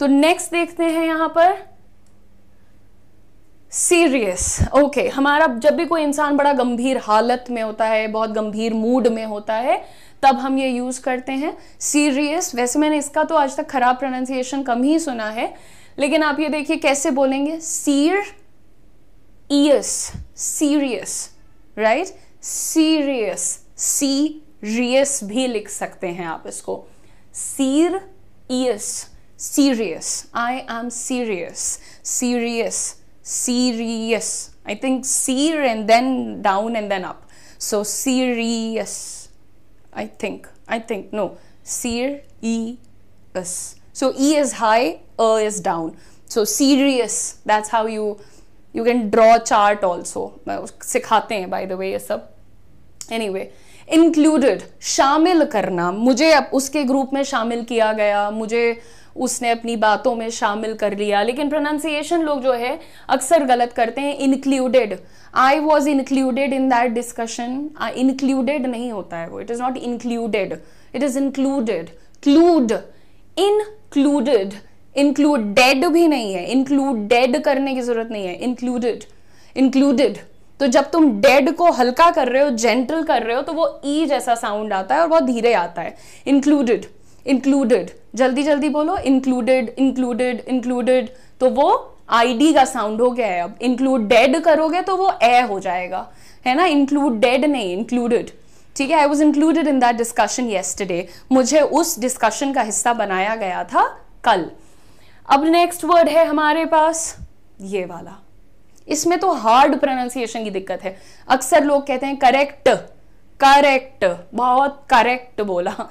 तो नेक्स्ट देखते हैं यहां पर सीरियस ओके okay, हमारा जब भी कोई इंसान बड़ा गंभीर हालत में होता है बहुत गंभीर मूड में होता है तब हम ये यूज़ करते हैं सीरियस वैसे मैंने इसका तो आज तक खराब प्रोनाउंसिएशन कम ही सुना है लेकिन आप ये देखिए कैसे बोलेंगे seer ius serious right serious se rious भी लिख सकते हैं आप इसको seer is serious I am serious serious serious I think seer and then down and then up so serious I think I think no seer E S so E is high a is down so serious that's how you you can draw chart also सिखाते हैं by the way ये सब any way included शामिल करना मुझे अब उसके group में शामिल किया गया मुझे उसने अपनी बातों में शामिल कर लिया लेकिन प्रोनाउंसिएशन लोग जो है अक्सर गलत करते हैं included I was included in that discussion included नहीं होता है वो it is not included it is included क्लूड इनक्लूडेड इंक्लूडेड भी नहीं है इंक्लूडेड करने की जरूरत नहीं है इंक्लूडेड इंक्लूडेड तो जब तुम डेड को हल्का कर रहे हो जेंटल कर रहे हो तो वो ई e जैसा साउंड आता है और बहुत धीरे आता है इंक्लूडेड इंक्लूडेड जल्दी जल्दी बोलो इंक्लूडेड इंक्लूडेड इंक्लूडेड तो वो आईडी का साउंड हो गया है अब इंक्लूड डेड करोगे तो वो ए e हो जाएगा है ना इंक्लूड डेड नहीं इंक्लूडेड ठीक है I was included in that discussion yesterday मुझे उस डिस्कशन का हिस्सा बनाया गया था कल अब नेक्स्ट वर्ड है हमारे पास ये वाला इसमें तो हार्ड प्रोनाउंसिएशन की दिक्कत है अक्सर लोग कहते हैं करेक्ट करेक्ट बहुत करेक्ट बोला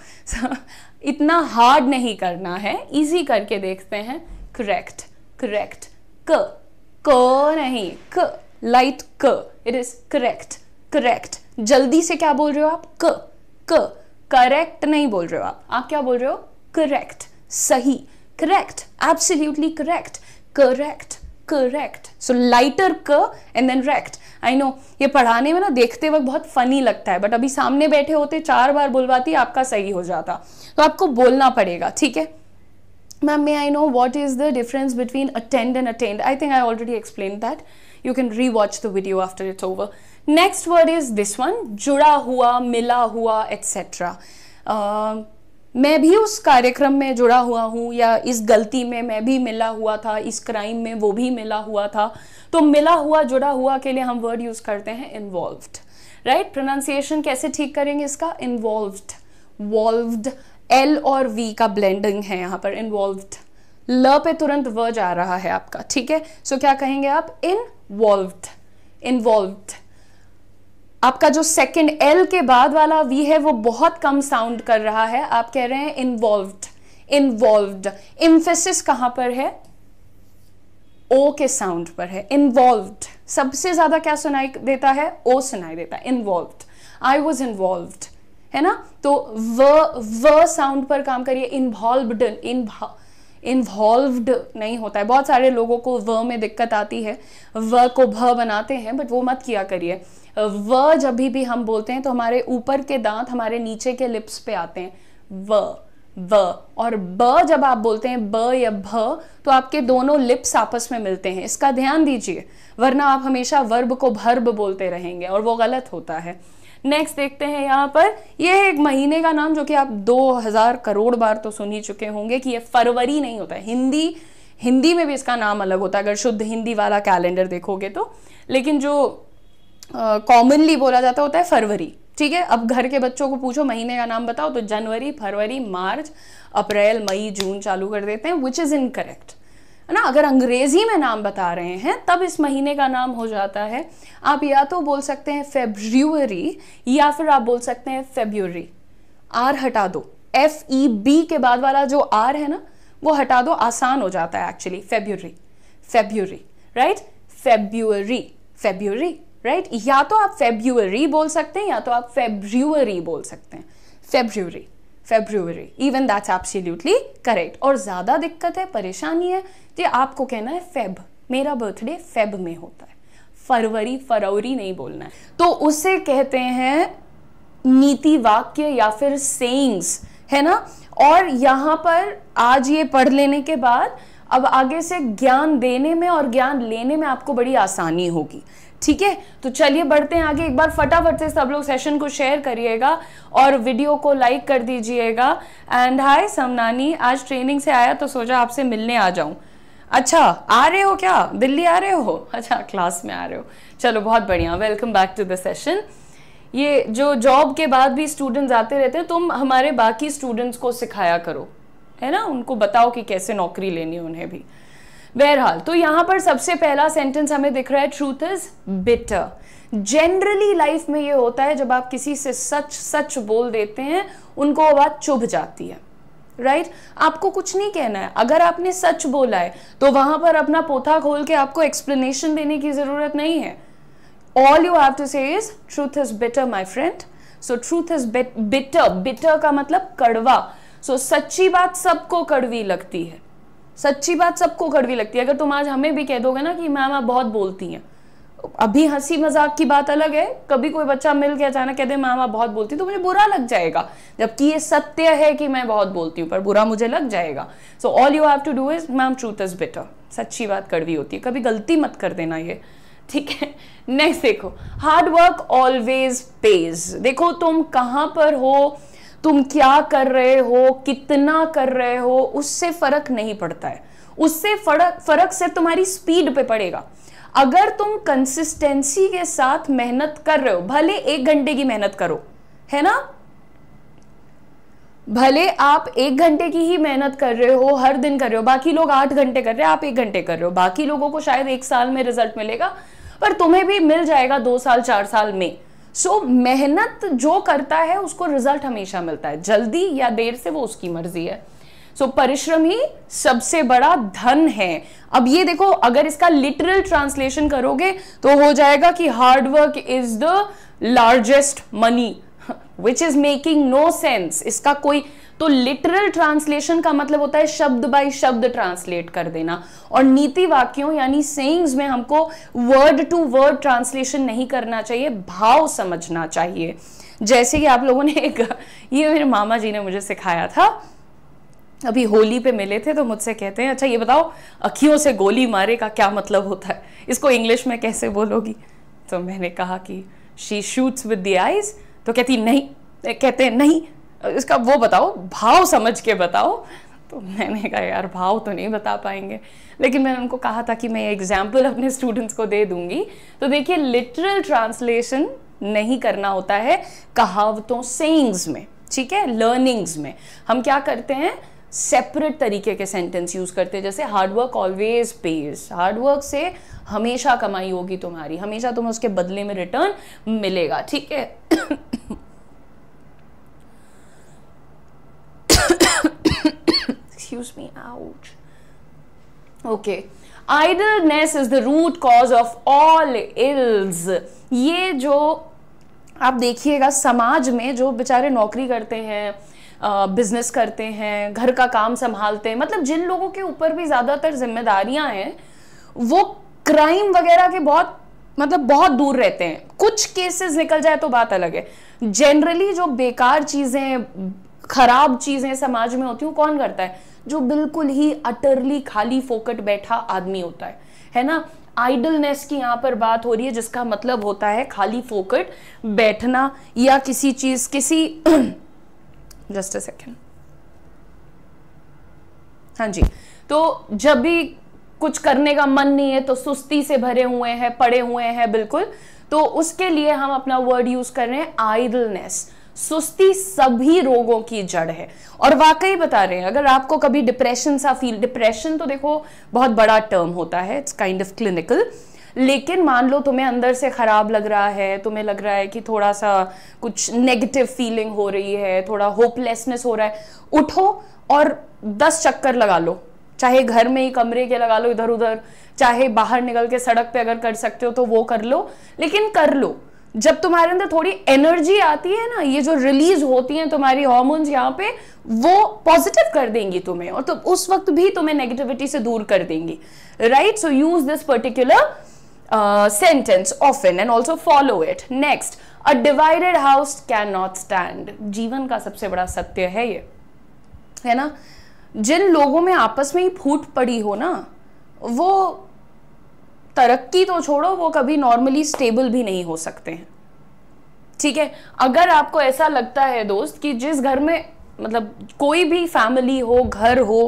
इतना हार्ड नहीं करना है इजी करके देखते हैं करेक्ट करेक्ट क क नहीं क लाइट क इट इज करेक्ट करेक्ट जल्दी से क्या बोल रहे हो आप क क करेक्ट नहीं बोल रहे हो आप आप क्या बोल रहे हो करेक्ट सही Correct. Absolutely correct. Correct. correct so lighter k and then rect I know ये पढ़ाने में ना देखते वक्त बहुत फनी लगता है बट अभी सामने बैठे होते चार बार बुलवाती आपका सही हो जाता तो आपको बोलना पड़ेगा ठीक है ma'am may I know what is the difference between attend and attend I think I already explain that you can rewatch the video after it's over next word is this one जुड़ा हुआ मिला हुआ etcetera मैं भी उस कार्यक्रम में जुड़ा हुआ हूँ या इस गलती में मैं भी मिला हुआ था इस क्राइम में वो भी मिला हुआ था तो मिला हुआ जुड़ा हुआ के लिए हम वर्ड यूज़ करते हैं इन्वॉल्व्ड राइट प्रोनाउंसिएशन कैसे ठीक करेंगे इसका इन्वॉल्व्ड वॉल्व्ड एल और वी का ब्लेंडिंग है यहाँ पर इन्वॉल्व्ड ल पे तुरंत वर्ज आ रहा है आपका ठीक है सो so, क्या कहेंगे आप इन्वॉल्व्ड इन्वॉल्व्ड आपका जो सेकंड एल के बाद वाला वी है वो बहुत कम साउंड कर रहा है आप कह रहे हैं इन्वॉल्व इन्वॉल्व इम्फेसिस कहां पर है ओ के साउंड पर है इन्वॉल्व सबसे ज्यादा क्या सुनाई देता है ओ सुनाई देता है इन्वॉल्व आई वॉज इन्वॉल्व है ना तो व व साउंड पर काम करिए इन्वॉल्व्ड इन इन्वॉल्व नहीं होता है बहुत सारे लोगों को व में दिक्कत आती है व को भ बनाते हैं बट वो मत किया करिए व जब भी भी हम बोलते हैं तो हमारे ऊपर के दांत हमारे नीचे के लिप्स पे आते हैं व व और ब जब आप बोलते हैं ब या भ तो आपके दोनों लिप्स आपस में मिलते हैं इसका ध्यान दीजिए वरना आप हमेशा वर्ब को भर्ब बोलते रहेंगे और वो गलत होता है नेक्स्ट देखते हैं यहाँ पर यह एक महीने का नाम जो कि आप 2000 करोड़ बार तो सुन ही चुके होंगे कि यह फरवरी नहीं होता है हिंदी हिंदी में भी इसका नाम अलग होता है अगर शुद्ध हिंदी वाला कैलेंडर देखोगे तो लेकिन जो कॉमनली बोला जाता होता है फरवरी ठीक है अब घर के बच्चों को पूछो महीने का नाम बताओ तो जनवरी फरवरी मार्च अप्रैल मई जून चालू कर देते हैं विच इज़ इनकरेक्ट है ना अगर अंग्रेजी में नाम बता रहे हैं तब इस महीने का नाम हो जाता है आप या तो बोल सकते हैं फेब्रुअरी या फिर आप बोल सकते हैं फेब्रुअरी आर हटा दो एफ ई बी के बाद वाला जो आर है ना वो हटा दो आसान हो जाता है actually February February right February February right right? या तो आप फेब्रुअरी बोल सकते हैं या तो आप फेब्रुअरी बोल सकते हैं February February even that's absolutely correct और ज़्यादा दिक्कत है परेशानी है कि आपको कहना है फेब मेरा बर्थडे फेब में होता है फरवरी फरवरी नहीं बोलना है तो उसे कहते हैं नीति वाक्य या फिर सेंग्स है ना और यहाँ पर आज ये पढ़ लेने के बाद अब आगे से ज्ञान देने में और ज्ञान लेने में आपको बड़ी आसानी होगी ठीक है तो चलिए बढ़ते हैं आगे एक बार फटाफट से सब लोग सेशन को शेयर करिएगा और वीडियो को लाइक कर दीजिएगा एंड हाय समनानी आज ट्रेनिंग से आया तो सोचा आपसे मिलने आ जाऊं अच्छा आ रहे हो क्या दिल्ली आ रहे हो अच्छा क्लास में आ रहे हो चलो बहुत बढ़िया welcome back to the session ये जो जॉब के बाद भी स्टूडेंट्स आते रहते हैं तुम हमारे बाकी स्टूडेंट्स को सिखाया करो है ना उनको बताओ कि कैसे नौकरी लेनी है उन्हें भी बहरहाल तो यहां पर सबसे पहला सेंटेंस हमें दिख रहा है truth is bitter generally life में ये होता है जब आप किसी से सच सच बोल देते हैं उनको वो बात चुभ जाती है राइट right? आपको कुछ नहीं कहना है अगर आपने सच बोला है तो वहां पर अपना पोथा खोल के आपको एक्सप्लेनेशन देने की जरूरत नहीं है all you have to say is truth is better my friend so truth is bitter bitter का मतलब कड़वा सो so, सच्ची बात सबको कड़वी लगती है सच्ची बात सबको कड़वी लगती है अगर तुम आज हमें भी कह दोगे ना कि मैम आप बहुत बोलती हैं अभी हंसी मजाक की बात अलग है कभी कोई बच्चा मिल के अचानक कह दे मैम आप बहुत बोलती तो मुझे बुरा लग जाएगा जबकि ये सत्य है कि मैं बहुत बोलती हूँ पर बुरा मुझे लग जाएगा so all you have to do is ma'am truth is better सच्ची बात कड़वी होती है कभी गलती मत कर देना ये ठीक है नेक्स्ट देखो हार्ड वर्क ऑलवेज पेज देखो तुम कहाँ पर हो तुम क्या कर रहे हो कितना कर रहे हो उससे फर्क नहीं पड़ता है उससे फर्क फर्क से तुम्हारी स्पीड पे पड़ेगा अगर तुम कंसिस्टेंसी के साथ मेहनत कर रहे हो भले एक घंटे की मेहनत करो है ना भले आप एक घंटे की ही मेहनत कर रहे हो हर दिन कर रहे हो बाकी लोग आठ घंटे कर रहे हैं आप एक घंटे कर रहे हो बाकी लोगों को शायद एक साल में रिजल्ट मिलेगा पर तुम्हें भी मिल जाएगा दो साल चार साल में सो so, मेहनत जो करता है उसको रिजल्ट हमेशा मिलता है जल्दी या देर से वो उसकी मर्जी है सो so, परिश्रम ही सबसे बड़ा धन है अब ये देखो अगर इसका लिटरल ट्रांसलेशन करोगे तो हो जाएगा कि hard work is the largest money which is making no sense इसका कोई तो लिटरल ट्रांसलेशन का मतलब होता है शब्द बाय शब्द ट्रांसलेट कर देना और नीति वाक्यों यानी सेइंग्स में हमको वर्ड टू वर्ड ट्रांसलेशन नहीं करना चाहिए भाव समझना चाहिए जैसे कि आप लोगों ने एक ये मेरे मामा जी ने मुझे सिखाया था अभी होली पे मिले थे तो मुझसे कहते हैं अच्छा ये बताओ अखियों से गोली मारे का क्या मतलब होता है इसको इंग्लिश में कैसे बोलोगी तो मैंने कहा कि she shoots with the eyes तो कहती नहीं कहते हैं नहीं इसका वो बताओ भाव समझ के बताओ तो मैंने कहा यार भाव तो नहीं बता पाएंगे लेकिन मैंने उनको कहा था कि मैं एग्जाम्पल अपने स्टूडेंट्स को दे दूंगी तो देखिए लिटरल ट्रांसलेशन नहीं करना होता है कहावतों सेंग्स में ठीक है लर्निंग्स में हम क्या करते हैं सेपरेट तरीके के सेंटेंस यूज़ करते हैं जैसे हार्डवर्क ऑलवेज पेज हार्डवर्क से हमेशा कमाई होगी तुम्हारी हमेशा तुम्हें उसके बदले में रिटर्न मिलेगा ठीक है excuse me out okay idleness is the root cause of all ills ये जो आप देखिएगा समाज में जो बेचारे नौकरी करते हैं बिजनेस करते हैं घर का काम संभालते हैं मतलब जिन लोगों के ऊपर भी ज़्यादातर जिम्मेदारियां हैं वो क्राइम वगैरह के बहुत मतलब बहुत दूर रहते हैं कुछ केसेस निकल जाए तो बात अलग है जनरली जो बेकार चीज़ें खराब चीज़ें समाज में होती हैं कौन करता है जो बिल्कुल ही अटरली खाली फोकट बैठा आदमी होता है है ना आइडलनेस की यहाँ पर बात हो रही है जिसका मतलब होता है खाली फोकट बैठना या किसी चीज किसी जस्ट अ सेकेंड हाँ जी तो जब भी कुछ करने का मन नहीं है तो सुस्ती से भरे हुए हैं पड़े हुए हैं बिल्कुल तो उसके लिए हम अपना वर्ड यूज कर रहे हैं आइडलनेस सुस्ती सभी रोगों की जड़ है और वाकई बता रहे हैं अगर आपको कभी डिप्रेशन सा फील डिप्रेशन तो देखो बहुत बड़ा टर्म होता है इट्स काइंड ऑफ क्लिनिकल लेकिन मान लो तुम्हें अंदर से ख़राब लग रहा है तुम्हें लग रहा है कि थोड़ा सा कुछ नेगेटिव फीलिंग हो रही है थोड़ा होपलेसनेस हो रहा है उठो और दस चक्कर लगा लो चाहे घर में ही कमरे के लगा लो इधर उधर चाहे बाहर निकल के सड़क पे अगर कर सकते हो तो वो कर लो लेकिन कर लो जब तुम्हारे अंदर थोड़ी एनर्जी आती है ना ये जो रिलीज होती है तुम्हारी हॉर्मोन्स यहाँ पे वो पॉजिटिव कर देंगी तुम्हें और तो उस वक्त भी तुम्हें नेगेटिविटी से दूर कर देंगी right so use this particular sentence of an and also follow it next a divided house can not stand जीवन का सबसे बड़ा सत्य है ये है ना जिन लोगों में आपस में ही फूट पड़ी हो ना वो तरक्की तो छोड़ो वो कभी नॉर्मली स्टेबल भी नहीं हो सकते हैं ठीक है अगर आपको ऐसा लगता है दोस्त कि जिस घर में मतलब कोई भी फैमिली हो घर हो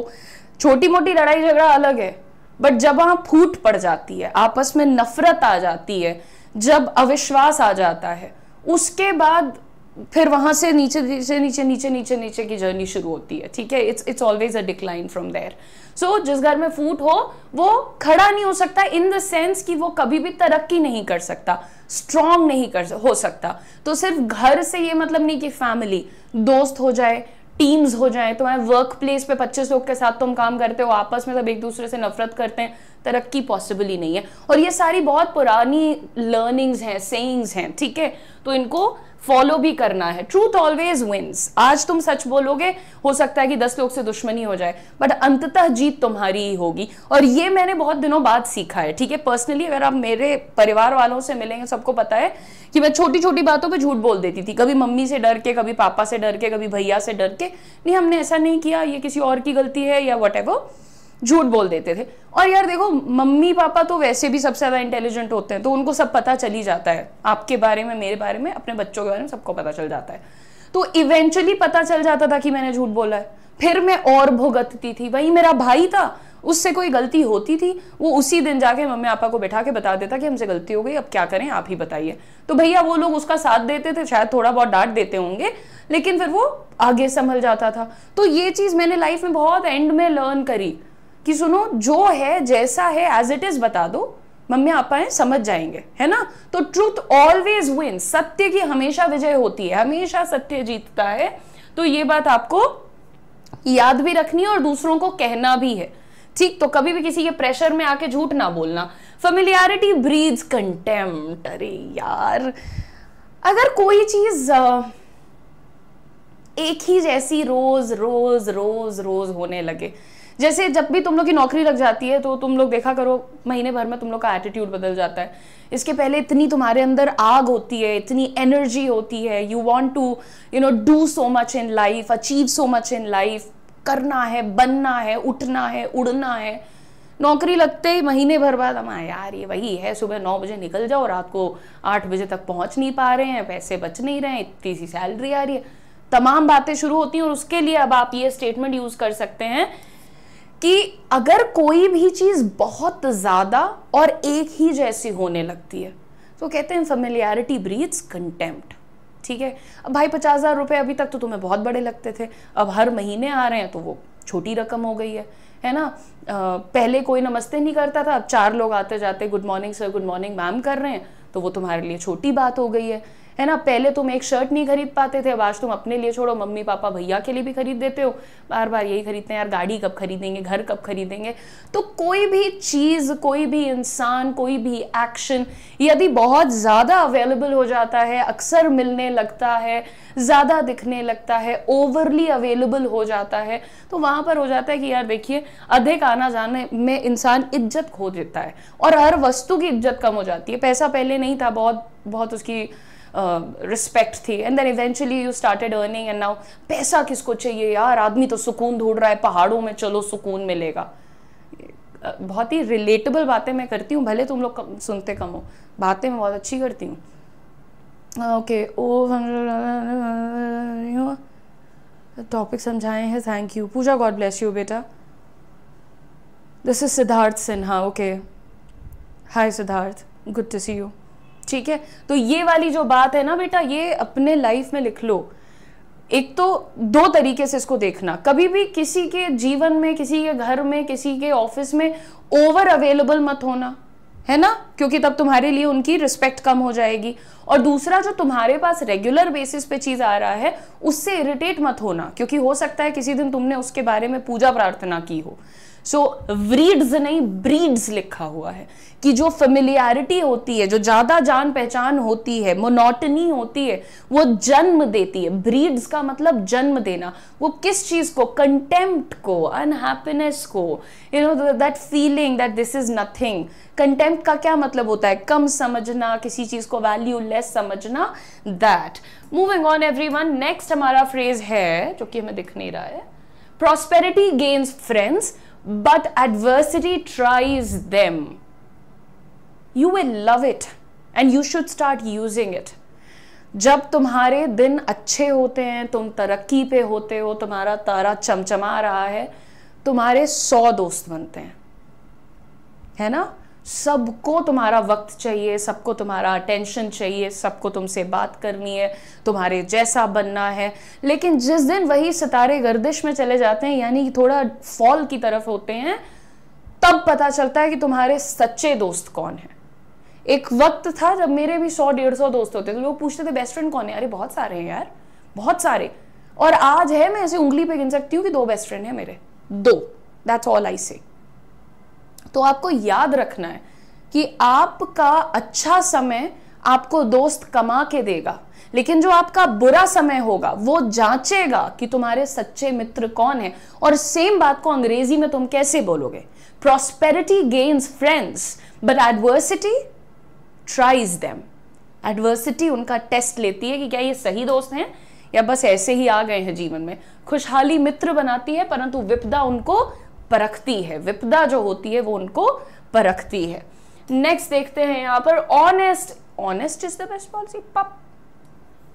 छोटी मोटी लड़ाई झगड़ा अलग है बट जब वहाँ फूट पड़ जाती है आपस में नफरत आ जाती है जब अविश्वास आ जाता है उसके बाद फिर वहाँ से नीचे नीचे नीचे नीचे नीचे नीचे की जर्नी शुरू होती है ठीक है it's it's always a decline from there so जिस घर में फूट हो वो खड़ा नहीं हो सकता इन द सेंस कि वो कभी भी तरक्की नहीं कर सकता स्ट्रांग नहीं कर हो सकता तो सिर्फ घर से ये मतलब नहीं कि फैमिली दोस्त हो जाए टीम्स हो जाए तो तुम्हारे वर्क प्लेस पे पच्चीस लोग के साथ तुम काम करते हो आपस में सब एक दूसरे से नफरत करते हैं तरक्की पॉसिबल ही नहीं है और ये सारी बहुत पुरानी लर्निंग्स हैं सेइंग्स हैं ठीक है तो इनको फॉलो भी करना है ट्रूथ ऑलवेज विन्स आज तुम सच बोलोगे हो सकता है कि दस लोग से दुश्मनी हो जाए बट अंततः जीत तुम्हारी ही होगी और ये मैंने बहुत दिनों बाद सीखा है ठीक है पर्सनली अगर आप मेरे परिवार वालों से मिलेंगे सबको पता है कि मैं छोटी छोटी बातों पे झूठ बोल देती थी कभी मम्मी से डर के कभी पापा से डर के कभी भैया से डर के नहीं हमने ऐसा नहीं किया ये किसी और की गलती है या वट झूठ बोल देते थे और यार देखो मम्मी पापा तो वैसे भी सबसे ज़्यादा इंटेलिजेंट होते हैं तो उनको सब पता चल ही जाता है आपके बारे में मेरे बारे में अपने बच्चों के बारे में सबको पता चल जाता है तो इवेंचुअली पता चल जाता था कि मैंने झूठ बोला है फिर मैं और भुगतती थी वही मेरा भाई था उससे कोई गलती होती थी वो उसी दिन जाके मम्मी पापा को बैठा के बता देता कि हमसे गलती हो गई अब क्या करें आप ही बताइए तो भैया वो लोग उसका साथ देते थे शायद थोड़ा बहुत डांट देते होंगे लेकिन फिर वो आगे संभल जाता था तो ये चीज़ मैंने लाइफ में बहुत एंड में लर्न करी कि सुनो जो है जैसा है एज इट इज बता दो मम्मी आप समझ जाएंगे है ना तो ट्रूथ ऑलवेज विन सत्य की हमेशा विजय होती है हमेशा सत्य जीतता है तो ये बात आपको याद भी रखनी है और दूसरों को कहना भी है ठीक तो कभी भी किसी के प्रेशर में आके झूठ ना बोलना फेमिलियरिटी ब्रीज कंटेम्प्ट अरे यार अगर कोई चीज एक ही जैसी रोज रोज रोज रोज होने लगे जैसे जब भी तुम लोग की नौकरी लग जाती है तो तुम लोग देखा करो महीने भर में तुम लोग का एटीट्यूड बदल जाता है इसके पहले इतनी तुम्हारे अंदर आग होती है इतनी एनर्जी होती है you want to you know do so much in life achieve so much in life करना है बनना है उठना है उड़ना है नौकरी लगते ही महीने भर बाद हम हाँ यार ये वही है सुबह नौ बजे निकल जाओ रात को आठ बजे तक पहुंच नहीं पा रहे हैं पैसे बच नहीं रहे हैं इतनी सी सैलरी आ रही है तमाम बातें शुरू होती हैं और उसके लिए अब आप ये स्टेटमेंट यूज़ कर सकते हैं कि अगर कोई भी चीज़ बहुत ज़्यादा और एक ही जैसी होने लगती है तो कहते हैं फेमिलियरिटी ब्रीड्स कंटेम्प्ट ठीक है अब भाई पचास हज़ार रुपये अभी तक तो तुम्हें बहुत बड़े लगते थे अब हर महीने आ रहे हैं तो वो छोटी रकम हो गई है है ना आ, पहले कोई नमस्ते नहीं करता था अब चार लोग आते जाते good morning sir good morning ma'am कर रहे हैं तो वो तुम्हारे लिए छोटी बात हो गई है है ना पहले तुम एक शर्ट नहीं खरीद पाते थे अब आज तुम अपने लिए छोड़ो मम्मी पापा भैया के लिए भी खरीद देते हो बार बार यही खरीदते हैं यार गाड़ी कब खरीदेंगे घर कब खरीदेंगे तो कोई भी चीज़ कोई भी इंसान कोई भी एक्शन यदि बहुत ज़्यादा अवेलेबल हो जाता है अक्सर मिलने लगता है ज़्यादा दिखने लगता है ओवरली अवेलेबल हो जाता है तो वहाँ पर हो जाता है कि यार देखिए अधिक आना जाने में इंसान इज्जत खो देता है और हर वस्तु की इज्जत कम हो जाती है पैसा पहले नहीं था बहुत बहुत उसकी रिस्पेक्ट थी and then eventually you started earning and now पैसा किसको चाहिए यार आदमी तो सुकून ढूंढ रहा है पहाड़ों में चलो सुकून मिलेगा बहुत ही रिलेटेबल बातें मैं करती हूँ भले तुम लोग कम, सुनते कम हो बातें मैं बहुत अच्छी करती हूँ ओके ओ टॉपिक समझाए हैं thank you Pooja God bless you बेटा this is Siddharth Sinha okay hi Siddharth good to see you ठीक है तो ये वाली जो बात है ना बेटा ये अपने लाइफ में लिख लो एक तो दो तरीके से इसको देखना कभी भी किसी के जीवन में किसी के घर में किसी के ऑफिस में ओवर अवेलेबल मत होना है ना क्योंकि तब तुम्हारे लिए उनकी रिस्पेक्ट कम हो जाएगी और दूसरा जो तुम्हारे पास रेगुलर बेसिस पे चीज़ आ रहा है उससे इरिटेट मत होना क्योंकि हो सकता है किसी दिन तुमने उसके बारे में पूजा प्रार्थना की हो सो व्रीड्स नहीं ब्रीड्स लिखा हुआ है कि जो फेमिलियरिटी होती है जो ज़्यादा जान पहचान होती है मोनोटनी होती है वो जन्म देती है ब्रीड्स का मतलब जन्म देना वो किस चीज़ को कंटेम्प्ट को अनहैप्पीनेस को you know that feeling that this is nothing contempt का क्या मतलब होता है कम समझना किसी चीज़ को वैल्यू लेस समझना that moving on every everyone next हमारा फ्रेज है जो कि हमें दिख नहीं रहा है prosperity gains friends but adversity tries them. You will love it and you should start using it. जब तुम्हारे दिन अच्छे होते हैं तुम तरक्की पे होते हो तुम्हारा तारा चमचमा रहा है तुम्हारे सौ दोस्त बनते हैं है ना सबको तुम्हारा वक्त चाहिए सबको तुम्हारा अटेंशन चाहिए सबको तुमसे बात करनी है तुम्हारे जैसा बनना है लेकिन जिस दिन वही सितारे गर्दिश में चले जाते हैं यानी थोड़ा फॉल की तरफ होते हैं तब पता चलता है कि तुम्हारे सच्चे दोस्त कौन है एक वक्त था जब मेरे भी सौ डेढ़ सौ दोस्त होते थे तो लोग पूछते थे बेस्ट फ्रेंड कौन है अरे बहुत सारे हैं यार बहुत सारे और आज है मैं ऐसे उंगली पे गिन सकती हूँ कि दो बेस्ट फ्रेंड है मेरे दो दैट्स ऑल आई से तो आपको याद रखना है कि आपका अच्छा समय आपको दोस्त कमा के देगा लेकिन जो आपका बुरा समय होगा वो जांचेगा कि तुम्हारे सच्चे मित्र कौन है और सेम बात को अंग्रेजी में तुम कैसे बोलोगे prosperity gains friends but adversity tries them adversity उनका टेस्ट लेती है कि क्या ये सही दोस्त हैं या बस ऐसे ही आ गए हैं जीवन में खुशहाली मित्र बनाती है परंतु विपदा उनको परखती है विपदा जो होती है वो उनको परखती है नेक्स्ट देखते हैं यहाँ पर honest honest is the best policy पप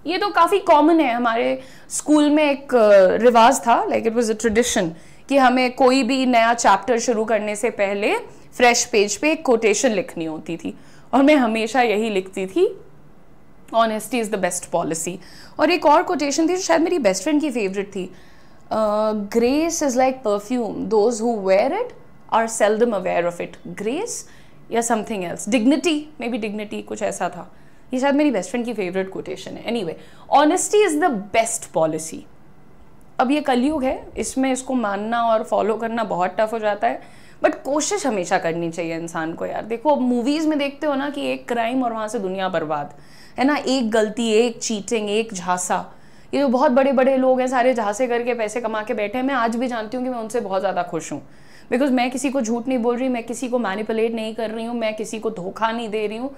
ये तो काफ़ी कॉमन है हमारे स्कूल में एक uh, रिवाज था like it was a tradition कि हमें कोई भी नया चैप्टर शुरू करने से पहले फ्रेश पेज पे एक कोटेशन लिखनी होती थी और मैं हमेशा यही लिखती थी honesty is the best policy और एक और कोटेशन थी जो शायद मेरी बेस्ट फ्रेंड की फेवरेट थी grace uh, grace is like perfume. Those who wear it are seldom aware of it. Grace या something else dignity maybe dignity कुछ ऐसा था ये शायद मेरी बेस्ट फ्रेंड की फेवरेट कोटेशन है anyway honesty is the best policy अब ये कलयुग है इसमें इसको मानना और फॉलो करना बहुत टफ हो जाता है बट कोशिश हमेशा करनी चाहिए इंसान को यार देखो अब मूवीज़ में देखते हो ना कि एक क्राइम और वहाँ से दुनिया बर्बाद है ना एक गलती एक चीटिंग एक झांसा ये जो बहुत बड़े बड़े लोग हैं सारे झांसे करके पैसे कमा के बैठे हैं मैं आज भी जानती हूँ कि मैं उनसे बहुत ज़्यादा खुश हूँ बिकॉज मैं किसी को झूठ नहीं बोल रही मैं किसी को मैनिपुलेट नहीं कर रही हूँ मैं किसी को धोखा नहीं दे रही हूँ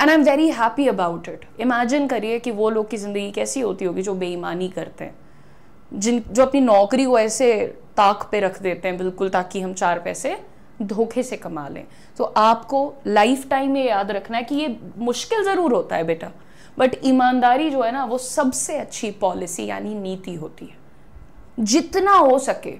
and I am very happy about it imagine करिए कि वो लोग की ज़िंदगी कैसी होती होगी जो बेईमानी करते हैं जिन जो अपनी नौकरी को ऐसे ताक पे रख देते हैं बिल्कुल ताकि हम चार पैसे धोखे से कमा लें तो आपको लाइफ टाइम ये याद रखना है कि ये मुश्किल ज़रूर होता है बेटा बट ईमानदारी जो है ना वो सबसे अच्छी पॉलिसी यानी नीति होती है जितना हो सके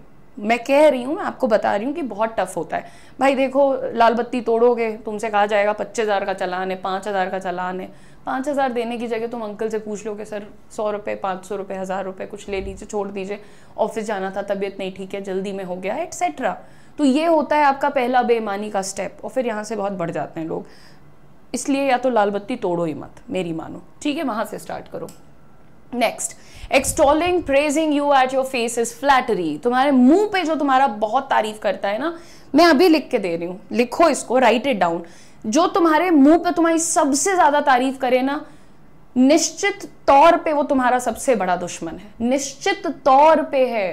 मैं कह रही हूँ मैं आपको बता रही हूँ कि बहुत टफ होता है भाई देखो लाल बत्ती तोड़ोगे तुमसे कहा जाएगा पच्चीस हज़ार का चलान है पाँच हज़ार का चलान है पाँच हज़ार देने की जगह तुम अंकल से पूछ लो कि सर सौ रुपये पाँच सौ रुपये हज़ार रुपये कुछ ले लीजिए छोड़ दीजिए ऑफिस जाना था तबीयत नहीं ठीक है जल्दी में हो गया एट्सेट्रा तो ये होता है आपका पहला बेईमानी का स्टेप और फिर यहाँ से बहुत बढ़ जाते हैं लोग इसलिए या तो लाल बत्ती तोड़ो ही मत मेरी मानो ठीक है वहां से स्टार्ट करो next extolling praising you at your face is flattery तुम्हारे मुंह पे जो तुम्हारा बहुत तारीफ करता है ना मैं अभी लिख के दे रही हूँ लिखो इसको राइट इट डाउन जो तुम्हारे मुंह पे तुम्हारी सबसे ज्यादा तारीफ करे ना निश्चित तौर पे वो तुम्हारा सबसे बड़ा दुश्मन है निश्चित तौर पे है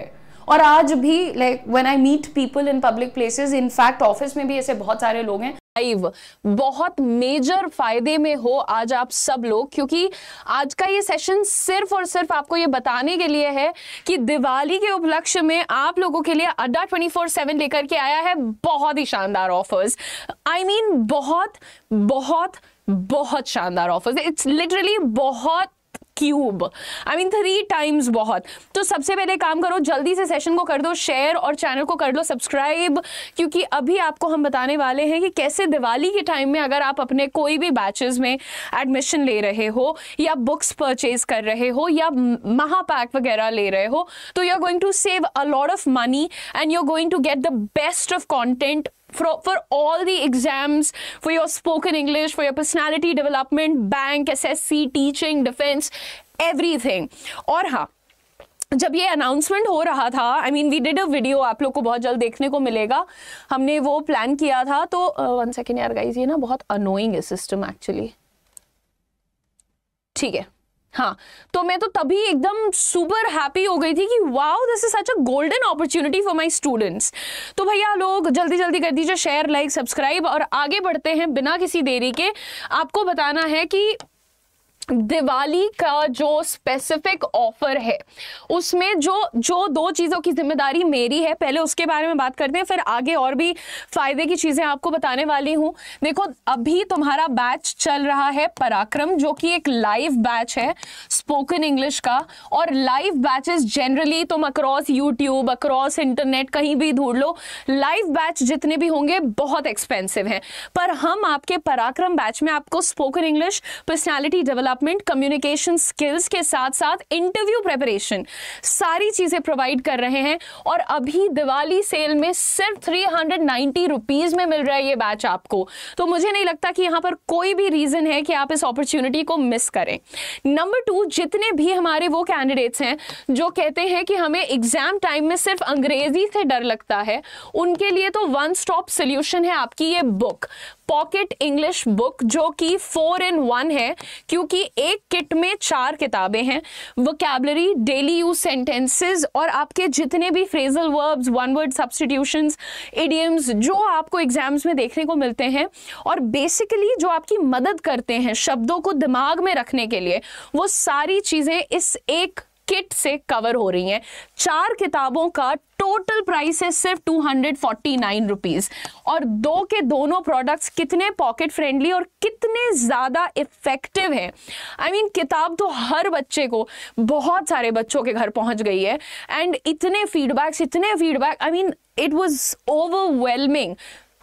और आज भी like when I meet people in public places in fact office में भी ऐसे बहुत सारे लोग हैं लाइव बहुत मेजर फायदे में हो आज आप सब लोग क्योंकि आज का ये सेशन सिर्फ और सिर्फ आपको ये बताने के लिए है कि दिवाली के उपलक्ष्य में आप लोगों के लिए अड्डा ट्वेंटी फोर सेवन लेकर के आया है बहुत ही शानदार ऑफर्स आई मीन बहुत बहुत बहुत शानदार ऑफर्स इट्स लिटरली बहुत cube I mean three times बहुत तो सबसे पहले काम करो जल्दी से सेशन को कर दो शेयर और चैनल को कर लो सब्सक्राइब क्योंकि अभी आपको हम बताने वाले हैं कि कैसे दिवाली के टाइम में अगर आप अपने कोई भी बैचेस में एडमिशन ले रहे हो या बुक्स परचेज कर रहे हो या महापैक वगैरह ले रहे हो तो you are going to save a lot of money and you are going to get the best of content for, for all the exams, for your spoken English, for your personality development, bank, SSC, teaching, defense, everything. और ha. जब ये announcement हो रहा था I mean we did a video आप लोग को बहुत जल्द देखने को मिलेगा हमने वो प्लान किया था तो वन सेकेंड यार गाइज ये ना बहुत अनोइंग है सिस्टम एक्चुअली ठीक है हाँ तो मैं तो तभी एकदम सुपर हैप्पी हो गई थी कि wow this is such a golden opportunity for my students तो भैया लोग जल्दी जल्दी कर दीजिए शेयर लाइक सब्सक्राइब और आगे बढ़ते हैं बिना किसी देरी के आपको बताना है कि दिवाली का जो स्पेसिफिक ऑफर है उसमें जो जो दो चीज़ों की जिम्मेदारी मेरी है पहले उसके बारे में बात करते हैं फिर आगे और भी फ़ायदे की चीज़ें आपको बताने वाली हूँ देखो अभी तुम्हारा बैच चल रहा है पराक्रम जो कि एक लाइव बैच है स्पोकन इंग्लिश का और लाइव बैचेस जनरली तुम अक्रॉस यूट्यूब अक्रॉस इंटरनेट कहीं भी ढूंढ लो लाइव बैच जितने भी होंगे बहुत एक्सपेंसिव हैं पर हम आपके पराक्रम बैच में आपको spoken English personality develop development communication skills के साथ साथ इंटरव्यू प्रेपरेशन सारी चीज़ें प्रोवाइड कर रहे हैं और अभी दिवाली सेल में सिर्फ थ्री हंड्रेड में मिल रहा है ये बैच आपको तो मुझे नहीं लगता कि यहां पर कोई भी रीज़न है कि आप इस अपॉर्चुनिटी को मिस करें नंबर टू जितने भी हमारे वो कैंडिडेट्स हैं जो कहते हैं कि हमें एग्ज़ाम टाइम में सिर्फ अंग्रेज़ी से डर लगता है उनके लिए तो वन स्टॉप सोल्यूशन है आपकी ये बुक पॉकेट इंग्लिश बुक जो कि फोर इन वन है क्योंकि एक किट में चार किताबें हैं वोकेबलरी डेली यूज सेंटेंसेस और आपके जितने भी phrasal verbs one word substitutions idioms जो आपको एग्जाम्स में देखने को मिलते हैं और बेसिकली जो आपकी मदद करते हैं शब्दों को दिमाग में रखने के लिए वो सारी चीज़ें इस एक किट से कवर हो रही हैं चार किताबों का टोटल प्राइस है सिर्फ two hundred forty nine rupees और दो के दोनों प्रोडक्ट्स कितने पॉकेट फ्रेंडली और कितने ज़्यादा इफ़ेक्टिव हैं आई मीन किताब तो हर बच्चे को बहुत सारे बच्चों के घर पहुंच गई है एंड इतने फीडबैक्स इतने feedback I mean it was overwhelming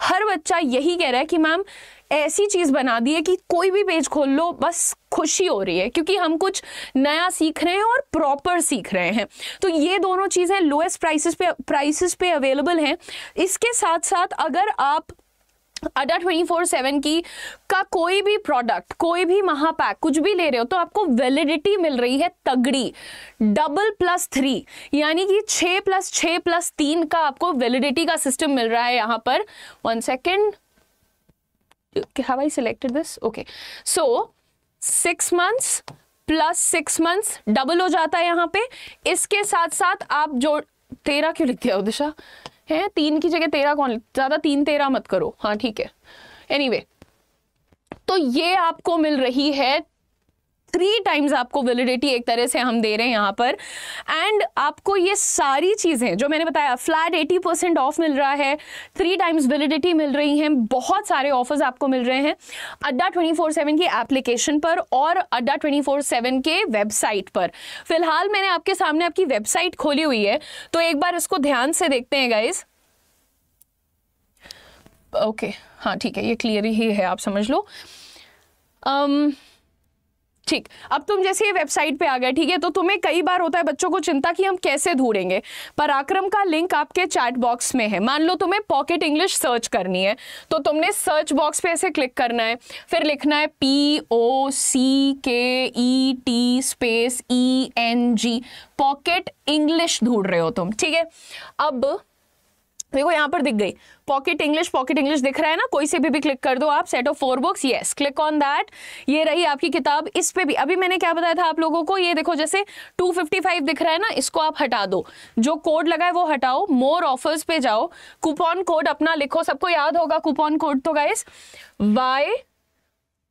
हर बच्चा यही कह रहा है कि मैम ऐसी चीज़ बना दी है कि कोई भी पेज खोल लो बस खुशी हो रही है क्योंकि हम कुछ नया सीख रहे हैं और प्रॉपर सीख रहे हैं तो ये दोनों चीज़ें लोएस्ट प्राइसेस पे प्राइसेस पे अवेलेबल हैं इसके साथ साथ अगर आप अडा ट्वेंटी फोर सेवन की का कोई भी प्रोडक्ट कोई भी महापैक कुछ भी ले रहे हो तो आपको वैलिडिटी मिल रही है तगड़ी डबल प्लस थ्री यानी कि छः प्लस छः प्लस तीन का आपको वैलिडिटी का सिस्टम मिल रहा है यहाँ पर one second have I selected this? Okay. So, six months plus six months double हो जाता है यहाँ पे इसके साथ साथ आप जो तेरह क्यों लिख दिया उदिशा है तीन की जगह तेरह कौन ज़्यादा तीन तेरह मत करो हाँ ठीक है एनी anyway, तो ये आपको मिल रही है थ्री टाइम्स आपको वेलिडिटी एक तरह से हम दे रहे हैं यहाँ पर एंड आपको ये सारी चीज़ें जो मैंने बताया फ्लैट एटी परसेंट ऑफ मिल रहा है थ्री टाइम्स वेलिडिटी मिल रही हैं बहुत सारे ऑफर्स आपको मिल रहे हैं अड्डा ट्वेंटी फोर सेवन की एप्लीकेशन पर और अड्डा ट्वेंटी फोर सेवन के वेबसाइट पर फिलहाल मैंने आपके सामने आपकी वेबसाइट खोली हुई है तो एक बार इसको ध्यान से देखते हैं गाइज़ ओके okay, हाँ ठीक है ये क्लियर ही है आप समझ लो um, ठीक अब तुम जैसे ये वेबसाइट पे आ गए ठीक है तो तुम्हें कई बार होता है बच्चों को चिंता कि हम कैसे ढूंढेंगे पराक्रम का लिंक आपके चैट बॉक्स में है मान लो तुम्हें पॉकेट इंग्लिश सर्च करनी है तो तुमने सर्च बॉक्स पे ऐसे क्लिक करना है फिर लिखना है P O C K E T space E N G pocket English ढूंढ रहे हो तुम ठीक है अब देखो यहाँ पर दिख गई पॉकेट इंग्लिश पॉकेट इंग्लिश दिख रहा है ना कोई से भी भी क्लिक कर दो आप set of four books yes click on that ये रही आपकी किताब इस पे भी अभी मैंने क्या बताया था आप लोगों को ये देखो जैसे 255 दिख रहा है ना इसको आप हटा दो जो कोड लगा है वो हटाओ मोर ऑफर्स पे जाओ कूपन कोड अपना लिखो सबको याद होगा कूपन कोड तो guys Y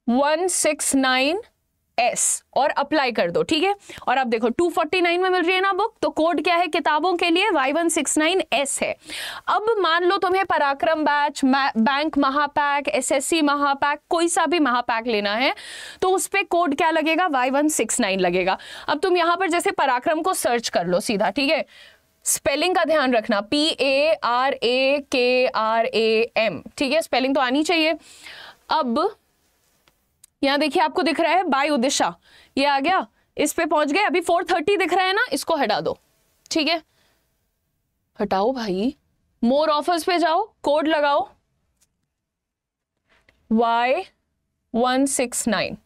one six nine S और अप्लाई कर दो ठीक है और अब देखो 249 में मिल रही है ना बुक तो कोड क्या है किताबों के लिए Y one six nine S है अब मान लो तुम्हें Parakram batch bank Mahapack SSC Mahapack कोई सा भी महापैक लेना है तो उस पर कोड क्या लगेगा वाई वन सिक्स नाइन लगेगा अब तुम यहां पर जैसे पराक्रम को सर्च कर लो सीधा ठीक है स्पेलिंग का ध्यान रखना पी ए आर ए के आर ए एम ठीक है स्पेलिंग तो आनी चाहिए अब यहाँ देखिए आपको दिख रहा है बाई उदिशा ये आ गया इस पे पहुंच गए अभी 430 दिख रहा है ना इसको हटा दो ठीक है हटाओ भाई मोर ऑफर्स पे जाओ कोड लगाओ Y one six nine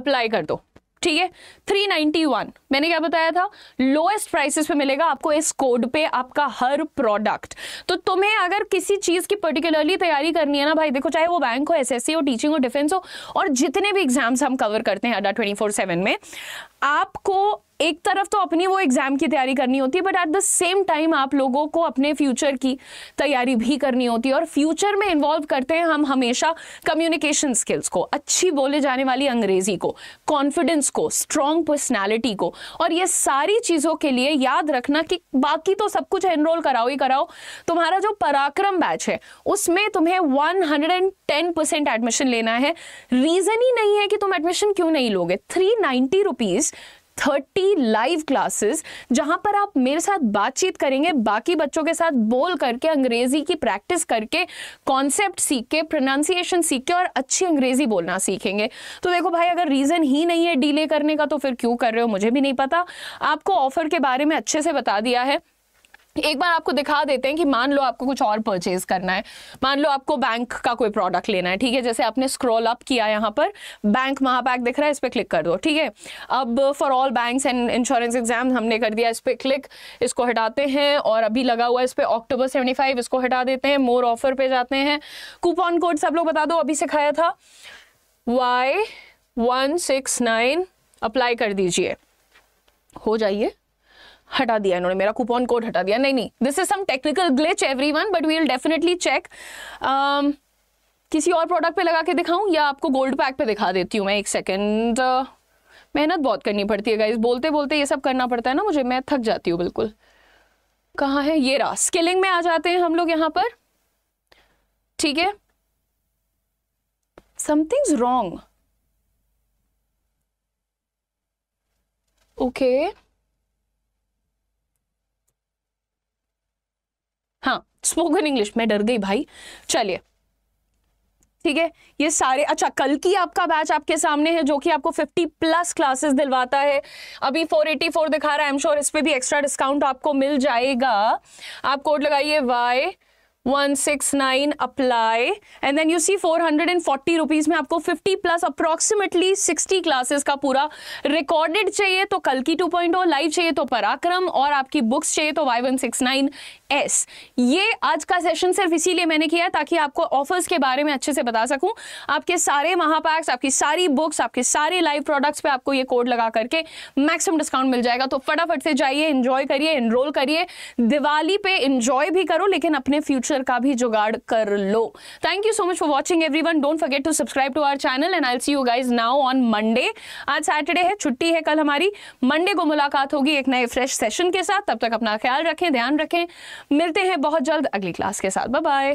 apply कर दो ठीक है थ्री नाइनटी वन मैंने क्या बताया था लोएस्ट प्राइसेस पे मिलेगा आपको इस कोड पे आपका हर प्रोडक्ट तो तुम्हें अगर किसी चीज़ की पर्टिकुलरली तैयारी करनी है ना भाई देखो चाहे वो बैंक हो एसएससी हो टीचिंग हो डिफेंस हो और जितने भी एग्जाम्स हम कवर करते हैं अडा ट्वेंटी फोर सेवन में आपको एक तरफ तो अपनी वो एग्ज़ाम की तैयारी करनी होती है but at the same time आप लोगों को अपने फ्यूचर की तैयारी भी करनी होती है और फ्यूचर में इन्वॉल्व करते हैं हम हमेशा कम्युनिकेशन स्किल्स को अच्छी बोले जाने वाली अंग्रेज़ी को कॉन्फिडेंस को स्ट्रॉन्ग पर्सनैलिटी को और ये सारी चीज़ों के लिए याद रखना कि बाकी तो सब कुछ एनरोल कराओ ही कराओ तुम्हारा जो पराक्रम बैच है उसमें तुम्हें 110 परसेंट एडमिशन लेना है रीज़न ही नहीं है कि तुम एडमिशन क्यों नहीं लोगे three ninety rupees thirty live classes जहां पर आप मेरे साथ बातचीत करेंगे बाकी बच्चों के साथ बोल करके अंग्रेजी की प्रैक्टिस करके कॉन्सेप्ट सीख के प्रोनाउंसिएशन सीख के और अच्छी अंग्रेजी बोलना सीखेंगे तो देखो भाई अगर रीज़न ही नहीं है डिले करने का तो फिर क्यों कर रहे हो मुझे भी नहीं पता आपको ऑफर के बारे में अच्छे से बता दिया है एक बार आपको दिखा देते हैं कि मान लो आपको कुछ और परचेज करना है मान लो आपको बैंक का कोई प्रोडक्ट लेना है ठीक है जैसे आपने स्क्रॉल अप किया यहाँ पर बैंक महापैक दिख रहा है इस पर क्लिक कर दो ठीक है अब for all banks and insurance exam हमने कर दिया इस पर क्लिक इसको हटाते हैं और अभी लगा हुआ है इस पर अक्टूबर सेवेंटी इसको हटा देते हैं मोर ऑफर पे जाते हैं कूपन कोड सब लोग बता दो अभी सिखाया था Y one six nine apply कर दीजिए हो जाइए हटा दिया इन्होंने मेरा कूपन कोड हटा दिया नहीं नहीं this is some technical glitch everyone but we will definitely check किसी और प्रोडक्ट पे लगा के दिखाऊं या आपको गोल्ड पैक पे दिखा देती हूँ मैं एक सेकेंड uh, मेहनत बहुत करनी पड़ती है गाइज बोलते बोलते ये सब करना पड़ता है ना मुझे मैं थक जाती हूँ बिल्कुल कहाँ है ये रहा स्किलिंग में आ जाते हैं हम लोग यहाँ पर ठीक है समथिंग्स रॉन्ग ओके okay. हाँ स्पोकन इंग्लिश में डर गई भाई चलिए ठीक है ये सारे अच्छा कल की आपका बैच आपके सामने है जो कि आपको 50 प्लस क्लासेस दिलवाता है अभी 484 दिखा रहा है आई एम श्योर इस पर भी एक्स्ट्रा डिस्काउंट आपको मिल जाएगा आप कोड लगाइए Y one six nine apply and then you see four hundred and forty rupees में आपको fifty plus approximately sixty classes का पूरा रिकॉर्डेड चाहिए तो कल की टू 2.0 लाइव चाहिए तो पराक्रम और आपकी बुक्स चाहिए तो Y one six nine S ये आज का सेशन सिर्फ इसीलिए मैंने किया ताकि आपको ऑफर्स के बारे में अच्छे से बता सकूं आपके सारे महापैक्स आपकी सारी बुक्स आपके सारे लाइव प्रोडक्ट्स पे आपको ये कोड लगा करके मैक्सिमम डिस्काउंट मिल जाएगा तो फटाफट से जाइए इन्जॉय करिए इनरोल करिए दिवाली पे इंजॉय भी करो लेकिन अपने फ्यूचर का भी जुगाड़ कर लो thank you so much for watching everyone don't forget to subscribe to our channel and I see you guys now on Monday आज सैटरडे है छुट्टी है कल हमारी मंडे को मुलाकात होगी एक नए फ्रेश सेशन के साथ तब तक अपना ख्याल रखें ध्यान रखें मिलते हैं बहुत जल्द अगली क्लास के साथ बाय